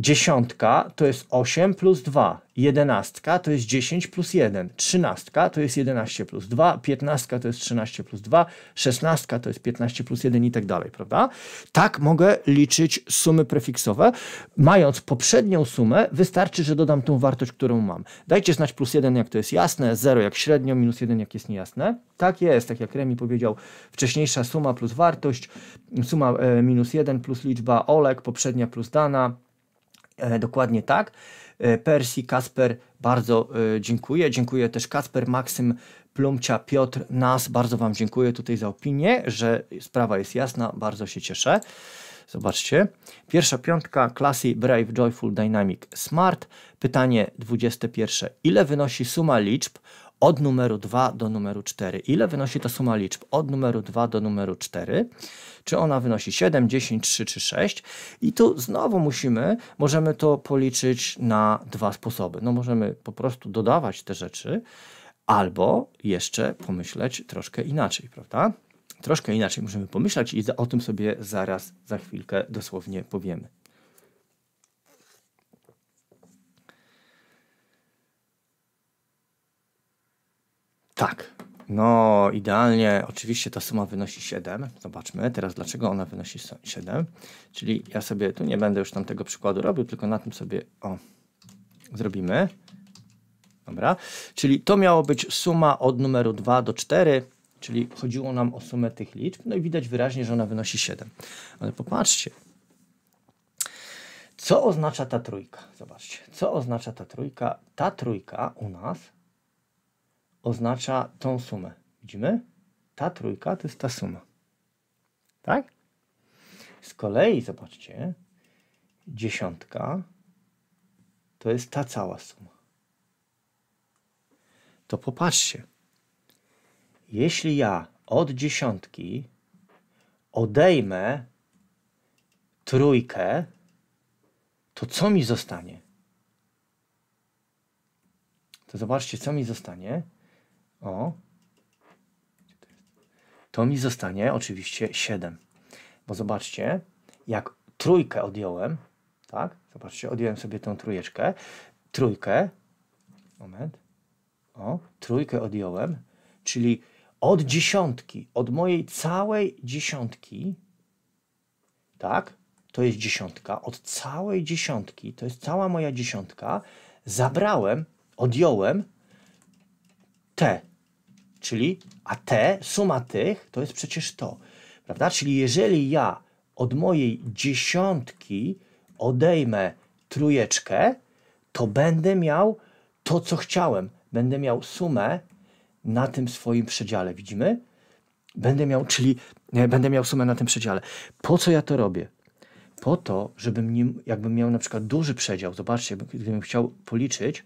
Dziesiątka to jest 8 plus 2, jedenastka to jest 10 plus 1, trzynastka to jest 11 plus 2, piętnastka to jest 13 plus 2, szesnastka to jest 15 plus 1 i tak dalej, prawda? Tak mogę liczyć sumy prefiksowe. Mając poprzednią sumę, wystarczy, że dodam tą wartość, którą mam. Dajcie znać plus 1, jak to jest jasne, 0 jak średnio, minus 1 jak jest niejasne. Tak jest, tak jak Remi powiedział, wcześniejsza suma plus wartość, suma e, minus 1 plus liczba Olek, poprzednia plus dana, E, dokładnie tak. E, Persi, Kasper, bardzo e, dziękuję. Dziękuję też Kasper, Maksym, Plumcia, Piotr, Nas. Bardzo Wam dziękuję tutaj za opinię, że sprawa jest jasna. Bardzo się cieszę. Zobaczcie. Pierwsza piątka klasy Brave Joyful Dynamic Smart. Pytanie 21. Ile wynosi suma liczb od numeru 2 do numeru 4. Ile wynosi ta suma liczb od numeru 2 do numeru 4? Czy ona wynosi 7, 10, 3 czy 6? I tu znowu musimy, możemy to policzyć na dwa sposoby. No możemy po prostu dodawać te rzeczy, albo jeszcze pomyśleć troszkę inaczej, prawda? Troszkę inaczej możemy pomyśleć i o tym sobie zaraz, za chwilkę dosłownie powiemy. Tak. No, idealnie. Oczywiście ta suma wynosi 7. Zobaczmy teraz, dlaczego ona wynosi 7. Czyli ja sobie tu nie będę już tam tego przykładu robił, tylko na tym sobie o, zrobimy. Dobra. Czyli to miało być suma od numeru 2 do 4, czyli chodziło nam o sumę tych liczb. No i widać wyraźnie, że ona wynosi 7. Ale popatrzcie, co oznacza ta trójka? Zobaczcie, co oznacza ta trójka? Ta trójka u nas oznacza tą sumę. Widzimy? Ta trójka to jest ta suma. Tak? Z kolei, zobaczcie, dziesiątka to jest ta cała suma. To popatrzcie. Jeśli ja od dziesiątki odejmę trójkę, to co mi zostanie? To zobaczcie, co mi zostanie. O. To mi zostanie oczywiście 7. Bo zobaczcie, jak trójkę odjąłem, tak? Zobaczcie, odjąłem sobie tą trójeczkę. Trójkę. Moment. O, trójkę odjąłem, czyli od dziesiątki, od mojej całej dziesiątki, tak? To jest dziesiątka. Od całej dziesiątki, to jest cała moja dziesiątka, zabrałem, odjąłem te Czyli, a te, suma tych, to jest przecież to. Prawda? Czyli jeżeli ja od mojej dziesiątki odejmę trójeczkę, to będę miał to, co chciałem. Będę miał sumę na tym swoim przedziale, widzimy? Będę miał, czyli nie, będę miał sumę na tym przedziale. Po co ja to robię? Po to, żebym nie, jakbym miał na przykład duży przedział, zobaczcie, gdybym chciał policzyć,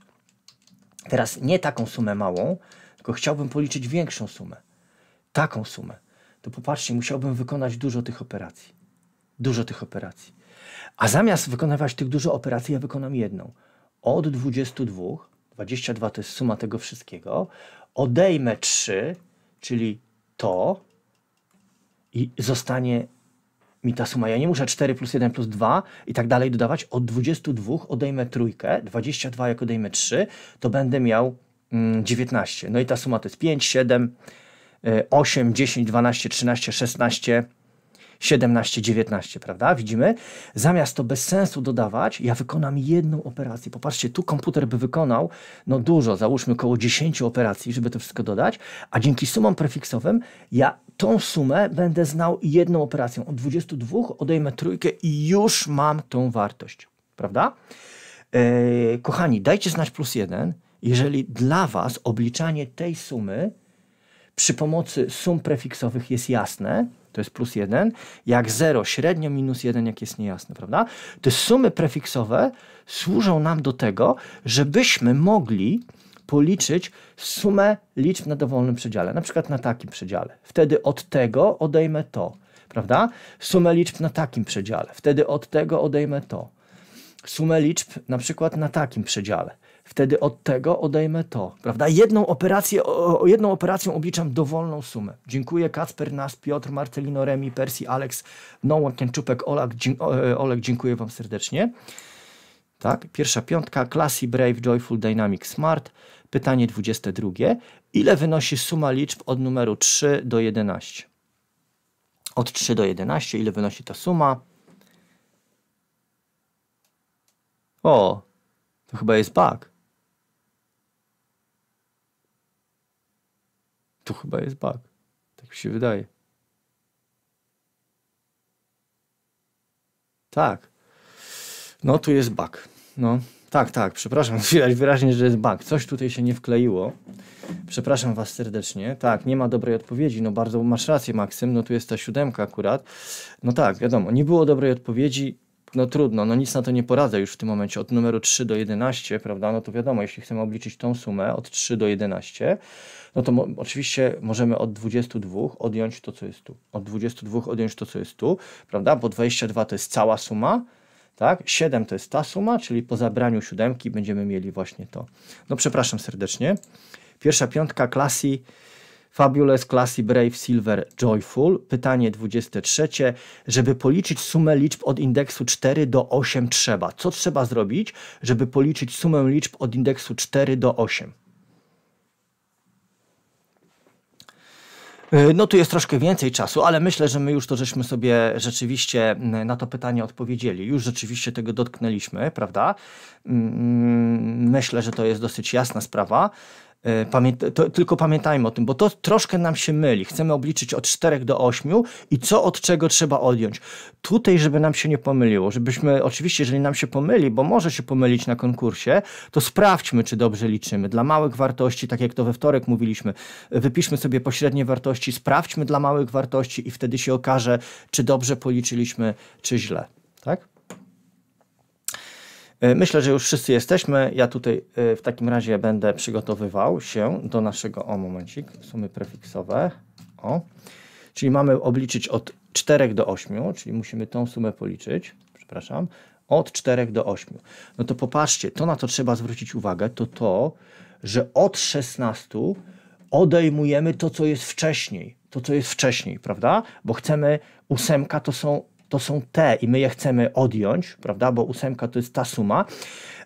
teraz nie taką sumę małą, tylko chciałbym policzyć większą sumę, taką sumę, to popatrzcie, musiałbym wykonać dużo tych operacji. Dużo tych operacji. A zamiast wykonywać tych dużo operacji, ja wykonam jedną. Od 22, 22 to jest suma tego wszystkiego, odejmę 3, czyli to i zostanie mi ta suma. Ja nie muszę 4 plus 1 plus 2 i tak dalej dodawać. Od 22 odejmę trójkę, 22 jak odejmę 3, to będę miał 19. Mm, no i ta suma to jest 5, 7, 8, 10, 12, 13, 16, 17, 19, prawda? Widzimy? Zamiast to bez sensu dodawać, ja wykonam jedną operację. Popatrzcie, tu komputer by wykonał no dużo, załóżmy około 10 operacji, żeby to wszystko dodać, a dzięki sumom prefiksowym ja tą sumę będę znał jedną operacją. Od 22 odejmę trójkę i już mam tą wartość, prawda? Yy, kochani, dajcie znać plus 1 jeżeli dla Was obliczanie tej sumy przy pomocy sum prefiksowych jest jasne, to jest plus 1, jak 0 średnio minus 1, jak jest niejasne, prawda? Te sumy prefiksowe służą nam do tego, żebyśmy mogli policzyć sumę liczb na dowolnym przedziale, na przykład na takim przedziale. Wtedy od tego odejmę to, prawda? Sumę liczb na takim przedziale. Wtedy od tego odejmę to. Sumę liczb na przykład na takim przedziale wtedy od tego odejmę to, prawda? Jedną, operację, o, jedną operacją obliczam dowolną sumę. Dziękuję Kacper, Nas, Piotr, Marcelino, Remi, Persi, Alex, Nołon, Kęczupek, Olek, e, Olek, dziękuję Wam serdecznie. Tak, pierwsza piątka, Classy, Brave, Joyful, Dynamic, Smart. Pytanie 22. Ile wynosi suma liczb od numeru 3 do 11? Od 3 do 11, ile wynosi ta suma? O, to chyba jest bug. to chyba jest bug. Tak mi się wydaje. Tak. No tu jest bug. No. Tak, tak, przepraszam, widać wyraźnie, że jest bug. Coś tutaj się nie wkleiło. Przepraszam Was serdecznie. Tak, nie ma dobrej odpowiedzi. No bardzo masz rację, Maksym. No tu jest ta siódemka akurat. No tak, wiadomo, nie było dobrej odpowiedzi. No trudno, no nic na to nie poradzę już w tym momencie. Od numeru 3 do 11, prawda? No to wiadomo, jeśli chcemy obliczyć tą sumę od 3 do 11, no to mo oczywiście możemy od 22 odjąć to, co jest tu. Od 22 odjąć to, co jest tu, prawda? Bo 22 to jest cała suma, tak? 7 to jest ta suma, czyli po zabraniu siódemki będziemy mieli właśnie to. No przepraszam serdecznie. Pierwsza piątka klasy Fabulous, Classy, Brave, Silver, Joyful. Pytanie 23. Żeby policzyć sumę liczb od indeksu 4 do 8 trzeba. Co trzeba zrobić, żeby policzyć sumę liczb od indeksu 4 do 8? E, no tu jest troszkę więcej czasu, ale myślę, że my już to żeśmy sobie rzeczywiście mm, na to pytanie odpowiedzieli. Już rzeczywiście tego dotknęliśmy, prawda? Mm, mm, myślę, że to jest dosyć jasna sprawa. E, to, tylko pamiętajmy o tym, bo to troszkę nam się myli. Chcemy obliczyć od 4 do 8 i co od czego trzeba odjąć. Tutaj, żeby nam się nie pomyliło, żebyśmy, oczywiście, jeżeli nam się pomyli, bo może się pomylić na konkursie, to sprawdźmy, czy dobrze liczymy. Dla małych wartości, tak jak to we wtorek mówiliśmy, wypiszmy sobie pośrednie wartości, sprawdźmy dla małych wartości i wtedy się okaże, czy dobrze policzyliśmy, czy źle. Tak? E, myślę, że już wszyscy jesteśmy. Ja tutaj e, w takim razie będę przygotowywał się do naszego, o momencik, sumy prefiksowe. O. Czyli mamy obliczyć od 4 do 8, czyli musimy tą sumę policzyć, przepraszam, od 4 do 8. No to popatrzcie, to na co trzeba zwrócić uwagę, to to, że od 16 odejmujemy to, co jest wcześniej. To, co jest wcześniej, prawda? Bo chcemy, ósemka to są to są te i my je chcemy odjąć, prawda, bo ósemka to jest ta suma.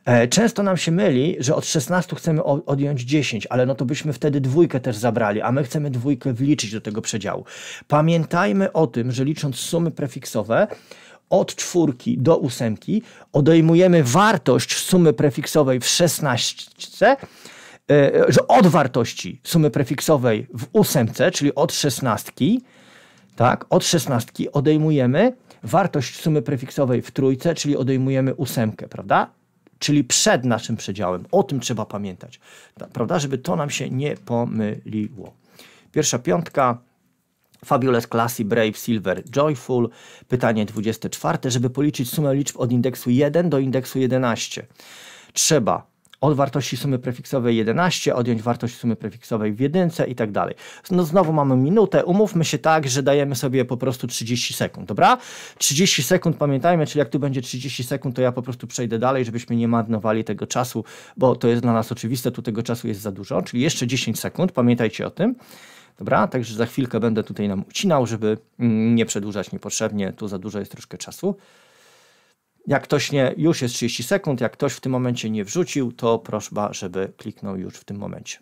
E, często nam się myli, że od 16 chcemy odjąć 10, ale no to byśmy wtedy dwójkę też zabrali, a my chcemy dwójkę wliczyć do tego przedziału. Pamiętajmy o tym, że licząc sumy prefiksowe, od czwórki do ósemki odejmujemy wartość sumy prefiksowej w 16, e, że od wartości sumy prefiksowej w ósemce, czyli od 16, tak, od 16 odejmujemy wartość sumy prefiksowej w trójce, czyli odejmujemy ósemkę, prawda? Czyli przed naszym przedziałem. O tym trzeba pamiętać, prawda? Żeby to nam się nie pomyliło. Pierwsza piątka. Fabulous Classy Brave Silver Joyful. Pytanie 24. Żeby policzyć sumę liczb od indeksu 1 do indeksu 11, trzeba od wartości sumy prefiksowej 11 odjąć wartość sumy prefiksowej w jedynce i tak dalej. No znowu mamy minutę, umówmy się tak, że dajemy sobie po prostu 30 sekund, dobra? 30 sekund pamiętajmy, czyli jak tu będzie 30 sekund, to ja po prostu przejdę dalej, żebyśmy nie marnowali tego czasu, bo to jest dla nas oczywiste, tu tego czasu jest za dużo, czyli jeszcze 10 sekund, pamiętajcie o tym. Dobra, także za chwilkę będę tutaj nam ucinał, żeby mm, nie przedłużać niepotrzebnie, tu za dużo jest troszkę czasu. Jak ktoś nie, już jest 30 sekund, jak ktoś w tym momencie nie wrzucił, to prośba, żeby kliknął już w tym momencie.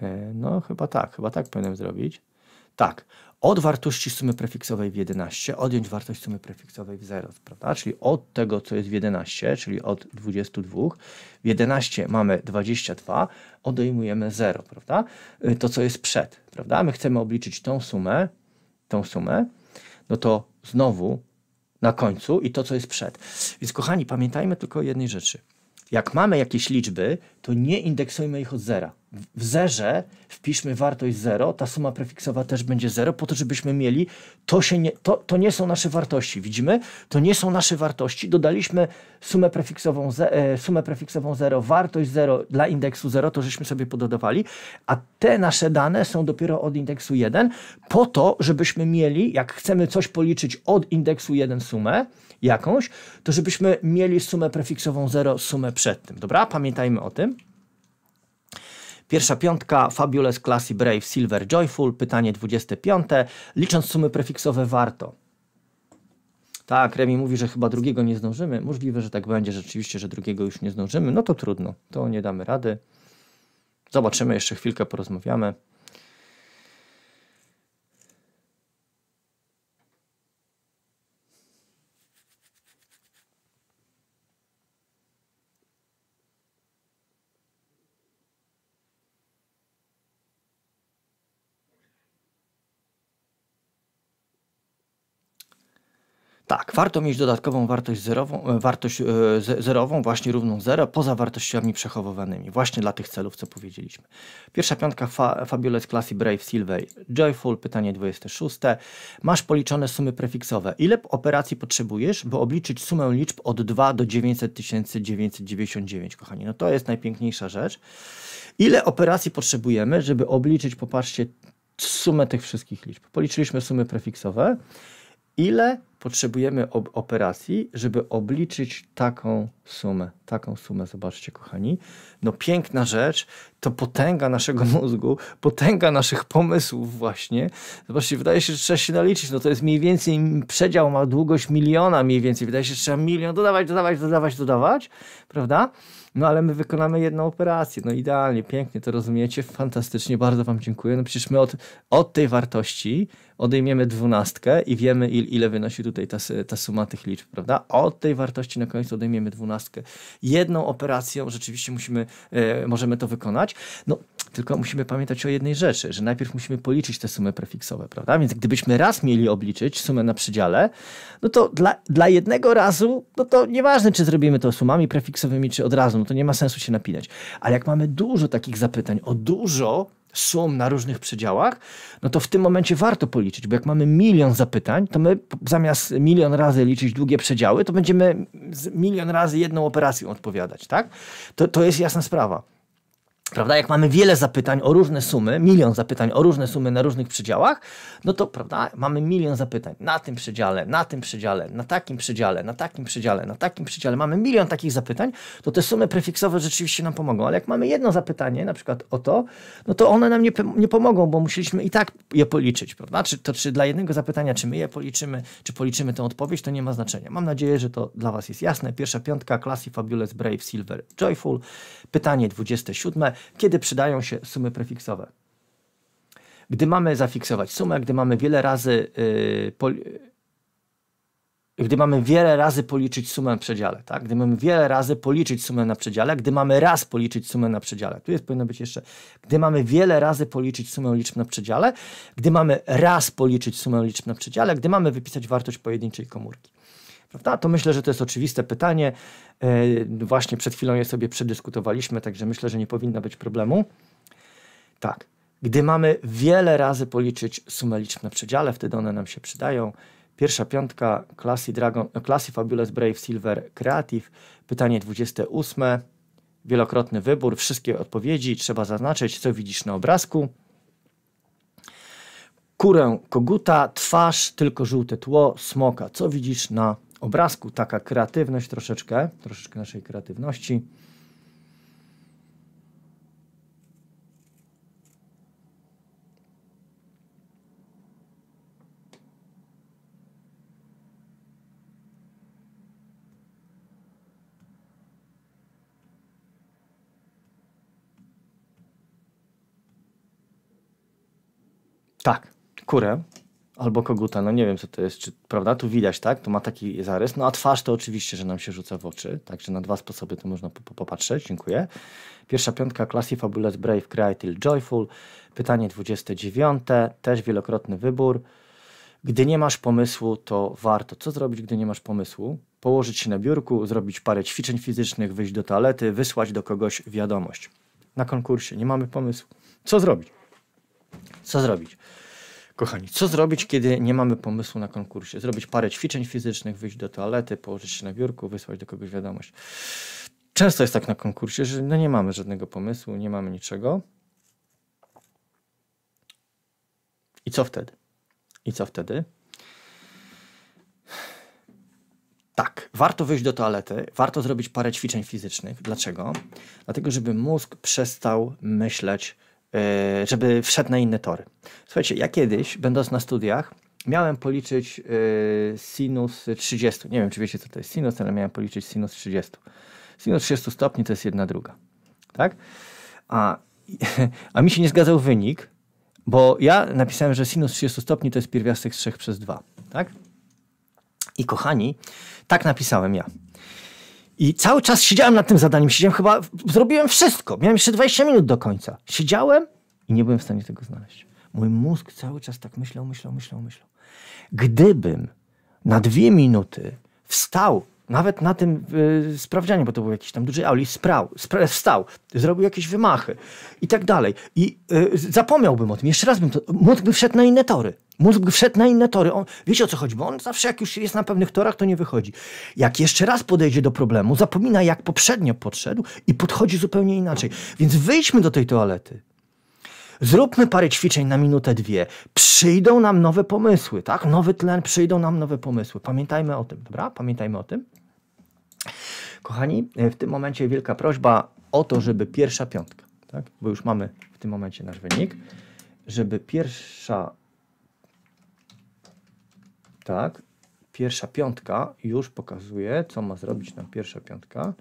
E, no, chyba tak, chyba tak powinienem zrobić. Tak, od wartości sumy prefiksowej w 11 odjąć wartość sumy prefiksowej w 0, prawda? Czyli od tego, co jest w 11, czyli od 22, w 11 mamy 22, odejmujemy 0, prawda? E, to, co jest przed, prawda? My chcemy obliczyć tą sumę, tą sumę, no to znowu na końcu i to, co jest przed. Więc kochani, pamiętajmy tylko o jednej rzeczy jak mamy jakieś liczby, to nie indeksujmy ich od zera. W zerze wpiszmy wartość 0, ta suma prefiksowa też będzie 0, po to, żebyśmy mieli, to, się nie, to, to nie są nasze wartości, widzimy? To nie są nasze wartości, dodaliśmy sumę prefiksową, ze, e, sumę prefiksową 0, wartość 0 dla indeksu 0, to żeśmy sobie pododawali, a te nasze dane są dopiero od indeksu 1, po to, żebyśmy mieli, jak chcemy coś policzyć od indeksu 1 sumę, jakąś, to żebyśmy mieli sumę prefiksową 0, sumę przed tym. Dobra, pamiętajmy o tym. Pierwsza piątka, Fabulous, Classy, Brave, Silver, Joyful. Pytanie 25. Licząc sumy prefiksowe warto. Tak, Remi mówi, że chyba drugiego nie zdążymy. Możliwe, że tak będzie rzeczywiście, że drugiego już nie zdążymy. No to trudno, to nie damy rady. Zobaczymy, jeszcze chwilkę porozmawiamy. Tak, warto mieć dodatkową wartość zerową, e, wartość e, zerową właśnie równą zero, poza wartościami przechowywanymi, właśnie dla tych celów, co powiedzieliśmy. Pierwsza piątka fa Fabulous Classy Brave Silvey Joyful, pytanie 26. Masz policzone sumy prefiksowe. Ile operacji potrzebujesz, by obliczyć sumę liczb od 2 do 900 999, kochani? No to jest najpiękniejsza rzecz. Ile operacji potrzebujemy, żeby obliczyć, popatrzcie, sumę tych wszystkich liczb? Policzyliśmy sumy prefiksowe ile potrzebujemy operacji, żeby obliczyć taką sumę. Taką sumę, zobaczcie, kochani. No piękna rzecz, to potęga naszego mózgu, potęga naszych pomysłów właśnie. Zobaczcie, wydaje się, że trzeba się naliczyć, no to jest mniej więcej, przedział ma długość miliona mniej więcej, wydaje się, że trzeba milion dodawać, dodawać, dodawać, dodawać, prawda? No ale my wykonamy jedną operację, no idealnie, pięknie to rozumiecie, fantastycznie, bardzo Wam dziękuję. No przecież my od, od tej wartości odejmiemy dwunastkę i wiemy, il, ile wynosi tutaj ta, ta suma tych liczb, prawda? Od tej wartości na końcu odejmiemy dwunastkę. Jedną operacją rzeczywiście musimy, e, możemy to wykonać. No tylko musimy pamiętać o jednej rzeczy, że najpierw musimy policzyć te sumy prefiksowe, prawda? Więc gdybyśmy raz mieli obliczyć sumę na przedziale, no to dla, dla jednego razu, no to nieważne, czy zrobimy to sumami prefiksowymi, czy od razu, no to nie ma sensu się napinać. Ale jak mamy dużo takich zapytań o dużo sum na różnych przedziałach, no to w tym momencie warto policzyć, bo jak mamy milion zapytań, to my zamiast milion razy liczyć długie przedziały, to będziemy milion razy jedną operacją odpowiadać, tak? To, to jest jasna sprawa. Prawda, jak mamy wiele zapytań o różne sumy, milion zapytań o różne sumy na różnych przedziałach, no to prawda, mamy milion zapytań na tym przedziale, na tym przedziale, na takim przedziale, na takim przedziale, na takim przedziale. Mamy milion takich zapytań, to te sumy prefiksowe rzeczywiście nam pomogą, ale jak mamy jedno zapytanie, na przykład o to, no to one nam nie, nie pomogą, bo musieliśmy i tak je policzyć, prawda? Czy, to, czy dla jednego zapytania, czy my je policzymy, czy policzymy tę odpowiedź, to nie ma znaczenia. Mam nadzieję, że to dla Was jest jasne. Pierwsza piątka, klasy Fabulous, Brave, Silver, Joyful. Pytanie 27 kiedy przydają się sumy prefiksowe. Gdy mamy zafiksować sumę, gdy mamy wiele razy yy, pol, gdy mamy wiele razy policzyć sumę w przedziale, tak? Gdy mamy wiele razy policzyć sumę na przedziale, gdy mamy raz policzyć sumę na przedziale. Tu jest powinno być jeszcze, gdy mamy wiele razy policzyć sumę liczb na przedziale, gdy mamy raz policzyć sumę liczb na przedziale, gdy mamy wypisać wartość pojedynczej komórki. Prawda? To myślę, że to jest oczywiste pytanie. E, właśnie przed chwilą je sobie przedyskutowaliśmy, także myślę, że nie powinno być problemu. Tak, gdy mamy wiele razy policzyć sumę liczb na przedziale, wtedy one nam się przydają. Pierwsza piątka, Classy, Dragon, Classy Fabulous Brave Silver Creative, pytanie 28, wielokrotny wybór, wszystkie odpowiedzi, trzeba zaznaczyć, co widzisz na obrazku. Kurę koguta, twarz, tylko żółte tło, smoka, co widzisz na obrazku taka kreatywność troszeczkę, troszeczkę naszej kreatywności. Tak, kurę. Albo koguta, no nie wiem co to jest, czy, prawda? Tu widać, tak? To ma taki zarys. No a twarz to oczywiście, że nam się rzuca w oczy, także na dwa sposoby to można popatrzeć. Dziękuję. Pierwsza piątka, Classy Fabulous Brave, Creative, Joyful. Pytanie 29, też wielokrotny wybór. Gdy nie masz pomysłu, to warto. Co zrobić, gdy nie masz pomysłu? Położyć się na biurku, zrobić parę ćwiczeń fizycznych, wyjść do toalety, wysłać do kogoś wiadomość. Na konkursie nie mamy pomysłu. Co zrobić? Co zrobić? Kochani, co zrobić, kiedy nie mamy pomysłu na konkursie? Zrobić parę ćwiczeń fizycznych, wyjść do toalety, położyć się na biurku, wysłać do kogoś wiadomość. Często jest tak na konkursie, że no nie mamy żadnego pomysłu, nie mamy niczego. I co wtedy? I co wtedy? Tak, warto wyjść do toalety, warto zrobić parę ćwiczeń fizycznych. Dlaczego? Dlatego, żeby mózg przestał myśleć E, żeby wszedł na inne tory. Słuchajcie, ja kiedyś, będąc na studiach, miałem policzyć e, sinus 30. Nie wiem, czy wiecie, co to jest sinus, ale miałem policzyć sinus 30. Sinus 30 stopni to jest jedna druga. Tak? A, a mi się nie zgadzał wynik, bo ja napisałem, że sinus 30 stopni to jest pierwiastek z 3 przez 2. Tak? I kochani, tak napisałem ja. I cały czas siedziałem nad tym zadaniem. Siedziałem chyba, zrobiłem wszystko. Miałem jeszcze 20 minut do końca. Siedziałem i nie byłem w stanie tego znaleźć. Mój mózg cały czas tak myślał, myślał, myślał, myślał. Gdybym na dwie minuty wstał nawet na tym y, sprawdzianie, bo to był jakiś tam duży auli, sprał, spra, wstał, zrobił jakieś wymachy i tak dalej. I y, zapomniałbym o tym, jeszcze raz bym to, mózg by wszedł na inne tory. Mózg by wszedł na inne tory. On, wiecie o co chodzi, bo on zawsze jak już jest na pewnych torach, to nie wychodzi. Jak jeszcze raz podejdzie do problemu, zapomina jak poprzednio podszedł i podchodzi zupełnie inaczej. Więc wyjdźmy do tej toalety. Zróbmy parę ćwiczeń na minutę, dwie. Przyjdą nam nowe pomysły, tak? Nowy tlen, przyjdą nam nowe pomysły. Pamiętajmy o tym, dobra? Pamiętajmy o tym. Kochani, e, w tym momencie wielka prośba o to, żeby pierwsza piątka, tak? bo już mamy w tym momencie nasz wynik, żeby pierwsza, tak, pierwsza piątka, już pokazuje, co ma zrobić nam pierwsza piątka.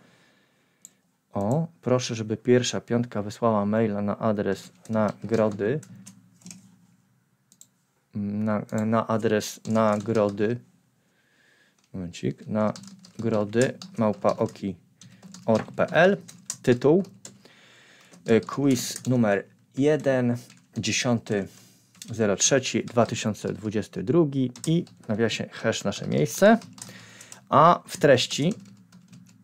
O, proszę, żeby pierwsza piątka wysłała maila na adres nagrody, na, na adres nagrody Momencik. Nagrody małpaoki.org.pl Tytuł. Y, quiz numer 1, 2022 i w nawiasie hash nasze miejsce. A w treści,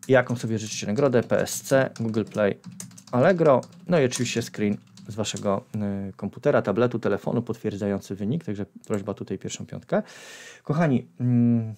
jaką sobie życzycie nagrodę, PSC, Google Play, Allegro, no i oczywiście screen z waszego y, komputera, tabletu, telefonu potwierdzający wynik, także prośba tutaj pierwszą piątkę. Kochani, mm,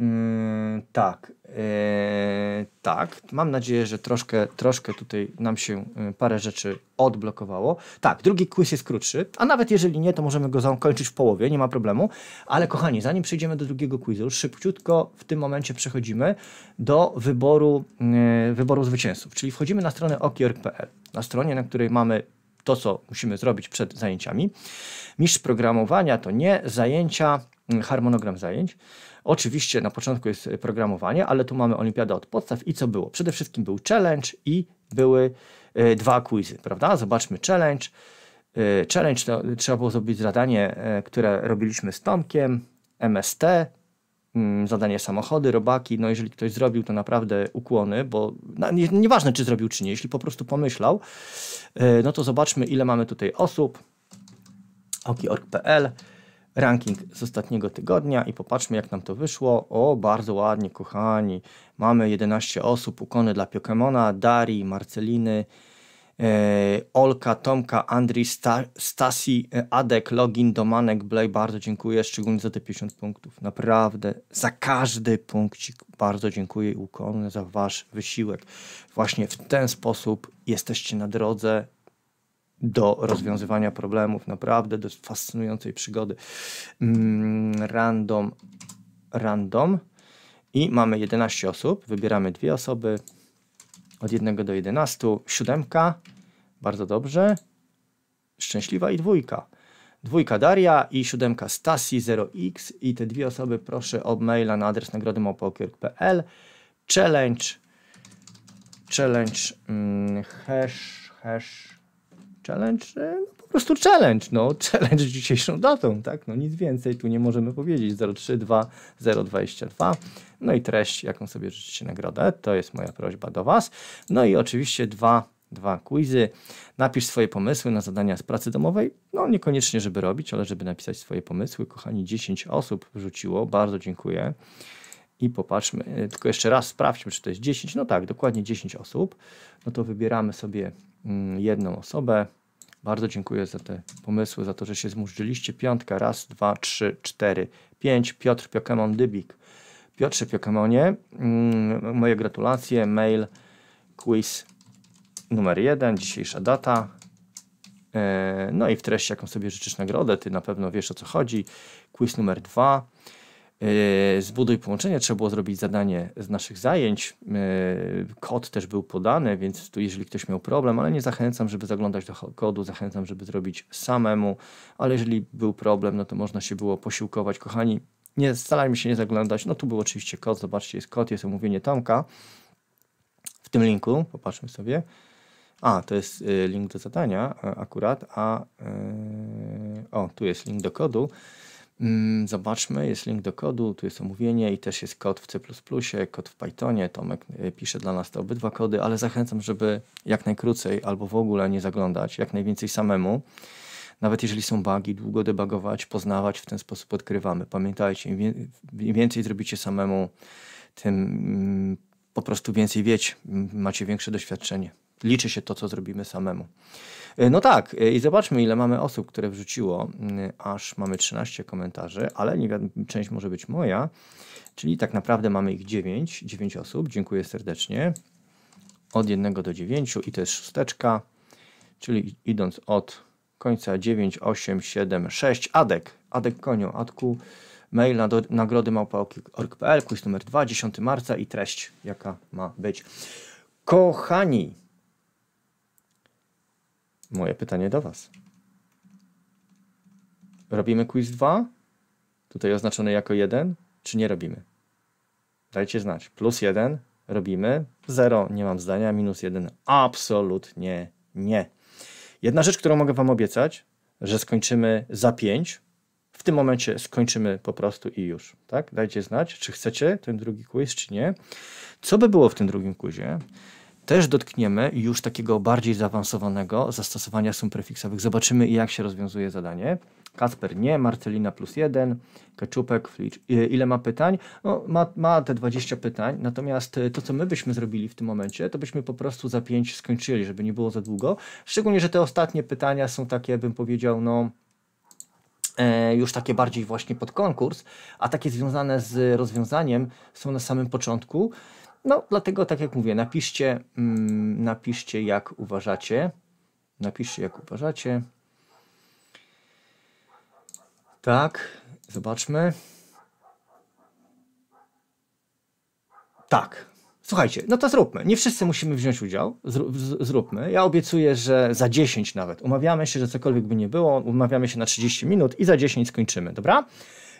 Mm, tak, e, tak. Mam nadzieję, że troszkę, troszkę tutaj nam się y, parę rzeczy odblokowało. Tak, drugi quiz jest krótszy, a nawet jeżeli nie, to możemy go zakończyć w połowie, nie ma problemu. Ale kochani, zanim przejdziemy do drugiego quizu, szybciutko w tym momencie przechodzimy do wyboru, e, wyboru zwycięzców, czyli wchodzimy na stronę okiorg.pl, na stronie, na której mamy to, co musimy zrobić przed zajęciami. Mistrz programowania to nie zajęcia, y, harmonogram zajęć. Oczywiście na początku jest programowanie, ale tu mamy olimpiadę od podstaw i co było? Przede wszystkim był challenge i były e, dwa quizy, prawda? Zobaczmy challenge. E, challenge to trzeba było zrobić zadanie, e, które robiliśmy z Tomkiem, MST, mm, zadanie samochody, robaki. No jeżeli ktoś zrobił, to naprawdę ukłony, bo nie, nieważne czy zrobił czy nie, jeśli po prostu pomyślał, no to zobaczmy ile mamy tutaj osób. oki.org.pl ranking z ostatniego tygodnia i popatrzmy jak nam to wyszło. O, bardzo ładnie, kochani. Mamy 11 osób, ukony dla Pokemona, Dari, Marceliny, e, Olka, Tomka, Andrii, Sta Stasi, Adek, Login, Domanek, Blay. Bardzo dziękuję, szczególnie za te 50 punktów. Naprawdę, za każdy punkcik bardzo dziękuję i ukłony za Wasz wysiłek. Właśnie w ten sposób jesteście na drodze do rozwiązywania problemów, naprawdę do fascynującej przygody. Mm, random, random i mamy 11 osób, wybieramy dwie osoby od 1 do 11, siódemka, bardzo dobrze, szczęśliwa i dwójka. Dwójka Daria i siódemka Stasi 0x i te dwie osoby proszę o maila na adres nagrodymopokierk.pl challenge challenge hmm, hash hash Challenge, e, no po prostu challenge, no challenge z dzisiejszą datą, tak, no nic więcej tu nie możemy powiedzieć, 032022, no i treść, jaką sobie życzycie nagrodę, to jest moja prośba do Was, no i oczywiście dwa dwa quizy. Napisz swoje pomysły na zadania z pracy domowej. No niekoniecznie, żeby robić, ale żeby napisać swoje pomysły. Kochani, 10 osób wrzuciło. Bardzo dziękuję. I popatrzmy, e, tylko jeszcze raz sprawdźmy, czy to jest 10. No tak, dokładnie 10 osób. No to wybieramy sobie Mm, jedną osobę. Bardzo dziękuję za te pomysły, za to, że się zmurzyliście. Piątka, raz, dwa, trzy, cztery, pięć. Piotr Piokemon Dybik. Piotrze Piokemonie, mm, moje gratulacje. Mail, quiz numer jeden, dzisiejsza data. E, no i w treści, jaką sobie życzysz nagrodę, ty na pewno wiesz o co chodzi. Quiz numer dwa. E, zbuduj połączenie, trzeba było zrobić zadanie z naszych zajęć. E, kod też był podany, więc tu jeżeli ktoś miał problem, ale nie zachęcam, żeby zaglądać do kodu, zachęcam, żeby zrobić samemu, ale jeżeli był problem, no to można się było posiłkować. Kochani, nie starajmy się nie zaglądać. No tu był oczywiście kod, zobaczcie, jest kod, jest omówienie Tomka w tym linku, popatrzmy sobie. A, to jest e, link do zadania akurat, a yy, o, tu jest link do kodu. Mm, zobaczmy, jest link do kodu, tu jest omówienie i też jest kod w C++, kod w Pythonie. Tomek y, pisze dla nas te obydwa kody, ale zachęcam, żeby jak najkrócej albo w ogóle nie zaglądać, jak najwięcej samemu. Nawet jeżeli są bugi, długo debugować, poznawać, w ten sposób odkrywamy. Pamiętajcie, im więcej zrobicie samemu, tym mm, po prostu więcej wiecie, mm, macie większe doświadczenie liczy się to, co zrobimy samemu. E, no tak, e, i zobaczmy, ile mamy osób, które wrzuciło. Aż mamy 13 komentarzy, ale nie, część może być moja, czyli tak naprawdę mamy ich 9, 9 osób. Dziękuję serdecznie. Od 1 do 9 i to jest szósteczka, czyli idąc od końca 9, 8, 7, 6. Adek, Adek Konio, Adku, mail na do, nagrody małpa.org.pl, quiz numer 2, 10 marca i treść, jaka ma być. Kochani, Moje pytanie do Was. Robimy quiz 2? Tutaj oznaczony jako 1? Czy nie robimy? Dajcie znać. Plus 1 robimy. 0 nie mam zdania. Minus 1 absolutnie nie. Jedna rzecz, którą mogę Wam obiecać, że skończymy za 5. W tym momencie skończymy po prostu i już. Tak? Dajcie znać, czy chcecie ten drugi quiz, czy nie. Co by było w tym drugim quizie? Też dotkniemy już takiego bardziej zaawansowanego zastosowania sum prefiksowych. Zobaczymy, jak się rozwiązuje zadanie. Kasper nie, Marcelina plus jeden, Keczupek, Flicz. Ile ma pytań? No, ma, ma te 20 pytań, natomiast e, to, co my byśmy zrobili w tym momencie, to byśmy po prostu za 5 skończyli, żeby nie było za długo. Szczególnie, że te ostatnie pytania są takie, bym powiedział, no e, już takie bardziej właśnie pod konkurs, a takie związane z rozwiązaniem są na samym początku. No, dlatego tak jak mówię, napiszcie, mm, napiszcie jak uważacie. Napiszcie jak uważacie. Tak, zobaczmy. Tak. Słuchajcie, no to zróbmy. Nie wszyscy musimy wziąć udział. zróbmy. Ja obiecuję, że za 10 nawet. Umawiamy się, że cokolwiek by nie było, umawiamy się na 30 minut i za 10 skończymy, dobra?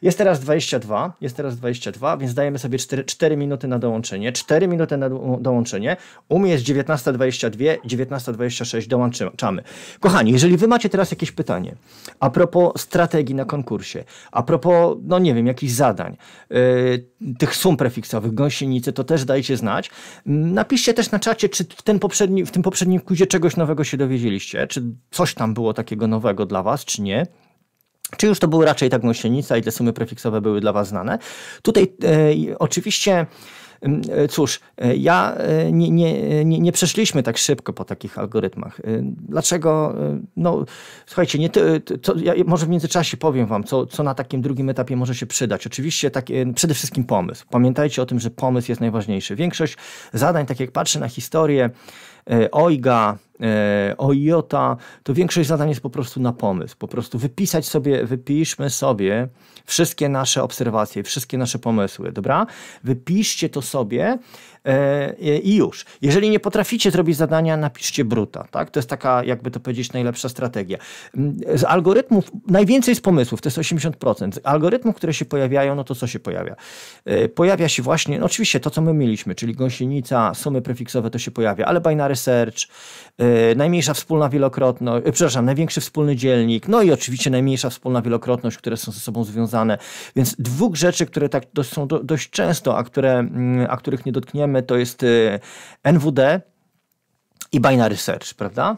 Jest teraz 22, jest teraz 22, więc dajemy sobie 4, 4 minuty na dołączenie. 4 minuty na dołączenie. U mnie jest 19.22, 19.26 dołączamy. Kochani, jeżeli wy macie teraz jakieś pytanie a propos strategii na konkursie, a propos, no nie wiem, jakichś zadań, yy, tych sum prefiksowych, gąsienicy, to też dajcie znać. Napiszcie też na czacie, czy w, ten poprzedni, w tym poprzednim kuzie czegoś nowego się dowiedzieliście, czy coś tam było takiego nowego dla was, czy nie. Czy już to były raczej ta gąsienica i te sumy prefiksowe były dla Was znane? Tutaj e, oczywiście. Mm, e, cóż, e, ja e, nie, nie, nie, nie, przeszliśmy tak szybko po takich algorytmach. Dlaczego? No, słuchajcie, nie ty, to, ja może w międzyczasie powiem Wam, co, co na takim drugim etapie może się przydać. Oczywiście takie, przede wszystkim pomysł. Pamiętajcie o tym, że pomysł jest najważniejszy. Większość zadań, tak jak patrzę na historię OIGA, E, o to większość zadań jest po prostu na pomysł. Po prostu wypisać sobie, wypiszmy sobie wszystkie nasze obserwacje, wszystkie nasze pomysły, dobra? Wypiszcie to sobie e, i już. Jeżeli nie potraficie zrobić zadania, napiszcie bruta, tak? To jest taka, jakby to powiedzieć, najlepsza strategia. Mm, z algorytmów, najwięcej z pomysłów, to jest 80%. Z algorytmów, które się pojawiają, no to co się pojawia? E, pojawia się właśnie, no oczywiście to, co my mieliśmy, czyli gąsienica, sumy prefiksowe, to się pojawia, ale binary search, E, najmniejsza wspólna wielokrotność, e, przepraszam, największy wspólny dzielnik, no i oczywiście najmniejsza wspólna wielokrotność, które są ze sobą związane. Więc dwóch rzeczy, które tak są do, dość często, a, które, mm, a których nie dotkniemy, to jest e, NWD i binary search, prawda?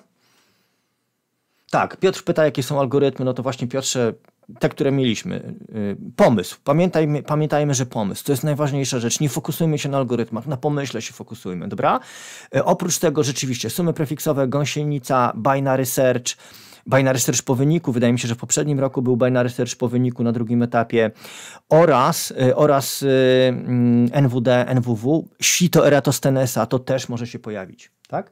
Tak, Piotr pyta, jakie są algorytmy. No to właśnie, Piotrze, te, które mieliśmy. Y, pomysł. Pamiętajmy, pamiętajmy, że pomysł to jest najważniejsza rzecz. Nie fokusujmy się na algorytmach, na pomyśle się fokusujmy, dobra? Y, oprócz tego rzeczywiście sumy prefiksowe, gąsienica, binary search, binary search po wyniku, wydaje mi się, że w poprzednim roku był binary search po wyniku na drugim etapie oraz, y, oraz mm, NWD, NWW, sito Eratosthenes'a, to też może się pojawić, tak?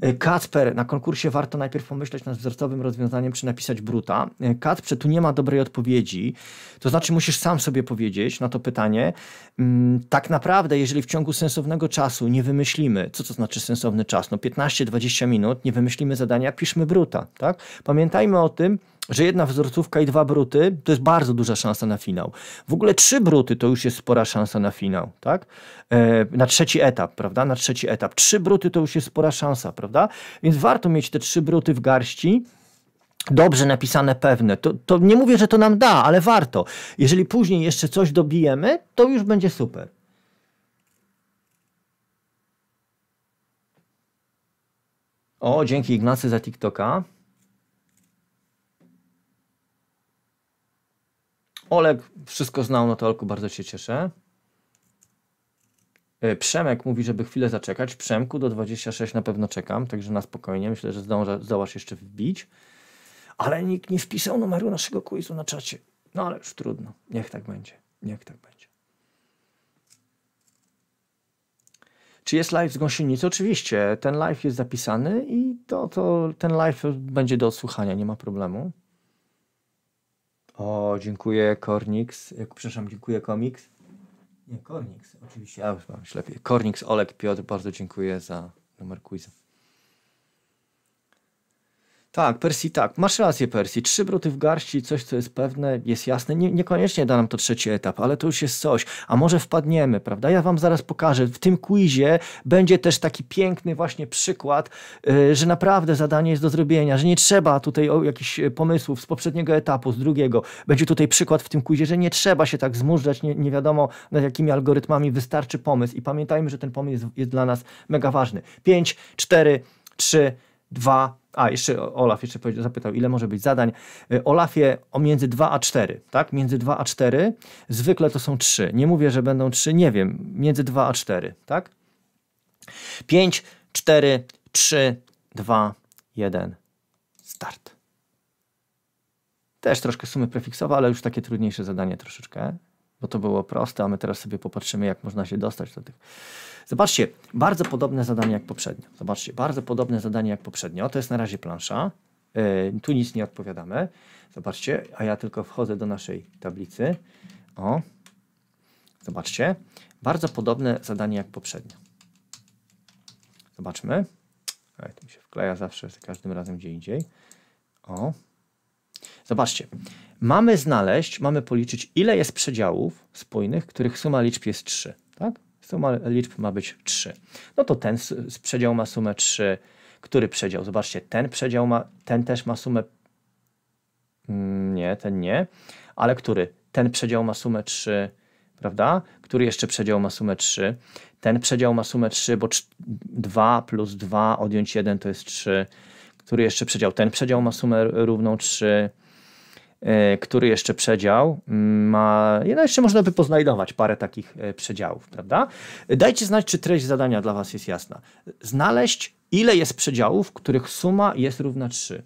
E, Kacper, na konkursie warto najpierw pomyśleć nad wzorcowym rozwiązaniem, czy napisać bruta. E, Kacprze, tu nie ma dobrej odpowiedzi. To znaczy, musisz sam sobie powiedzieć na to pytanie. Mm, tak naprawdę, jeżeli w ciągu sensownego czasu nie wymyślimy, co to znaczy sensowny czas, no 15-20 minut, nie wymyślimy zadania, piszmy bruta. Tak? Pamiętajmy o tym, że jedna wzorcówka i dwa bruty to jest bardzo duża szansa na finał. W ogóle trzy bruty to już jest spora szansa na finał, tak? E, na trzeci etap, prawda? Na trzeci etap. Trzy bruty to już jest spora szansa, prawda? Więc warto mieć te trzy bruty w garści dobrze napisane pewne. To, to nie mówię, że to nam da, ale warto. Jeżeli później jeszcze coś dobijemy, to już będzie super. O, dzięki Ignacy za TikToka. Olek wszystko znał, no to Olku bardzo się cieszę. E, Przemek mówi, żeby chwilę zaczekać. Przemku do 26 na pewno czekam, także na spokojnie. Myślę, że zdąża, zdołasz jeszcze wbić. Ale nikt nie wpisał numeru naszego quizu na czacie. No ale już trudno. Niech tak będzie. Niech tak będzie. Czy jest live z gąsienicy? Oczywiście. Ten live jest zapisany i to, to ten live będzie do odsłuchania, nie ma problemu. O, dziękuję Kornix. Przepraszam, dziękuję Komiks. Nie, Kornix, oczywiście. Ja mam lepiej. Kornix, Olek, Piotr, bardzo dziękuję za numer quiza. Tak, Persji tak. Masz rację, Persji. Trzy bruty w garści, coś co jest pewne, jest jasne. Nie, niekoniecznie da nam to trzeci etap, ale to już jest coś. A może wpadniemy, prawda? Ja wam zaraz pokażę. W tym quizie będzie też taki piękny właśnie przykład, y, że naprawdę zadanie jest do zrobienia, że nie trzeba tutaj jakichś e, pomysłów z poprzedniego etapu, z drugiego. Będzie tutaj przykład w tym quizie, że nie trzeba się tak zmurzać, nie, nie wiadomo nad jakimi algorytmami, wystarczy pomysł. I pamiętajmy, że ten pomysł jest, jest dla nas mega ważny. 5, 4, 3, 2, a, jeszcze Olaf jeszcze zapytał, ile może być zadań. Y, Olafie o między 2 a 4, tak? Między 2 a 4. Zwykle to są 3. Nie mówię, że będą 3, nie wiem. Między 2 a 4, tak? 5, 4, 3, 2, 1, start. Też troszkę sumy prefiksowe, ale już takie trudniejsze zadanie troszeczkę, bo to było proste, a my teraz sobie popatrzymy, jak można się dostać do tych Zobaczcie, bardzo podobne zadanie jak poprzednio. Zobaczcie, bardzo podobne zadanie jak poprzednio. To jest na razie plansza. Yy, tu nic nie odpowiadamy. Zobaczcie, a ja tylko wchodzę do naszej tablicy. O, zobaczcie. Bardzo podobne zadanie jak poprzednio. Zobaczmy. Ej, to mi się wkleja zawsze, za każdym razem gdzie indziej. O, Zobaczcie, mamy znaleźć, mamy policzyć, ile jest przedziałów spójnych, których suma liczb jest 3. Tak? Suma liczb ma być 3. No to ten przedział ma sumę 3. Który przedział? Zobaczcie, ten przedział ma, ten też ma sumę. Mm, nie, ten nie. Ale który? Ten przedział ma sumę 3, prawda? Który jeszcze przedział ma sumę 3? Ten przedział ma sumę 3, bo 2 plus 2 odjąć 1 to jest 3. Który jeszcze przedział? Ten przedział ma sumę równą 3. E, który jeszcze przedział mm, ma. No jeszcze można by poznajdować parę takich e, przedziałów, prawda? Dajcie znać, czy treść zadania dla Was jest jasna. Znaleźć, ile jest przedziałów, których suma jest równa 3.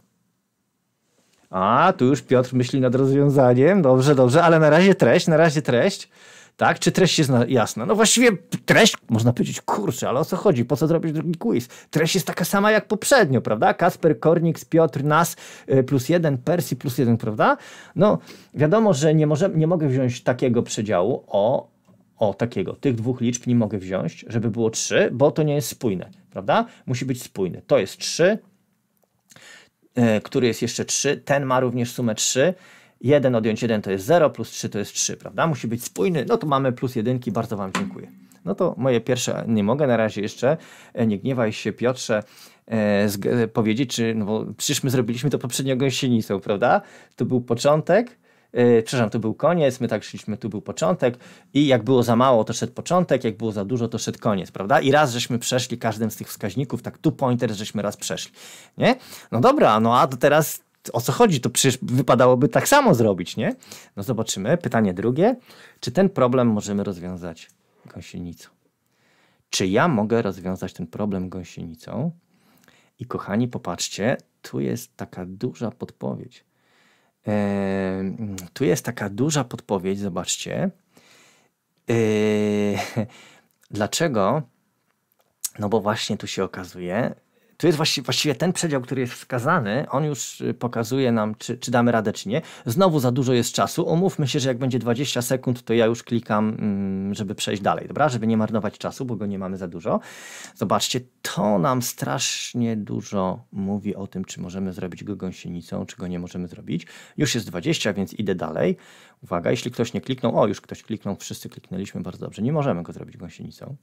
A, tu już Piotr myśli nad rozwiązaniem. Dobrze, dobrze, ale na razie treść, na razie treść tak? Czy treść jest jasna? No właściwie treść, można powiedzieć, kurczę, ale o co chodzi? Po co zrobić drugi quiz? Treść jest taka sama jak poprzednio, prawda? Kasper, Kornik, Piotr, Nas y, plus jeden, Persi plus jeden, prawda? No wiadomo, że nie, może, nie mogę wziąć takiego przedziału o o takiego, tych dwóch liczb nie mogę wziąć, żeby było 3, bo to nie jest spójne, prawda? Musi być spójny. To jest 3, y, który jest jeszcze 3, ten ma również sumę 3, 1 odjąć 1 to jest 0, plus 3 to jest 3, prawda? Musi być spójny, no to mamy plus jedynki, bardzo Wam dziękuję. No to moje pierwsze, nie mogę na razie jeszcze, e, nie gniewaj się Piotrze, e, e, powiedzieć, czy, no bo przecież my zrobiliśmy to poprzednio gąsienicą, prawda? To był początek, e, przepraszam, to był koniec, my tak szliśmy, tu był początek i jak było za mało, to szedł początek, jak było za dużo, to szedł koniec, prawda? I raz żeśmy przeszli każdym z tych wskaźników, tak tu pointer żeśmy raz przeszli, nie? No dobra, no a teraz o co chodzi, to przecież wypadałoby tak samo zrobić, nie? No zobaczymy. Pytanie drugie. Czy ten problem możemy rozwiązać gąsienicą? Czy ja mogę rozwiązać ten problem gąsienicą? I kochani, popatrzcie, tu jest taka duża podpowiedź. Eee, tu jest taka duża podpowiedź, zobaczcie. Eee, dlaczego? No bo właśnie tu się okazuje, to jest właści właściwie ten przedział, który jest wskazany, on już y, pokazuje nam, czy, czy damy radę, czy nie. Znowu za dużo jest czasu. Umówmy się, że jak będzie 20 sekund, to ja już klikam, mm, żeby przejść dalej, dobra? Żeby nie marnować czasu, bo go nie mamy za dużo. Zobaczcie, to nam strasznie dużo mówi o tym, czy możemy zrobić go gąsienicą, czy go nie możemy zrobić. Już jest 20, więc idę dalej. Uwaga, jeśli ktoś nie kliknął, o, już ktoś kliknął, wszyscy kliknęliśmy, bardzo dobrze. Nie możemy go zrobić gąsienicą.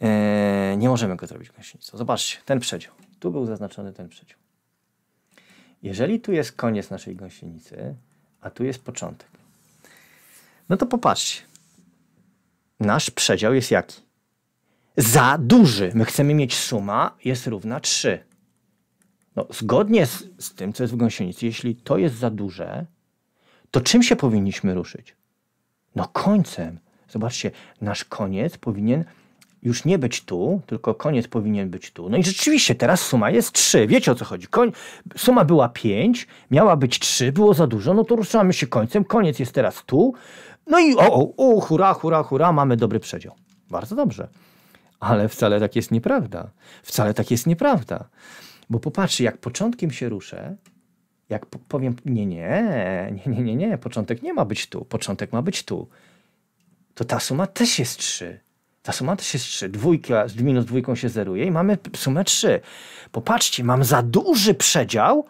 E, nie możemy go zrobić gąsienicą. Zobaczcie, ten przedział. Tu był zaznaczony ten przedział. Jeżeli tu jest koniec naszej gąsienicy, a tu jest początek, no to popatrzcie. Nasz przedział jest jaki? Za duży. My chcemy mieć suma jest równa 3. No, zgodnie z, z tym, co jest w gąsienicy, jeśli to jest za duże, to czym się powinniśmy ruszyć? No końcem. Zobaczcie, nasz koniec powinien już nie być tu, tylko koniec powinien być tu. No i rzeczywiście teraz suma jest 3. Wiecie o co chodzi. Koń... Suma była 5, miała być 3, było za dużo, no to ruszamy się końcem, koniec jest teraz tu. No i o, o, o hura, hura, hura, mamy dobry przedział. Bardzo dobrze. Ale wcale tak jest nieprawda. Wcale tak jest nieprawda. Bo popatrzcie, jak początkiem się ruszę, jak powiem, nie, nie, nie, nie, nie, nie, początek nie ma być tu, początek ma być tu, to ta suma też jest 3. Ta suma też jest 3. Dwójka z minus dwójką się zeruje i mamy sumę 3. Popatrzcie, mam za duży przedział,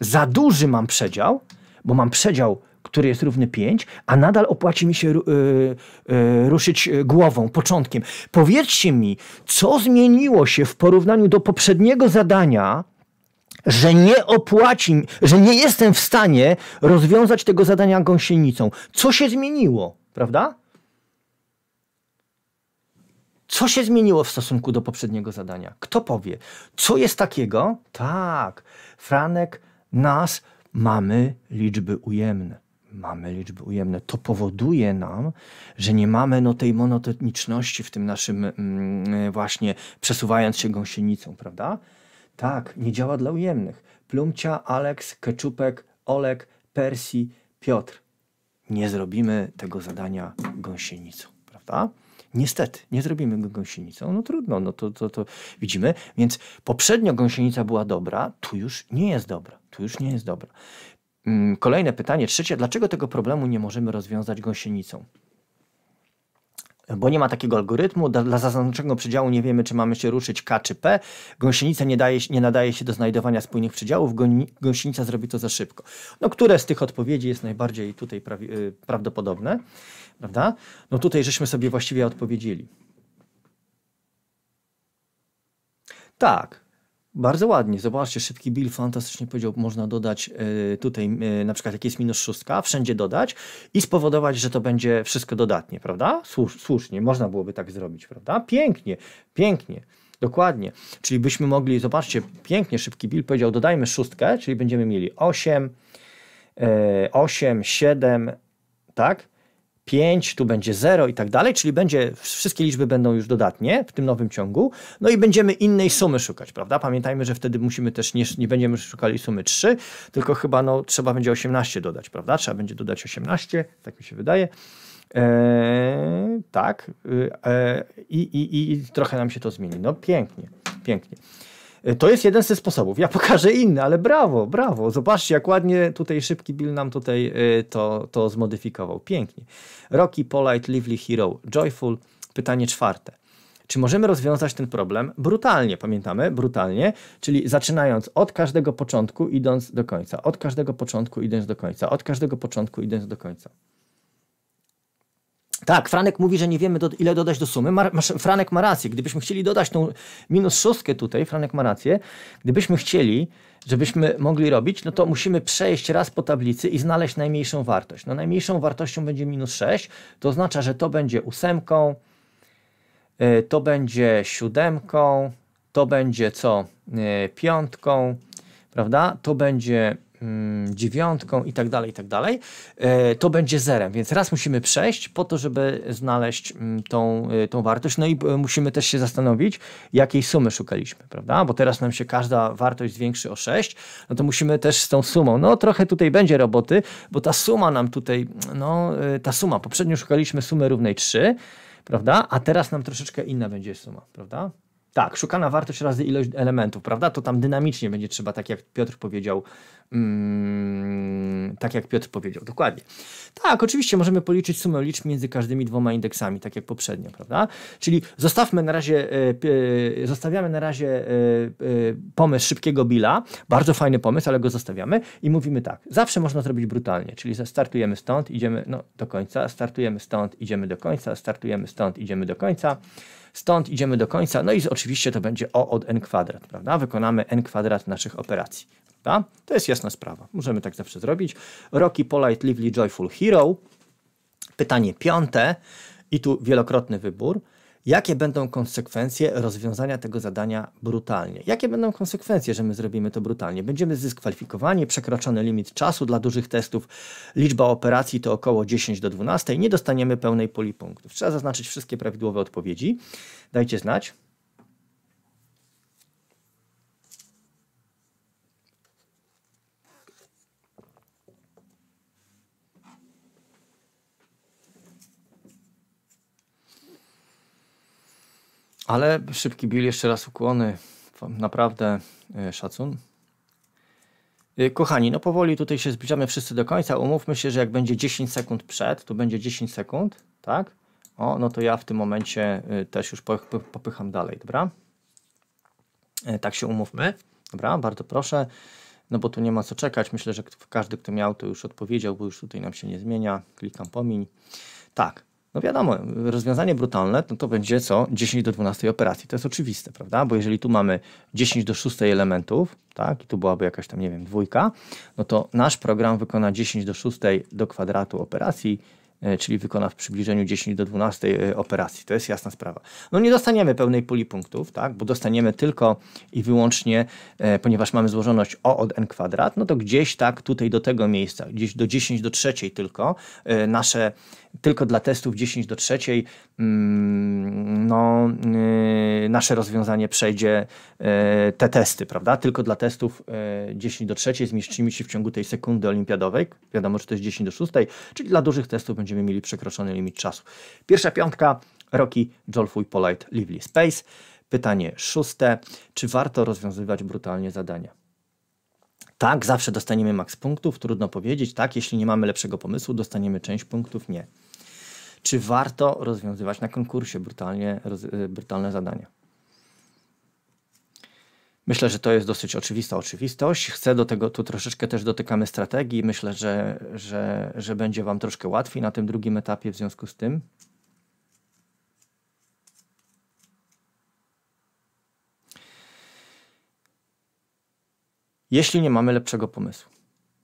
za duży mam przedział, bo mam przedział, który jest równy 5, a nadal opłaci mi się y, y, ruszyć y, głową, początkiem. Powiedzcie mi, co zmieniło się w porównaniu do poprzedniego zadania, że nie opłaci, że nie jestem w stanie rozwiązać tego zadania gąsienicą. Co się zmieniło, prawda? Co się zmieniło w stosunku do poprzedniego zadania? Kto powie? Co jest takiego? Tak, Franek, nas mamy liczby ujemne. Mamy liczby ujemne. To powoduje nam, że nie mamy no, tej monotoniczności w tym naszym mm, właśnie przesuwając się gąsienicą, prawda? Tak, nie działa dla ujemnych. Plumcia, Aleks, Keczupek, Olek, Persji, Piotr. Nie zrobimy tego zadania gąsienicą, prawda? Niestety, nie zrobimy go gąsienicą. No trudno, no to, to, to widzimy. Więc poprzednio gąsienica była dobra, tu już nie jest dobra. Tu już nie jest dobra. Mm, kolejne pytanie, trzecie. Dlaczego tego problemu nie możemy rozwiązać gąsienicą? bo nie ma takiego algorytmu. Dla, zasadniczego zaznaczonego przedziału nie wiemy, czy mamy się ruszyć K czy P. Gąsienica nie, daje, nie nadaje się do znajdowania spójnych przedziałów. gąsienica zrobi to za szybko. No, które z tych odpowiedzi jest najbardziej tutaj prawi, yy, prawdopodobne? Prawda? No tutaj żeśmy sobie właściwie odpowiedzieli. Tak, bardzo ładnie, zobaczcie, szybki Bill fantastycznie powiedział, można dodać y, tutaj y, na przykład jakieś minus szóstka, wszędzie dodać i spowodować, że to będzie wszystko dodatnie, prawda? Słusz, słusznie, można byłoby tak zrobić, prawda? Pięknie, pięknie, dokładnie. Czyli byśmy mogli, zobaczcie, pięknie szybki Bill powiedział, dodajmy szóstkę, czyli będziemy mieli 8, 8, 7, tak? 5, tu będzie 0 i tak dalej, czyli będzie, wszystkie liczby będą już dodatnie w tym nowym ciągu, no i będziemy innej sumy szukać, prawda? Pamiętajmy, że wtedy musimy też, nie, nie będziemy szukali sumy 3, tylko chyba no, trzeba będzie 18 dodać, prawda? Trzeba będzie dodać 18, tak mi się wydaje. Eee, tak, eee, i, i, i trochę nam się to zmieni. No pięknie, pięknie. To jest jeden ze sposobów. Ja pokażę inny, ale brawo, brawo. Zobaczcie, jak ładnie tutaj szybki Bill nam tutaj y, to, to zmodyfikował. Pięknie. Rocky, Polite, Lively Hero, Joyful. Pytanie czwarte. Czy możemy rozwiązać ten problem brutalnie? Pamiętamy, brutalnie, czyli zaczynając od każdego początku, idąc do końca, od każdego początku, idąc do końca, od każdego początku, idąc do końca. Tak, Franek mówi, że nie wiemy do, ile dodać do sumy. Mar, Franek ma rację. Gdybyśmy chcieli dodać tą minus szóstkę tutaj, Franek ma rację. Gdybyśmy chcieli, żebyśmy mogli robić, no to musimy przejść raz po tablicy i znaleźć najmniejszą wartość. No najmniejszą wartością będzie minus 6, to oznacza, że to będzie ósemką, yy, to będzie siódemką, to będzie co? Yy, piątką, prawda? To będzie Mm, dziewiątką i tak dalej, i tak dalej, e, to będzie zerem. Więc raz musimy przejść po to, żeby znaleźć mm, tą, e, tą wartość. No i e, musimy też się zastanowić, jakiej sumy szukaliśmy, prawda? Bo teraz nam się każda wartość zwiększy o 6, no to musimy też z tą sumą, no trochę tutaj będzie roboty, bo ta suma nam tutaj, no ta suma, poprzednio szukaliśmy sumy równej 3, prawda? A teraz nam troszeczkę inna będzie suma, prawda? Tak, szukana wartość razy ilość elementów, prawda? To tam dynamicznie będzie trzeba, tak jak Piotr powiedział, mm, tak jak Piotr powiedział, dokładnie. Tak, oczywiście możemy policzyć sumę liczb między każdymi dwoma indeksami, tak jak poprzednio, prawda? Czyli zostawmy na razie, e, e, zostawiamy na razie e, pomysł szybkiego Billa, bardzo fajny pomysł, ale go zostawiamy i mówimy tak, zawsze można zrobić brutalnie, czyli startujemy stąd, idziemy no, do końca, startujemy stąd, idziemy do końca, startujemy stąd, idziemy do końca. Stąd idziemy do końca, no i oczywiście to będzie O od n kwadrat, prawda? Wykonamy n kwadrat naszych operacji, prawda? To jest jasna sprawa, możemy tak zawsze zrobić. Rocky, Polite, Lively, Joyful, Hero. Pytanie piąte i tu wielokrotny wybór jakie będą konsekwencje rozwiązania tego zadania brutalnie. Jakie będą konsekwencje, że my zrobimy to brutalnie? Będziemy zdyskwalifikowani, przekroczony limit czasu dla dużych testów, liczba operacji to około 10 do 12, nie dostaniemy pełnej puli punktów. Trzeba zaznaczyć wszystkie prawidłowe odpowiedzi. Dajcie znać. Ale szybki Bill, jeszcze raz ukłony. Naprawdę e, szacun. E, kochani, no powoli tutaj się zbliżamy wszyscy do końca. Umówmy się, że jak będzie 10 sekund przed, to będzie 10 sekund, tak? O, no to ja w tym momencie e, też już popycham dalej, dobra? Tak się umówmy. Dobra, bardzo proszę. No bo tu nie ma co czekać. Myślę, że każdy, kto miał, to już odpowiedział, bo już tutaj nam się nie zmienia. Klikam pomiń. Tak, no wiadomo, rozwiązanie brutalne to, no to będzie co 10 do 12 operacji. To jest oczywiste, prawda? Bo jeżeli tu mamy 10 do 6 elementów, tak, i tu byłaby jakaś tam, nie wiem, dwójka, no to nasz program wykona 10 do 6 do kwadratu operacji, e, czyli wykona w przybliżeniu 10 do 12 e, operacji. To jest jasna sprawa. No nie dostaniemy pełnej puli punktów, tak? bo dostaniemy tylko i wyłącznie, e, ponieważ mamy złożoność O od n kwadrat, no to gdzieś tak tutaj do tego miejsca, gdzieś do 10 do trzeciej tylko nasze tylko dla testów 10 do 3, mm, no, y, nasze rozwiązanie przejdzie y, te testy, prawda? Tylko dla testów 10 y, do 3 zmieścimy się w ciągu tej sekundy olimpiadowej. Wiadomo, że to jest 10 do 6, czyli dla dużych testów będziemy mieli przekroczony limit czasu. Pierwsza piątka, Rocky, Jolfuy, Polite, Lively Space. Pytanie szóste, czy warto rozwiązywać brutalnie zadania? Tak, zawsze dostaniemy maks punktów, trudno powiedzieć. Tak, jeśli nie mamy lepszego pomysłu, dostaniemy część punktów, nie czy warto rozwiązywać na konkursie brutalnie, roz, e, brutalne zadania. Myślę, że to jest dosyć oczywista oczywistość. Chcę do tego, tu troszeczkę też dotykamy strategii. Myślę, że, że, że będzie Wam troszkę łatwiej na tym drugim etapie w związku z tym. Jeśli nie mamy lepszego pomysłu.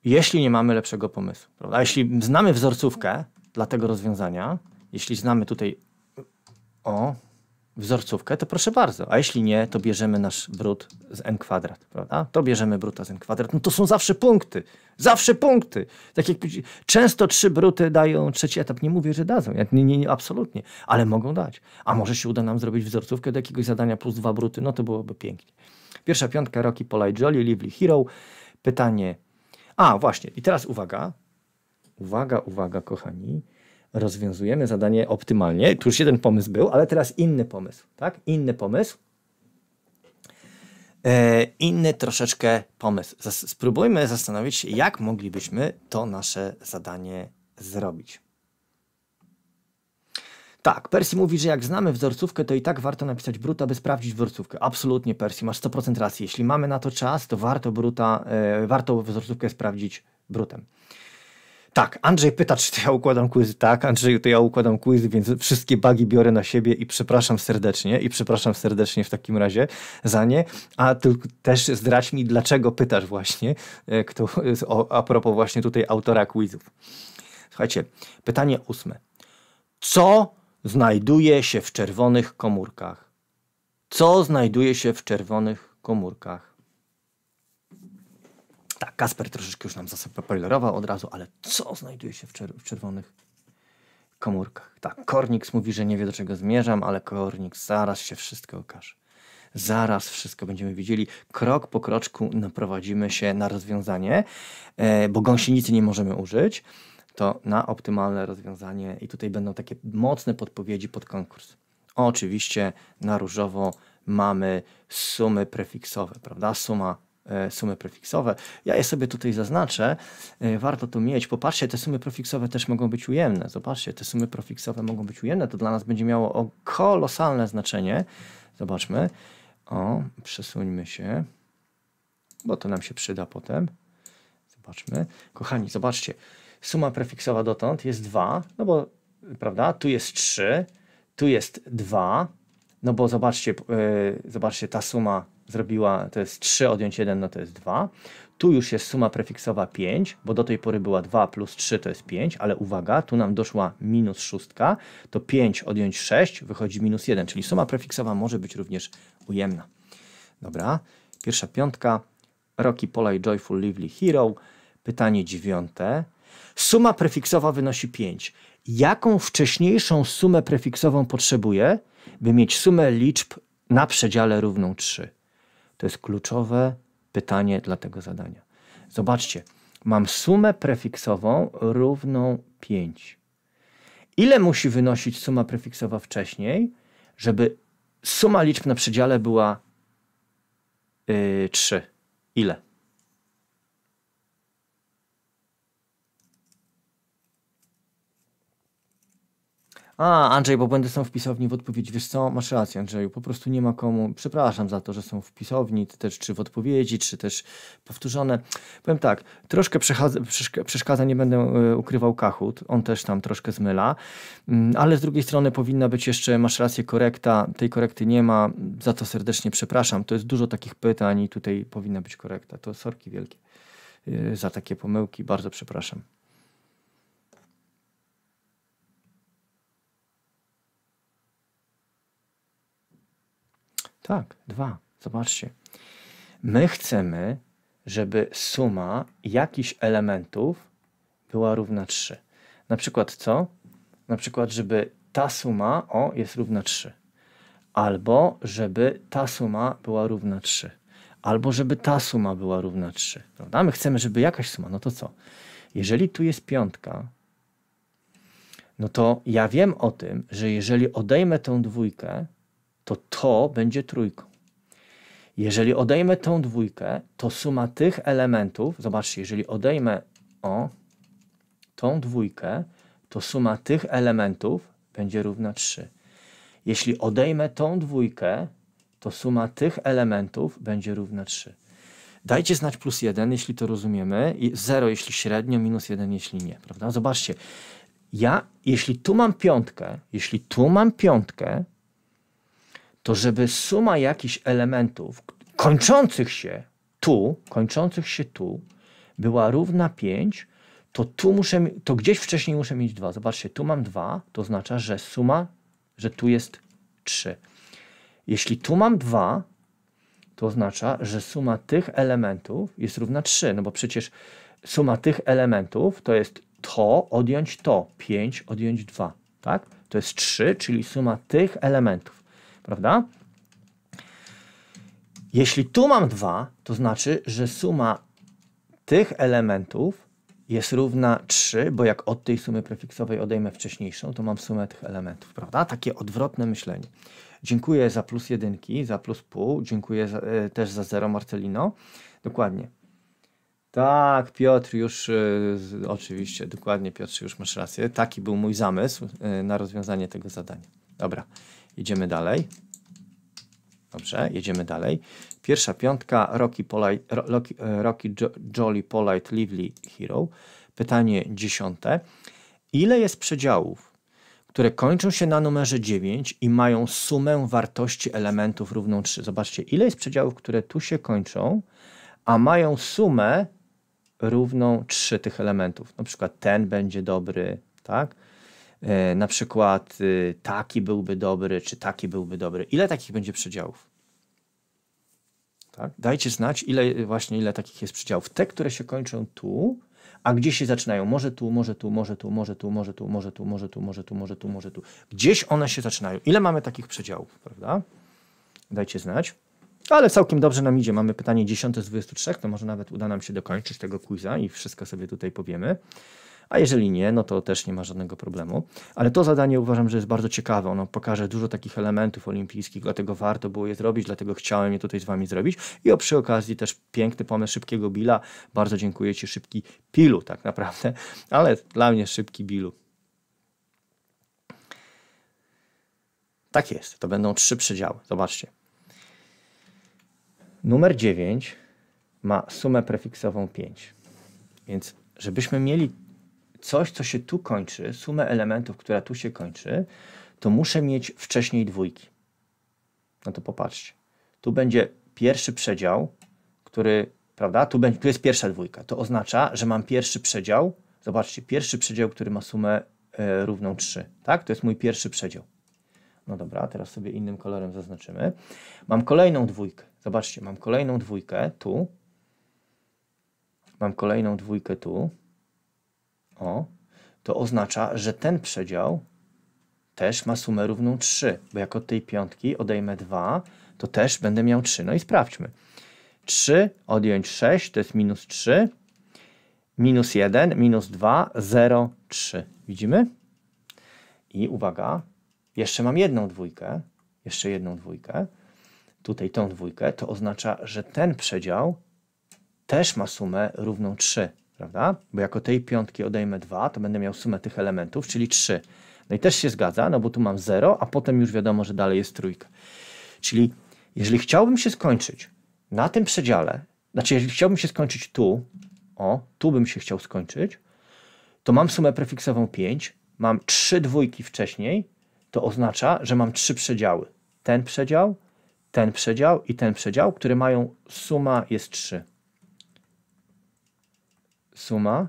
Jeśli nie mamy lepszego pomysłu, prawda? Jeśli znamy wzorcówkę, dla tego rozwiązania, jeśli znamy tutaj o wzorcówkę, to proszę bardzo. A jeśli nie, to bierzemy nasz brud z n kwadrat, prawda? To bierzemy bruta z n kwadrat. No to są zawsze punkty. Zawsze punkty. Tak jak często trzy bruty dają trzeci etap. Nie mówię, że dadzą. Nie, nie, nie, absolutnie. Ale mogą dać. A może się uda nam zrobić wzorcówkę do jakiegoś zadania plus dwa bruty. No to byłoby pięknie. Pierwsza piątka, Rocky, Polaj, Jolly, Lively, Hero. Pytanie. A, właśnie. I teraz uwaga uwaga, uwaga, kochani, rozwiązujemy zadanie optymalnie. Tu już jeden pomysł był, ale teraz inny pomysł, tak? Inny pomysł. E, inny troszeczkę pomysł. Zas spróbujmy zastanowić się, jak moglibyśmy to nasze zadanie zrobić. Tak, Persi mówi, że jak znamy wzorcówkę, to i tak warto napisać bruta, by sprawdzić wzorcówkę. Absolutnie, Persi. masz 100% racji. Jeśli mamy na to czas, to warto bruta, e, warto wzorcówkę sprawdzić brutem. Tak, Andrzej pyta, czy to ja układam quizy. Tak, Andrzeju, to ja układam quizy, więc wszystkie bugi biorę na siebie i przepraszam serdecznie. I przepraszam serdecznie w takim razie za nie. A tylko też zdradź mi, dlaczego pytasz właśnie, e, kto, a propos właśnie tutaj autora quizów. Słuchajcie, pytanie ósme. Co znajduje się w czerwonych komórkach? Co znajduje się w czerwonych komórkach? Tak, Kasper troszeczkę już nam zaspoilerował od razu, ale co znajduje się w, czer w czerwonych komórkach? Tak, Kornix mówi, że nie wie do czego zmierzam, ale Kornix zaraz się wszystko okaże. Zaraz wszystko będziemy widzieli. Krok po kroczku naprowadzimy się na rozwiązanie, e, bo gąsienicy nie możemy użyć. To na optymalne rozwiązanie, i tutaj będą takie mocne podpowiedzi pod konkurs. Oczywiście na różowo mamy sumy prefiksowe, prawda? Suma E, sumy prefiksowe. Ja je sobie tutaj zaznaczę. E, warto to mieć. Popatrzcie, te sumy prefiksowe też mogą być ujemne. Zobaczcie, te sumy prefiksowe mogą być ujemne. To dla nas będzie miało kolosalne znaczenie. Zobaczmy. O, przesuńmy się, bo to nam się przyda potem. Zobaczmy. Kochani, zobaczcie. Suma prefiksowa dotąd jest 2, no bo, prawda, tu jest 3, tu jest 2, no bo zobaczcie, yy, zobaczcie, ta suma zrobiła, to jest 3, odjąć 1, no to jest 2. Tu już jest suma prefiksowa 5, bo do tej pory była 2 plus 3 to jest 5, ale uwaga, tu nam doszła minus 6, to 5 odjąć 6 wychodzi minus 1, czyli suma prefiksowa może być również ujemna. Dobra, pierwsza piątka, Rocky Pola i Joyful Lively Hero. Pytanie dziewiąte. Suma prefiksowa wynosi 5. Jaką wcześniejszą sumę prefiksową potrzebuję, by mieć sumę liczb na przedziale równą 3? To jest kluczowe pytanie dla tego zadania. Zobaczcie, mam sumę prefiksową równą 5. Ile musi wynosić suma prefiksowa wcześniej, żeby suma liczb na przedziale była yy, 3? Ile? A, Andrzej, bo błędy są w pisowni w odpowiedzi. Wiesz co, masz rację, Andrzeju, po prostu nie ma komu. Przepraszam za to, że są w pisowni, też czy w odpowiedzi, czy też powtórzone. Powiem tak, troszkę przeszkadza, nie będę e, ukrywał kachut, on też tam troszkę zmyla, mm, ale z drugiej strony powinna być jeszcze, masz rację, korekta, tej korekty nie ma, za to serdecznie przepraszam. To jest dużo takich pytań i tutaj powinna być korekta. To sorki wielkie e, za takie pomyłki, bardzo przepraszam. Tak, dwa. Zobaczcie. My chcemy, żeby suma jakichś elementów była równa 3. Na przykład co? Na przykład, żeby ta suma, o, jest równa 3. Albo, żeby ta suma była równa 3. Albo, żeby ta suma była równa 3. Prawda? My chcemy, żeby jakaś suma, no to co? Jeżeli tu jest piątka, no to ja wiem o tym, że jeżeli odejmę tę dwójkę, to to będzie trójką. Jeżeli odejmę tą dwójkę, to suma tych elementów, zobaczcie, jeżeli odejmę o tą dwójkę, to suma tych elementów będzie równa 3. Jeśli odejmę tą dwójkę, to suma tych elementów będzie równa 3. Dajcie znać plus 1, jeśli to rozumiemy, i 0, jeśli średnio, minus 1, jeśli nie, prawda? Zobaczcie, ja, jeśli tu mam piątkę, jeśli tu mam piątkę, to żeby suma jakichś elementów kończących się tu, kończących się tu, była równa 5, to tu muszę, to gdzieś wcześniej muszę mieć 2. Zobaczcie, tu mam 2, to oznacza, że suma, że tu jest 3. Jeśli tu mam 2, to oznacza, że suma tych elementów jest równa 3, no bo przecież suma tych elementów to jest to odjąć to, 5 odjąć 2, tak? To jest 3, czyli suma tych elementów prawda? Jeśli tu mam 2, to znaczy, że suma tych elementów jest równa 3, bo jak od tej sumy prefiksowej odejmę wcześniejszą, to mam sumę tych elementów, prawda? Takie odwrotne myślenie. Dziękuję za plus jedynki, za plus pół, dziękuję za, y, też za zero Marcelino. Dokładnie. Tak, Piotr już, y, oczywiście, dokładnie Piotr, już masz rację. Taki był mój zamysł y, na rozwiązanie tego zadania. Dobra. Jedziemy dalej. Dobrze, jedziemy dalej. Pierwsza piątka, Rocky, Polite, Rocky, Rocky Jolly Polite Lively Hero. Pytanie dziesiąte. Ile jest przedziałów, które kończą się na numerze 9 i mają sumę wartości elementów równą 3? Zobaczcie, ile jest przedziałów, które tu się kończą, a mają sumę równą 3 tych elementów. Na przykład ten będzie dobry, tak? E, na przykład y, taki byłby dobry, czy taki byłby dobry. Ile takich będzie przedziałów? Tak? Dajcie znać, ile y, właśnie ile takich jest przedziałów. Te, które się kończą tu, a gdzie się zaczynają? Może tu, może tu, może tu, może tu, może tu, może tu, może tu, może tu, może tu, może tu. Gdzieś one się zaczynają. Ile mamy takich przedziałów, prawda? Dajcie znać. Ale całkiem dobrze nam idzie. Mamy pytanie 10 z 23, to może nawet uda nam się dokończyć tego quiza i wszystko sobie tutaj powiemy a jeżeli nie, no to też nie ma żadnego problemu. Ale to zadanie uważam, że jest bardzo ciekawe. Ono pokaże dużo takich elementów olimpijskich, dlatego warto było je zrobić, dlatego chciałem je tutaj z Wami zrobić. I o przy okazji też piękny pomysł szybkiego Billa. Bardzo dziękuję Ci, szybki Pilu tak naprawdę, ale dla mnie szybki Bilu. Tak jest, to będą trzy przedziały, zobaczcie. Numer 9 ma sumę prefiksową 5. Więc żebyśmy mieli coś, co się tu kończy, sumę elementów, która tu się kończy, to muszę mieć wcześniej dwójki. No to popatrzcie. Tu będzie pierwszy przedział, który, prawda, tu, będzie, tu jest pierwsza dwójka. To oznacza, że mam pierwszy przedział. Zobaczcie, pierwszy przedział, który ma sumę y, równą 3, tak? To jest mój pierwszy przedział. No dobra, teraz sobie innym kolorem zaznaczymy. Mam kolejną dwójkę. Zobaczcie, mam kolejną dwójkę tu. Mam kolejną dwójkę tu o, to oznacza, że ten przedział też ma sumę równą 3, bo jak od tej piątki odejmę 2, to też będę miał 3. No i sprawdźmy. 3 odjąć 6 to jest minus 3, minus 1, minus 2, 0, 3. Widzimy? I uwaga, jeszcze mam jedną dwójkę, jeszcze jedną dwójkę, tutaj tą dwójkę, to oznacza, że ten przedział też ma sumę równą 3 prawda? Bo jako tej piątki odejmę 2, to będę miał sumę tych elementów, czyli 3. No i też się zgadza, no bo tu mam 0, a potem już wiadomo, że dalej jest trójka. Czyli jeżeli chciałbym się skończyć na tym przedziale, znaczy jeżeli chciałbym się skończyć tu, o, tu bym się chciał skończyć, to mam sumę prefiksową 5, mam 3 dwójki wcześniej, to oznacza, że mam 3 przedziały. Ten przedział, ten przedział i ten przedział, które mają suma jest 3 suma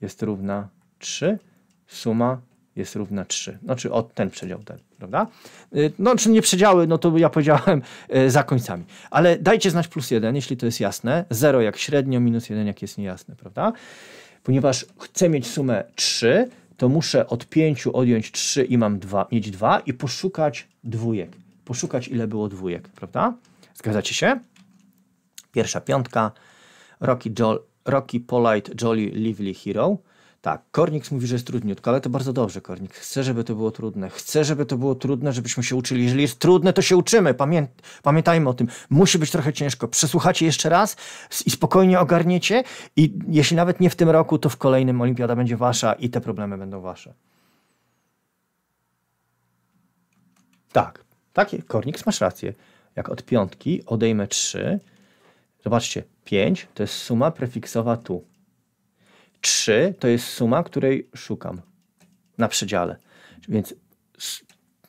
jest równa 3, suma jest równa 3. Znaczy od ten przedział ten, prawda? Y, no czy nie przedziały, no to ja powiedziałem y, za końcami. Ale dajcie znać plus 1, jeśli to jest jasne. 0 jak średnio, minus 1 jak jest niejasne, prawda? Ponieważ chcę mieć sumę 3, to muszę od 5 odjąć 3 i mam 2, mieć 2 i poszukać dwójek. Poszukać ile było dwójek, prawda? Zgadzacie się? Pierwsza piątka, Rocky Joel Rocky, Polite, Jolly, Lively, Hero. Tak, Korniks mówi, że jest trudniutko, ale to bardzo dobrze, Kornik. Chcę, żeby to było trudne. Chcę, żeby to było trudne, żebyśmy się uczyli. Jeżeli jest trudne, to się uczymy. Pamię pamiętajmy o tym. Musi być trochę ciężko. Przesłuchacie jeszcze raz i spokojnie ogarniecie. I jeśli nawet nie w tym roku, to w kolejnym Olimpiada będzie wasza i te problemy będą wasze. Tak, tak, Korniks, masz rację. Jak od piątki odejmę trzy, zobaczcie, 5 to jest suma prefiksowa tu. 3 to jest suma, której szukam na przedziale. Więc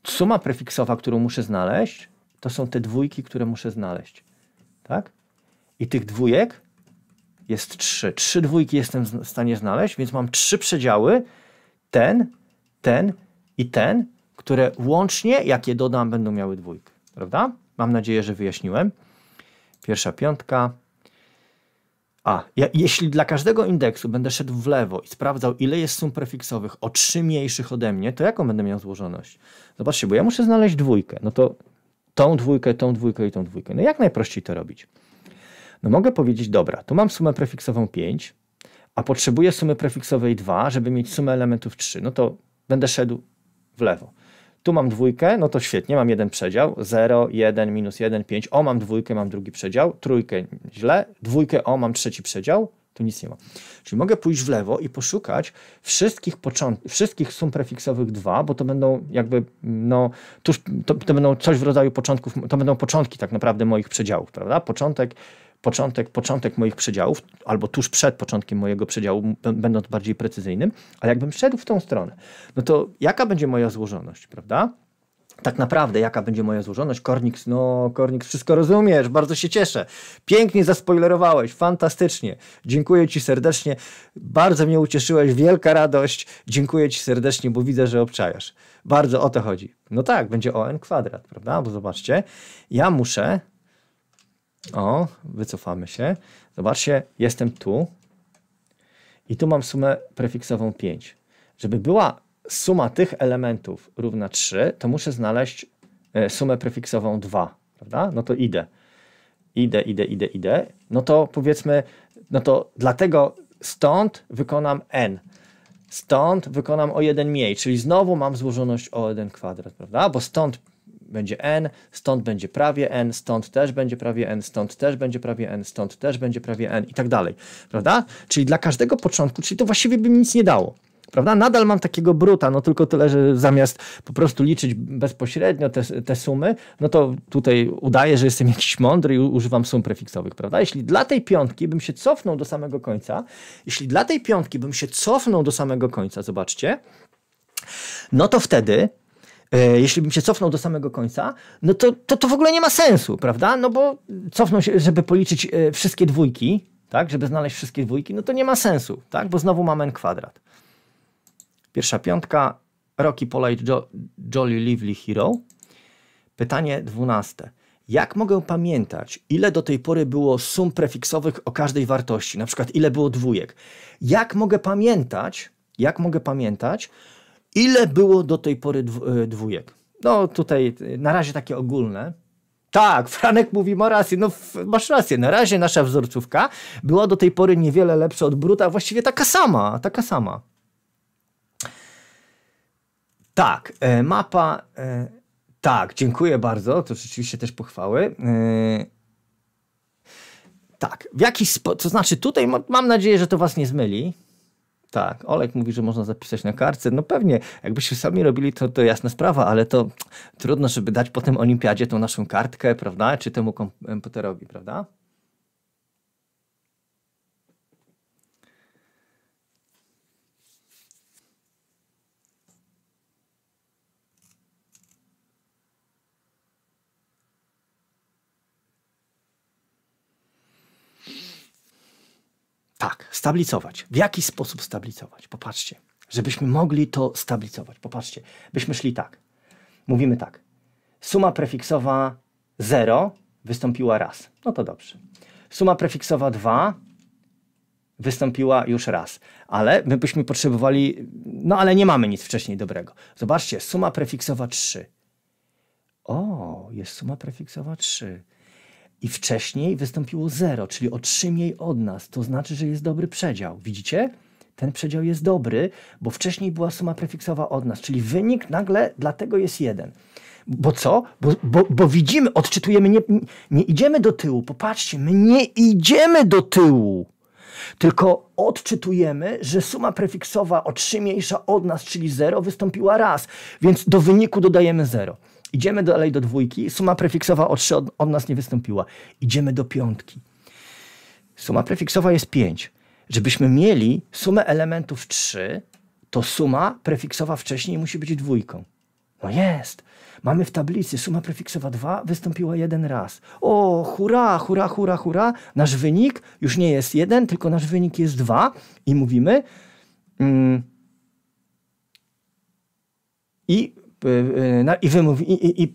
suma prefiksowa, którą muszę znaleźć, to są te dwójki, które muszę znaleźć. Tak? I tych dwójek jest 3. 3 dwójki jestem w stanie znaleźć, więc mam trzy przedziały. Ten, ten i ten, które łącznie, jak je dodam, będą miały dwójkę. Prawda? Mam nadzieję, że wyjaśniłem. Pierwsza piątka, a, ja, jeśli dla każdego indeksu będę szedł w lewo i sprawdzał, ile jest sum prefiksowych o trzy mniejszych ode mnie, to jaką będę miał złożoność? Zobaczcie, bo ja muszę znaleźć dwójkę. No to tą dwójkę, tą dwójkę i tą dwójkę. No jak najprościej to robić? No mogę powiedzieć, dobra, tu mam sumę prefiksową 5, a potrzebuję sumy prefiksowej 2, żeby mieć sumę elementów 3. No to będę szedł w lewo tu mam dwójkę, no to świetnie, mam jeden przedział, 0, 1, minus 1, 5, o mam dwójkę, mam drugi przedział, trójkę źle, dwójkę, o mam trzeci przedział, tu nic nie ma. Czyli mogę pójść w lewo i poszukać wszystkich, począt- wszystkich sum prefiksowych 2, bo to będą jakby, no, tuż, to, to, będą coś w rodzaju początków, to będą początki tak naprawdę moich przedziałów, prawda? Początek początek, początek moich przedziałów, albo tuż przed początkiem mojego przedziału, będąc bardziej precyzyjnym, ale jakbym szedł w tą stronę, no to jaka będzie moja złożoność, prawda? tak naprawdę, jaka będzie moja złożoność? Korniks, no, Korniks, wszystko rozumiesz, bardzo się cieszę. Pięknie zaspoilerowałeś, fantastycznie. Dziękuję Ci serdecznie, bardzo mnie ucieszyłeś, wielka radość. Dziękuję Ci serdecznie, bo widzę, że obczajasz. Bardzo o to chodzi. No tak, będzie o n kwadrat, prawda? Bo zobaczcie, ja muszę o, wycofamy się. Zobaczcie, jestem tu. I tu mam sumę prefiksową 5. Żeby była suma tych elementów równa 3, to muszę znaleźć e, sumę prefiksową 2, prawda? No to idę. Idę, idę, idę, idę. No to powiedzmy, no to dlatego stąd wykonam n. Stąd wykonam o jeden mniej, czyli znowu mam złożoność o jeden kwadrat, prawda? Bo stąd będzie n, stąd będzie prawie n, stąd też będzie prawie n, stąd też będzie prawie n, stąd też będzie prawie n i tak dalej, prawda? Czyli dla każdego początku, czyli to właściwie by mi nic nie dało. Prawda? Nadal mam takiego bruta, no tylko tyle, że zamiast po prostu liczyć bezpośrednio te, te sumy, no to tutaj udaję, że jestem jakiś mądry i używam sum prefiksowych, prawda? Jeśli dla tej piątki bym się cofnął do samego końca, jeśli dla tej piątki bym się cofnął do samego końca, zobaczcie, no to wtedy E, jeśli bym się cofnął do samego końca, no to, to to w ogóle nie ma sensu, prawda? No bo cofnął się, żeby policzyć e, wszystkie dwójki, tak? Żeby znaleźć wszystkie dwójki, no to nie ma sensu, tak? Bo znowu mamy n kwadrat. Pierwsza piątka, Rocky Polite jo Jolly Lively Hero. Pytanie dwunaste. Jak mogę pamiętać, ile do tej pory było sum prefiksowych o każdej wartości, na przykład ile było dwójek? Jak mogę pamiętać, jak mogę pamiętać, Ile było do tej pory e, dwójek? No tutaj e, na razie takie ogólne. Tak, Franek mówi, ma rację, no masz rację, na razie nasza wzorcówka była do tej pory niewiele lepsza od Bruta, właściwie taka sama, taka sama. Tak, e, mapa, e, tak, dziękuję bardzo, to rzeczywiście też pochwały. E, tak, w jakiś sposób, to znaczy tutaj mam nadzieję, że to was nie zmyli, tak, Olek mówi, że można zapisać na kartce. No pewnie, jakbyście sami robili, to, to jasna sprawa, ale to trudno, żeby dać potem olimpiadzie tą naszą kartkę, prawda, czy temu komputerowi, prawda? Tak, stabilizować. W jaki sposób stabilizować? Popatrzcie, żebyśmy mogli to stabilizować. Popatrzcie, byśmy szli tak. Mówimy tak. Suma prefiksowa 0 wystąpiła raz. No to dobrze. Suma prefiksowa 2 wystąpiła już raz, ale my byśmy potrzebowali, no ale nie mamy nic wcześniej dobrego. Zobaczcie, suma prefiksowa 3. O, jest suma prefiksowa 3 i wcześniej wystąpiło zero, czyli o trzy mniej od nas. To znaczy, że jest dobry przedział. Widzicie? Ten przedział jest dobry, bo wcześniej była suma prefiksowa od nas, czyli wynik nagle dlatego jest jeden. Bo co? Bo, bo, bo widzimy, odczytujemy, nie, nie idziemy do tyłu. Popatrzcie, my nie idziemy do tyłu tylko odczytujemy, że suma prefiksowa o 3 mniejsza od nas, czyli 0, wystąpiła raz, więc do wyniku dodajemy 0. Idziemy dalej do dwójki, suma prefiksowa o 3 od, od nas nie wystąpiła. Idziemy do piątki. Suma prefiksowa jest 5. Żebyśmy mieli sumę elementów 3, to suma prefiksowa wcześniej musi być dwójką. No jest. Mamy w tablicy suma prefiksowa 2 wystąpiła jeden raz. O, hura, hura, hura, hura. Nasz wynik już nie jest 1, tylko nasz wynik jest 2 i mówimy. Mm, I Y, y, i, wymów, i, i, i,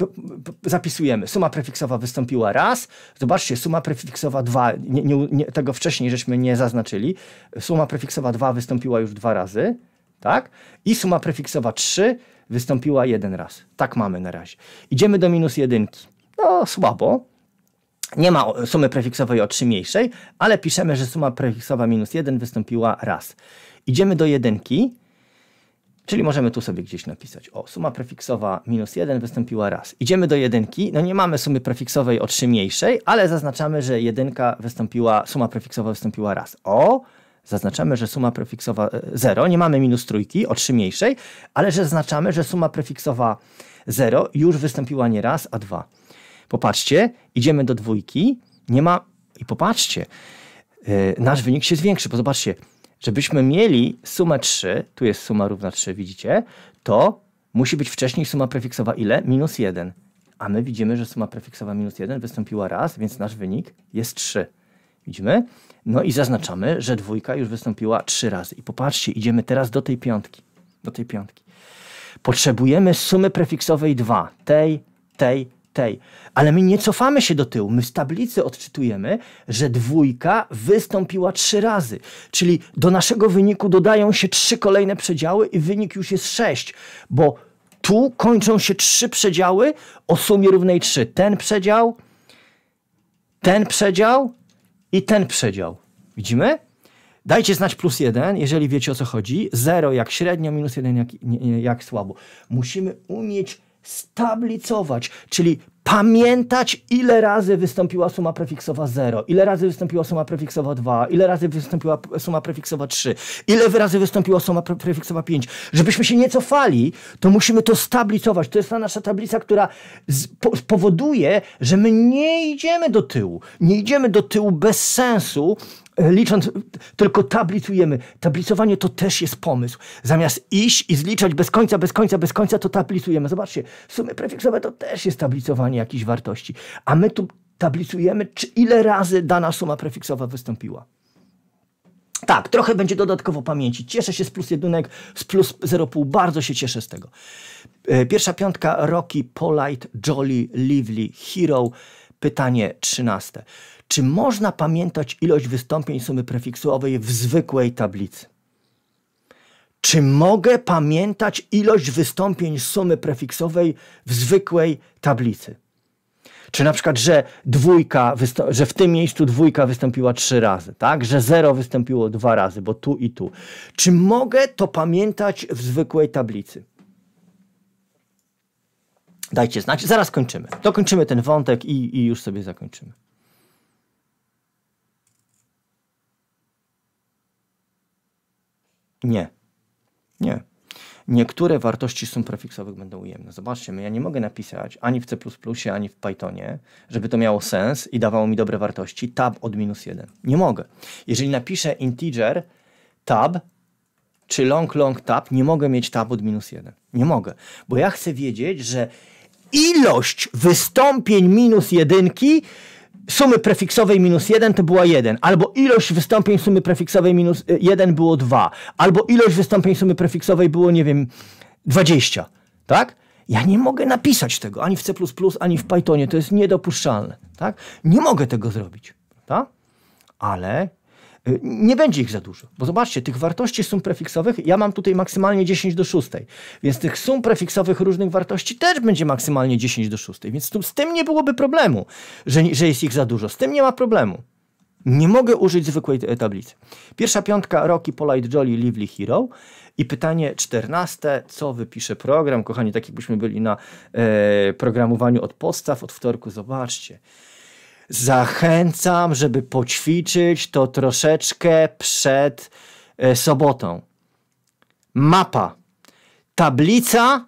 zapisujemy. Suma prefiksowa wystąpiła raz. Zobaczcie, suma prefiksowa 2, nie, tego wcześniej żeśmy nie zaznaczyli. Suma prefiksowa 2 wystąpiła już dwa razy, tak? I suma prefiksowa 3 wystąpiła jeden raz. Tak mamy na razie. Idziemy do minus jedynki. No, słabo. Nie ma sumy prefiksowej o 3 mniejszej, ale piszemy, że suma prefiksowa minus 1 wystąpiła raz. Idziemy do jedynki Czyli możemy tu sobie gdzieś napisać, o, suma prefiksowa minus 1 wystąpiła raz. Idziemy do jedynki, no nie mamy sumy prefiksowej o 3 mniejszej, ale zaznaczamy, że jedynka wystąpiła, suma prefiksowa wystąpiła raz. O, zaznaczamy, że suma prefiksowa 0, e, nie mamy minus trójki o 3 mniejszej, ale że zaznaczamy, że suma prefiksowa 0 już wystąpiła nie raz, a dwa. Popatrzcie, idziemy do dwójki, nie ma, i popatrzcie, yy, nasz wynik się zwiększy, bo zobaczcie, Żebyśmy mieli sumę 3, tu jest suma równa 3, widzicie, to musi być wcześniej suma prefiksowa ile? Minus 1. A my widzimy, że suma prefiksowa minus 1 wystąpiła raz, więc nasz wynik jest 3. Widzimy? No i zaznaczamy, że dwójka już wystąpiła 3 razy. I popatrzcie, idziemy teraz do tej piątki. Do tej piątki. Potrzebujemy sumy prefiksowej 2. Tej, tej, tej. Ale my nie cofamy się do tyłu. My z tablicy odczytujemy, że dwójka wystąpiła trzy razy. Czyli do naszego wyniku dodają się trzy kolejne przedziały i wynik już jest sześć, bo tu kończą się trzy przedziały o sumie równej trzy. Ten przedział, ten przedział i ten przedział. Widzimy? Dajcie znać plus jeden, jeżeli wiecie o co chodzi. Zero jak średnio, minus jeden jak, jak słabo. Musimy umieć stablicować, czyli pamiętać, ile razy wystąpiła suma prefiksowa 0, ile razy wystąpiła suma prefiksowa 2, ile razy wystąpiła suma prefiksowa 3, ile razy wystąpiła suma prefiksowa 5. Żebyśmy się nie cofali, to musimy to stablicować. To jest ta nasza tablica, która powoduje, że my nie idziemy do tyłu. Nie idziemy do tyłu bez sensu, licząc, tylko tablicujemy. Tablicowanie to też jest pomysł. Zamiast iść i zliczać bez końca, bez końca, bez końca, to tablicujemy. Zobaczcie, sumy prefiksowe to też jest tablicowanie jakichś wartości. A my tu tablicujemy, czy ile razy dana suma prefiksowa wystąpiła. Tak, trochę będzie dodatkowo pamięci. Cieszę się z plus jedynek, z plus 0,5. Bardzo się cieszę z tego. E, pierwsza piątka, Rocky, Polite, Jolly, Lively, Hero. Pytanie trzynaste. Czy można pamiętać ilość wystąpień sumy prefiksowej w zwykłej tablicy? Czy mogę pamiętać ilość wystąpień sumy prefiksowej w zwykłej tablicy? Czy na przykład, że dwójka, że w tym miejscu dwójka wystąpiła trzy razy, tak? Że zero wystąpiło dwa razy, bo tu i tu. Czy mogę to pamiętać w zwykłej tablicy? Dajcie znać, zaraz kończymy. Dokończymy ten wątek i, i już sobie zakończymy. Nie. Nie. Niektóre wartości sum prefiksowych będą ujemne. Zobaczcie, no ja nie mogę napisać ani w C++, ani w Pythonie, żeby to miało sens i dawało mi dobre wartości, tab od minus 1. Nie mogę. Jeżeli napiszę integer tab czy long long tab, nie mogę mieć tab od minus 1. Nie mogę, bo ja chcę wiedzieć, że ilość wystąpień minus jedynki sumy prefiksowej minus 1 to była 1, albo ilość wystąpień sumy prefiksowej minus 1 e, było 2, albo ilość wystąpień sumy prefiksowej było, nie wiem, 20, tak? Ja nie mogę napisać tego ani w C++, ani w Pythonie, to jest niedopuszczalne, tak? Nie mogę tego zrobić, tak? Ale Y, nie będzie ich za dużo, bo zobaczcie, tych wartości sum prefiksowych, ja mam tutaj maksymalnie 10 do 6, więc tych sum prefiksowych różnych wartości też będzie maksymalnie 10 do 6, więc tu, z tym nie byłoby problemu, że, że jest ich za dużo, z tym nie ma problemu. Nie mogę użyć zwykłej e, tablicy. Pierwsza piątka Rocky, Polite Jolly, Lively Hero. I pytanie czternaste, co wypisze program? Kochani, tak jakbyśmy byli na e, programowaniu od podstaw, od wtorku, zobaczcie. Zachęcam, żeby poćwiczyć to troszeczkę przed e, sobotą. Mapa. Tablica,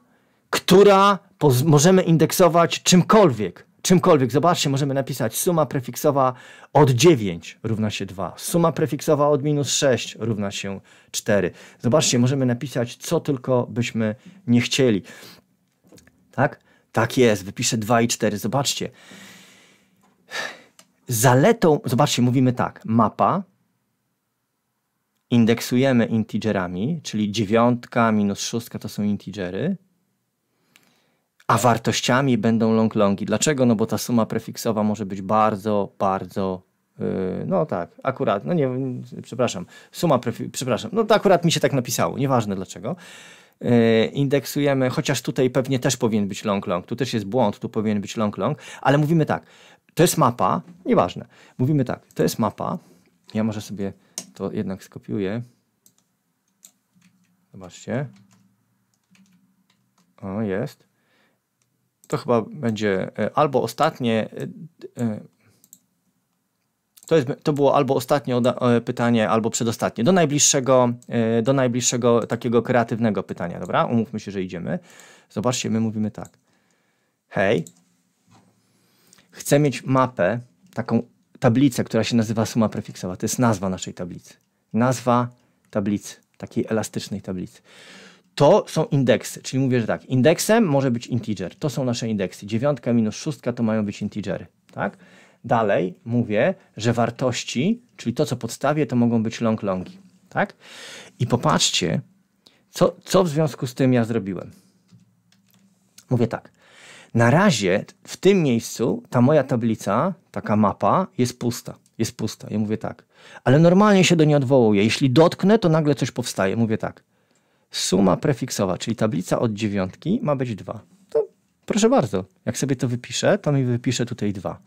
która możemy indeksować czymkolwiek. Czymkolwiek. Zobaczcie, możemy napisać suma prefiksowa od 9 równa się 2. Suma prefiksowa od minus 6 równa się 4. Zobaczcie, możemy napisać co tylko byśmy nie chcieli. Tak? Tak jest. Wypiszę 2 i 4. Zobaczcie zaletą, zobaczcie, mówimy tak, mapa, indeksujemy integerami, czyli dziewiątka minus szóstka to są integery, a wartościami będą long longi. Dlaczego? No bo ta suma prefiksowa może być bardzo, bardzo yy, no tak, akurat, no nie, przepraszam, suma, przepraszam, no to akurat mi się tak napisało, nieważne dlaczego. Y, indeksujemy, chociaż tutaj pewnie też powinien być long long, tu też jest błąd, tu powinien być long long, ale mówimy tak, to jest mapa, nieważne. Mówimy tak, to jest mapa. Ja może sobie to jednak skopiuję. Zobaczcie. O, jest. To chyba będzie e, albo ostatnie. E, e, to, jest, to było albo ostatnie pytanie, albo przedostatnie. Do najbliższego, do najbliższego takiego kreatywnego pytania, dobra? Umówmy się, że idziemy. Zobaczcie, my mówimy tak. Hej, chcę mieć mapę, taką tablicę, która się nazywa suma prefiksowa. To jest nazwa naszej tablicy. Nazwa tablicy, takiej elastycznej tablicy. To są indeksy, czyli mówię, że tak, indeksem może być integer. To są nasze indeksy. Dziewiątka minus szóstka to mają być integery, tak? Dalej mówię, że wartości, czyli to, co podstawię, to mogą być long longi, tak? I popatrzcie, co, co w związku z tym ja zrobiłem. Mówię tak, na razie w tym miejscu ta moja tablica, taka mapa jest pusta. Jest pusta. Ja mówię tak. Ale normalnie się do niej odwołuję. Jeśli dotknę, to nagle coś powstaje. Mówię tak. Suma prefiksowa, czyli tablica od dziewiątki ma być dwa. To proszę bardzo. Jak sobie to wypiszę, to mi wypiszę tutaj dwa.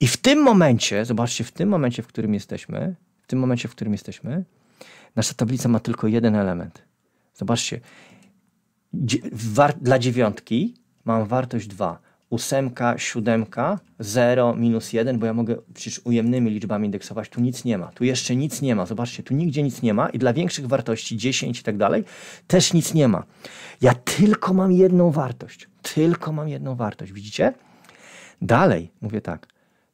I w tym momencie, zobaczcie, w tym momencie, w którym jesteśmy, w tym momencie, w którym jesteśmy, nasza tablica ma tylko jeden element. Zobaczcie, dla dziewiątki mam wartość 2. Ósemka, siódemka, 0, minus 1, bo ja mogę przecież ujemnymi liczbami indeksować. Tu nic nie ma, tu jeszcze nic nie ma. Zobaczcie, tu nigdzie nic nie ma i dla większych wartości 10 i tak dalej też nic nie ma. Ja tylko mam jedną wartość. Tylko mam jedną wartość, widzicie? Dalej mówię tak.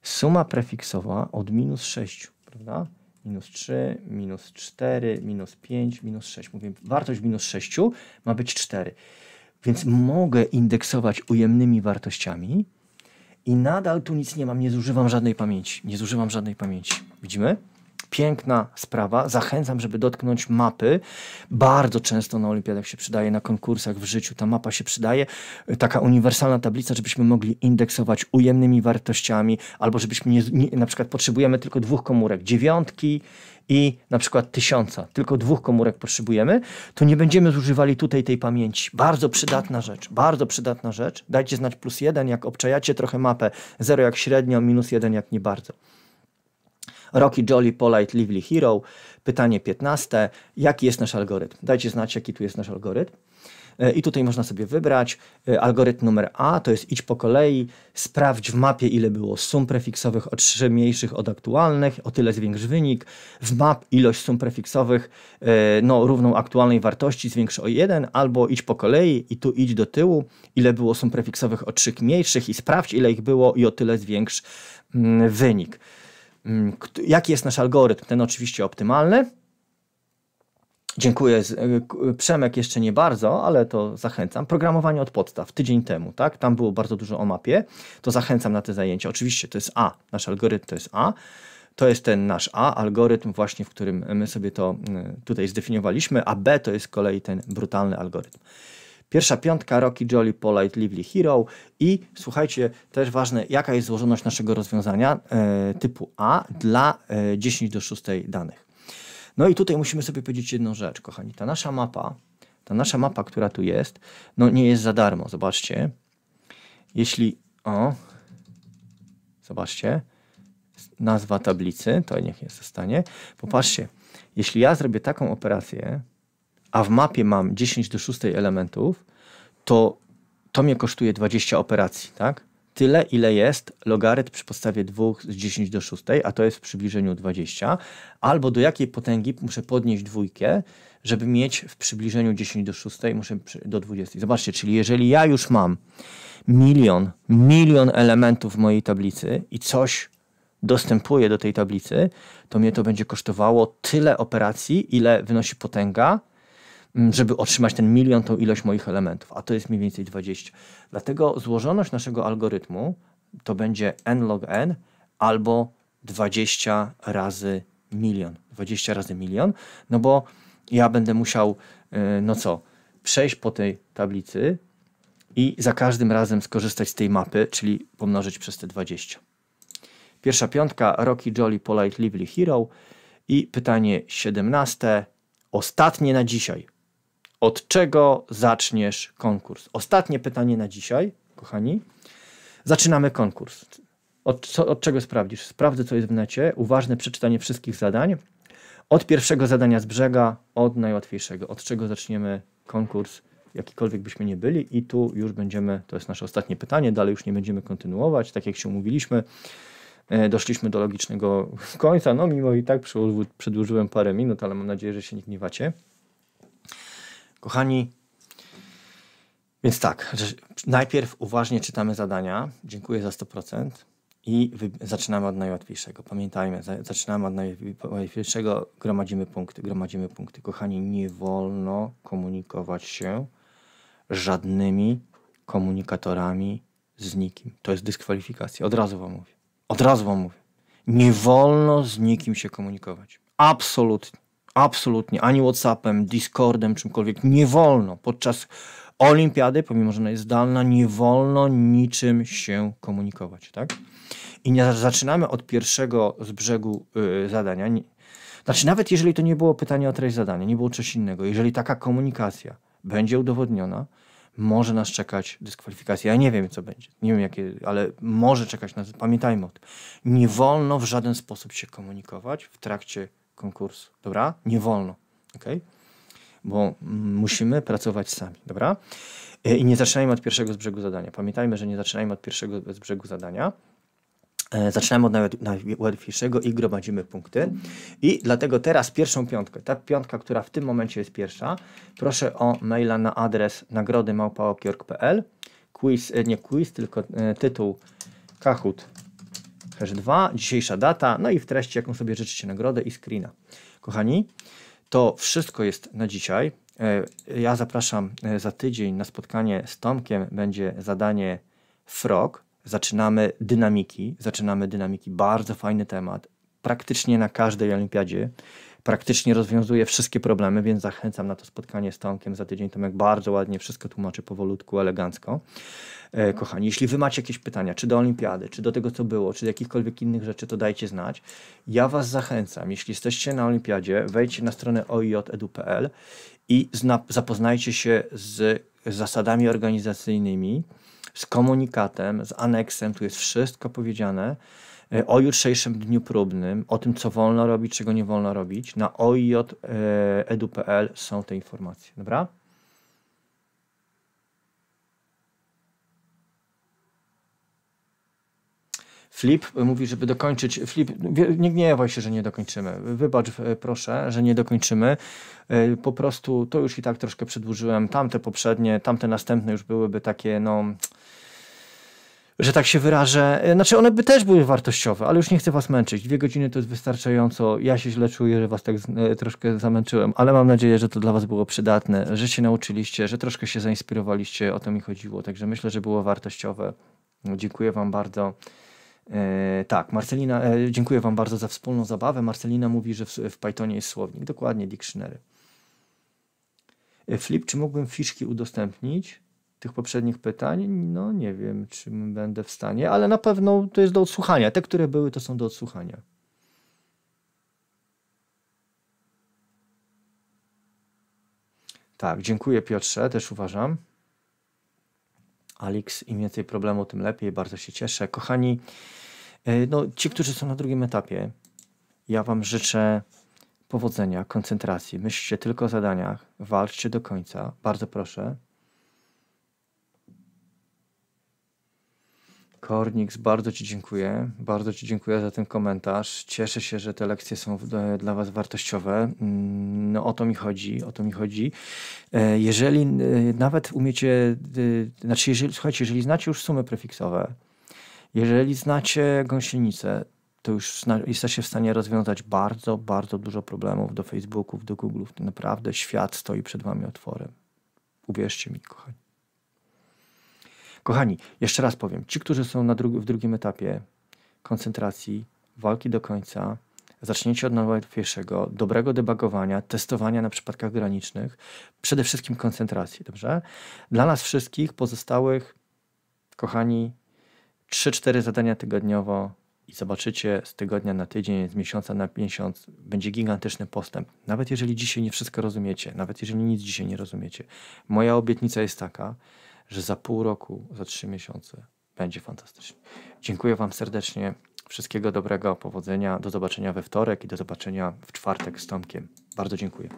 Suma prefiksowa od minus 6, prawda? minus 3, minus 4, minus 5, minus 6. Mówię, wartość minus 6 ma być 4. Więc mogę indeksować ujemnymi wartościami i nadal tu nic nie mam, nie zużywam żadnej pamięci. Nie zużywam żadnej pamięci. Widzimy? piękna sprawa. Zachęcam, żeby dotknąć mapy. Bardzo często na olimpiadach się przydaje, na konkursach w życiu ta mapa się przydaje. Taka uniwersalna tablica, żebyśmy mogli indeksować ujemnymi wartościami, albo żebyśmy nie, nie, na przykład potrzebujemy tylko dwóch komórek, dziewiątki i na przykład tysiąca, tylko dwóch komórek potrzebujemy, to nie będziemy zużywali tutaj tej pamięci. Bardzo przydatna rzecz, bardzo przydatna rzecz. Dajcie znać plus jeden, jak obczajacie trochę mapę, zero jak średnio, minus jeden jak nie bardzo. Rocky Jolly Polite Lively Hero. Pytanie 15. Jaki jest nasz algorytm? Dajcie znać, jaki tu jest nasz algorytm. E, I tutaj można sobie wybrać e, algorytm numer A, to jest idź po kolei, sprawdź w mapie ile było sum prefiksowych, o trzy mniejszych od aktualnych, o tyle zwiększ wynik. W map ilość sum prefiksowych e, no, równą aktualnej wartości zwiększ o jeden, albo idź po kolei i tu idź do tyłu, ile było sum prefiksowych o trzy mniejszych i sprawdź ile ich było i o tyle zwiększ mm, wynik. Mm, jaki jest nasz algorytm, ten oczywiście optymalny. Dziękuję. Y, y, Przemek jeszcze nie bardzo, ale to zachęcam. Programowanie od podstaw, tydzień temu, tak? Tam było bardzo dużo o mapie. To zachęcam na te zajęcia. Oczywiście to jest A, nasz algorytm to jest A. To jest ten nasz A, algorytm właśnie, w którym my sobie to y, tutaj zdefiniowaliśmy, a B to jest z kolei ten brutalny algorytm. Pierwsza piątka Rocky, Jolly, Polite, Lively, Hero i słuchajcie, też ważne, jaka jest złożoność naszego rozwiązania e, typu A dla e, 10 do 6 danych. No i tutaj musimy sobie powiedzieć jedną rzecz, kochani. Ta nasza mapa, ta nasza mapa, która tu jest, no nie jest za darmo, zobaczcie. Jeśli, o, zobaczcie, nazwa tablicy, to niech nie zostanie. Popatrzcie, jeśli ja zrobię taką operację, a w mapie mam 10 do 6 elementów, to to mnie kosztuje 20 operacji, tak? Tyle, ile jest logarytm przy podstawie 2 z 10 do 6, a to jest w przybliżeniu 20, albo do jakiej potęgi muszę podnieść dwójkę, żeby mieć w przybliżeniu 10 do 6, muszę do 20. Zobaczcie, czyli jeżeli ja już mam milion, milion elementów w mojej tablicy i coś dostępuję do tej tablicy, to mnie to będzie kosztowało tyle operacji, ile wynosi potęga Mm, żeby otrzymać ten milion, tą ilość moich elementów, a to jest mniej więcej 20. Dlatego złożoność naszego algorytmu to będzie n log n albo 20 razy milion. 20 razy milion, no bo ja będę musiał, y, no co, przejść po tej tablicy i za każdym razem skorzystać z tej mapy, czyli pomnożyć przez te 20. Pierwsza piątka, Rocky Jolly Polite Lively Hero i pytanie 17, ostatnie na dzisiaj od czego zaczniesz konkurs? Ostatnie pytanie na dzisiaj, kochani. Zaczynamy konkurs. Od, co, od czego sprawdzisz? Sprawdzę, co jest w necie. Uważne przeczytanie wszystkich zadań. Od pierwszego zadania z brzega, od najłatwiejszego. Od czego zaczniemy konkurs, jakikolwiek byśmy nie byli. I tu już będziemy, to jest nasze ostatnie pytanie, dalej już nie będziemy kontynuować. Tak jak się umówiliśmy, e, doszliśmy do logicznego końca. No, mimo i tak przedłużyłem parę minut, ale mam nadzieję, że się nie gniewacie. Kochani, więc tak, najpierw uważnie czytamy zadania. Dziękuję za 100%. I zaczynamy od najłatwiejszego. Pamiętajmy, zaczynamy od najłatwiejszego, gromadzimy punkty, gromadzimy punkty. Kochani, nie wolno komunikować się żadnymi komunikatorami z nikim. To jest dyskwalifikacja. Od razu wam mówię. Od razu wam mówię. Nie wolno z nikim się komunikować. Absolutnie. Absolutnie. Ani Whatsappem, Discordem, czymkolwiek. Nie wolno podczas olimpiady, pomimo że ona jest zdalna, nie wolno niczym się komunikować, tak? I nie zaczynamy od pierwszego z brzegu yy, zadania. Nie, znaczy, nawet jeżeli to nie było pytanie o treść zadania, nie było coś innego, jeżeli taka komunikacja będzie udowodniona, może nas czekać dyskwalifikacja. Ja nie wiem, co będzie, nie wiem, jakie, ale może czekać nas. Pamiętajmy o tym. Nie wolno w żaden sposób się komunikować w trakcie konkursu, dobra? Nie wolno, ok? Bo mm, musimy pracować sami, dobra? E, I nie zaczynajmy od pierwszego z brzegu zadania. Pamiętajmy, że nie zaczynajmy od pierwszego z brzegu zadania. E, zaczynamy od najłatwiejszego i gromadzimy punkty. I dlatego teraz pierwszą piątkę, ta piątka, która w tym momencie jest pierwsza, proszę o maila na adres nagrody quiz, e, nie quiz, tylko tytuł kahut wskaże 2, dzisiejsza data, no i w treści, jaką sobie życzycie nagrodę i screena. Kochani, to wszystko jest na dzisiaj. E, ja zapraszam e, za tydzień na spotkanie z Tomkiem. Będzie zadanie Frog. Zaczynamy dynamiki. Zaczynamy dynamiki. Bardzo fajny temat. Praktycznie na każdej olimpiadzie praktycznie rozwiązuje wszystkie problemy, więc zachęcam na to spotkanie z Tomkiem za tydzień. Tomek bardzo ładnie wszystko tłumaczy powolutku, elegancko. E, kochani, jeśli wy macie jakieś pytania, czy do olimpiady, czy do tego, co było, czy do jakichkolwiek innych rzeczy, to dajcie znać. Ja was zachęcam, jeśli jesteście na olimpiadzie, wejdźcie na stronę oijedu.pl i zapoznajcie się z zasadami organizacyjnymi, z komunikatem, z aneksem, tu jest wszystko powiedziane. E, o jutrzejszym dniu próbnym, o tym, co wolno robić, czego nie wolno robić. Na oij.edu.pl e, są te informacje, dobra? Flip mówi, żeby dokończyć. Flip, nie gniewaj się, że nie dokończymy. Wybacz, e, proszę, że nie dokończymy. Po prostu to już i tak troszkę przedłużyłem. Tamte poprzednie, tamte następne już byłyby takie, no że tak się wyrażę. E, znaczy, one by też były wartościowe, ale już nie chcę was męczyć. Dwie godziny to jest wystarczająco. Ja się źle czuję, że was tak e, troszkę zamęczyłem, ale mam nadzieję, że to dla was było przydatne, że się nauczyliście, że troszkę się zainspirowaliście, o to mi chodziło. Także myślę, że było wartościowe. Dziękuję wam bardzo. E, tak, Marcelina, dziękuję Wam bardzo za wspólną zabawę. Marcelina mówi, że w, Pythonie jest słownik, dokładnie, dictionary. Flip, czy mógłbym fiszki udostępnić? tych poprzednich pytań, no nie wiem, czy będę w stanie, ale na pewno to jest do odsłuchania. Te, które były, to są do odsłuchania. Tak, dziękuję Piotrze, też uważam. Alix, im więcej problemu, tym lepiej, bardzo się cieszę. Kochani, e, no, ci, którzy są na drugim etapie, ja Wam życzę powodzenia, koncentracji. Myślcie tylko o zadaniach, walczcie do końca. Bardzo proszę. Korniks, bardzo Ci dziękuję. Bardzo Ci dziękuję za ten komentarz. Cieszę się, że te lekcje są e, dla Was wartościowe. Mm, no o to mi chodzi, o to mi chodzi. E, jeżeli e, nawet umiecie, znaczy jeżeli, słuchajcie, jeżeli znacie już sumy prefiksowe, jeżeli znacie gąsienicę, to już jesteście w stanie rozwiązać bardzo, bardzo dużo problemów do Facebooków, do Google'ów. Naprawdę świat stoi przed Wami otworem. Uwierzcie mi, kochani. Kochani, jeszcze raz powiem, ci, którzy są na w drugim etapie koncentracji, walki do końca, zaczniecie od najłatwiejszego, dobrego debagowania, testowania na przypadkach granicznych, przede wszystkim koncentracji, dobrze? Dla nas wszystkich pozostałych, kochani, 3-4 zadania tygodniowo i zobaczycie z tygodnia na tydzień, z miesiąca na miesiąc będzie gigantyczny postęp. Nawet jeżeli dzisiaj nie wszystko rozumiecie, nawet jeżeli nic dzisiaj nie rozumiecie. Moja obietnica jest taka, że za pół roku, za trzy miesiące będzie fantastycznie. Dziękuję Wam serdecznie. Wszystkiego dobrego, powodzenia. Do zobaczenia we wtorek i do zobaczenia w czwartek z Tomkiem. Bardzo dziękuję.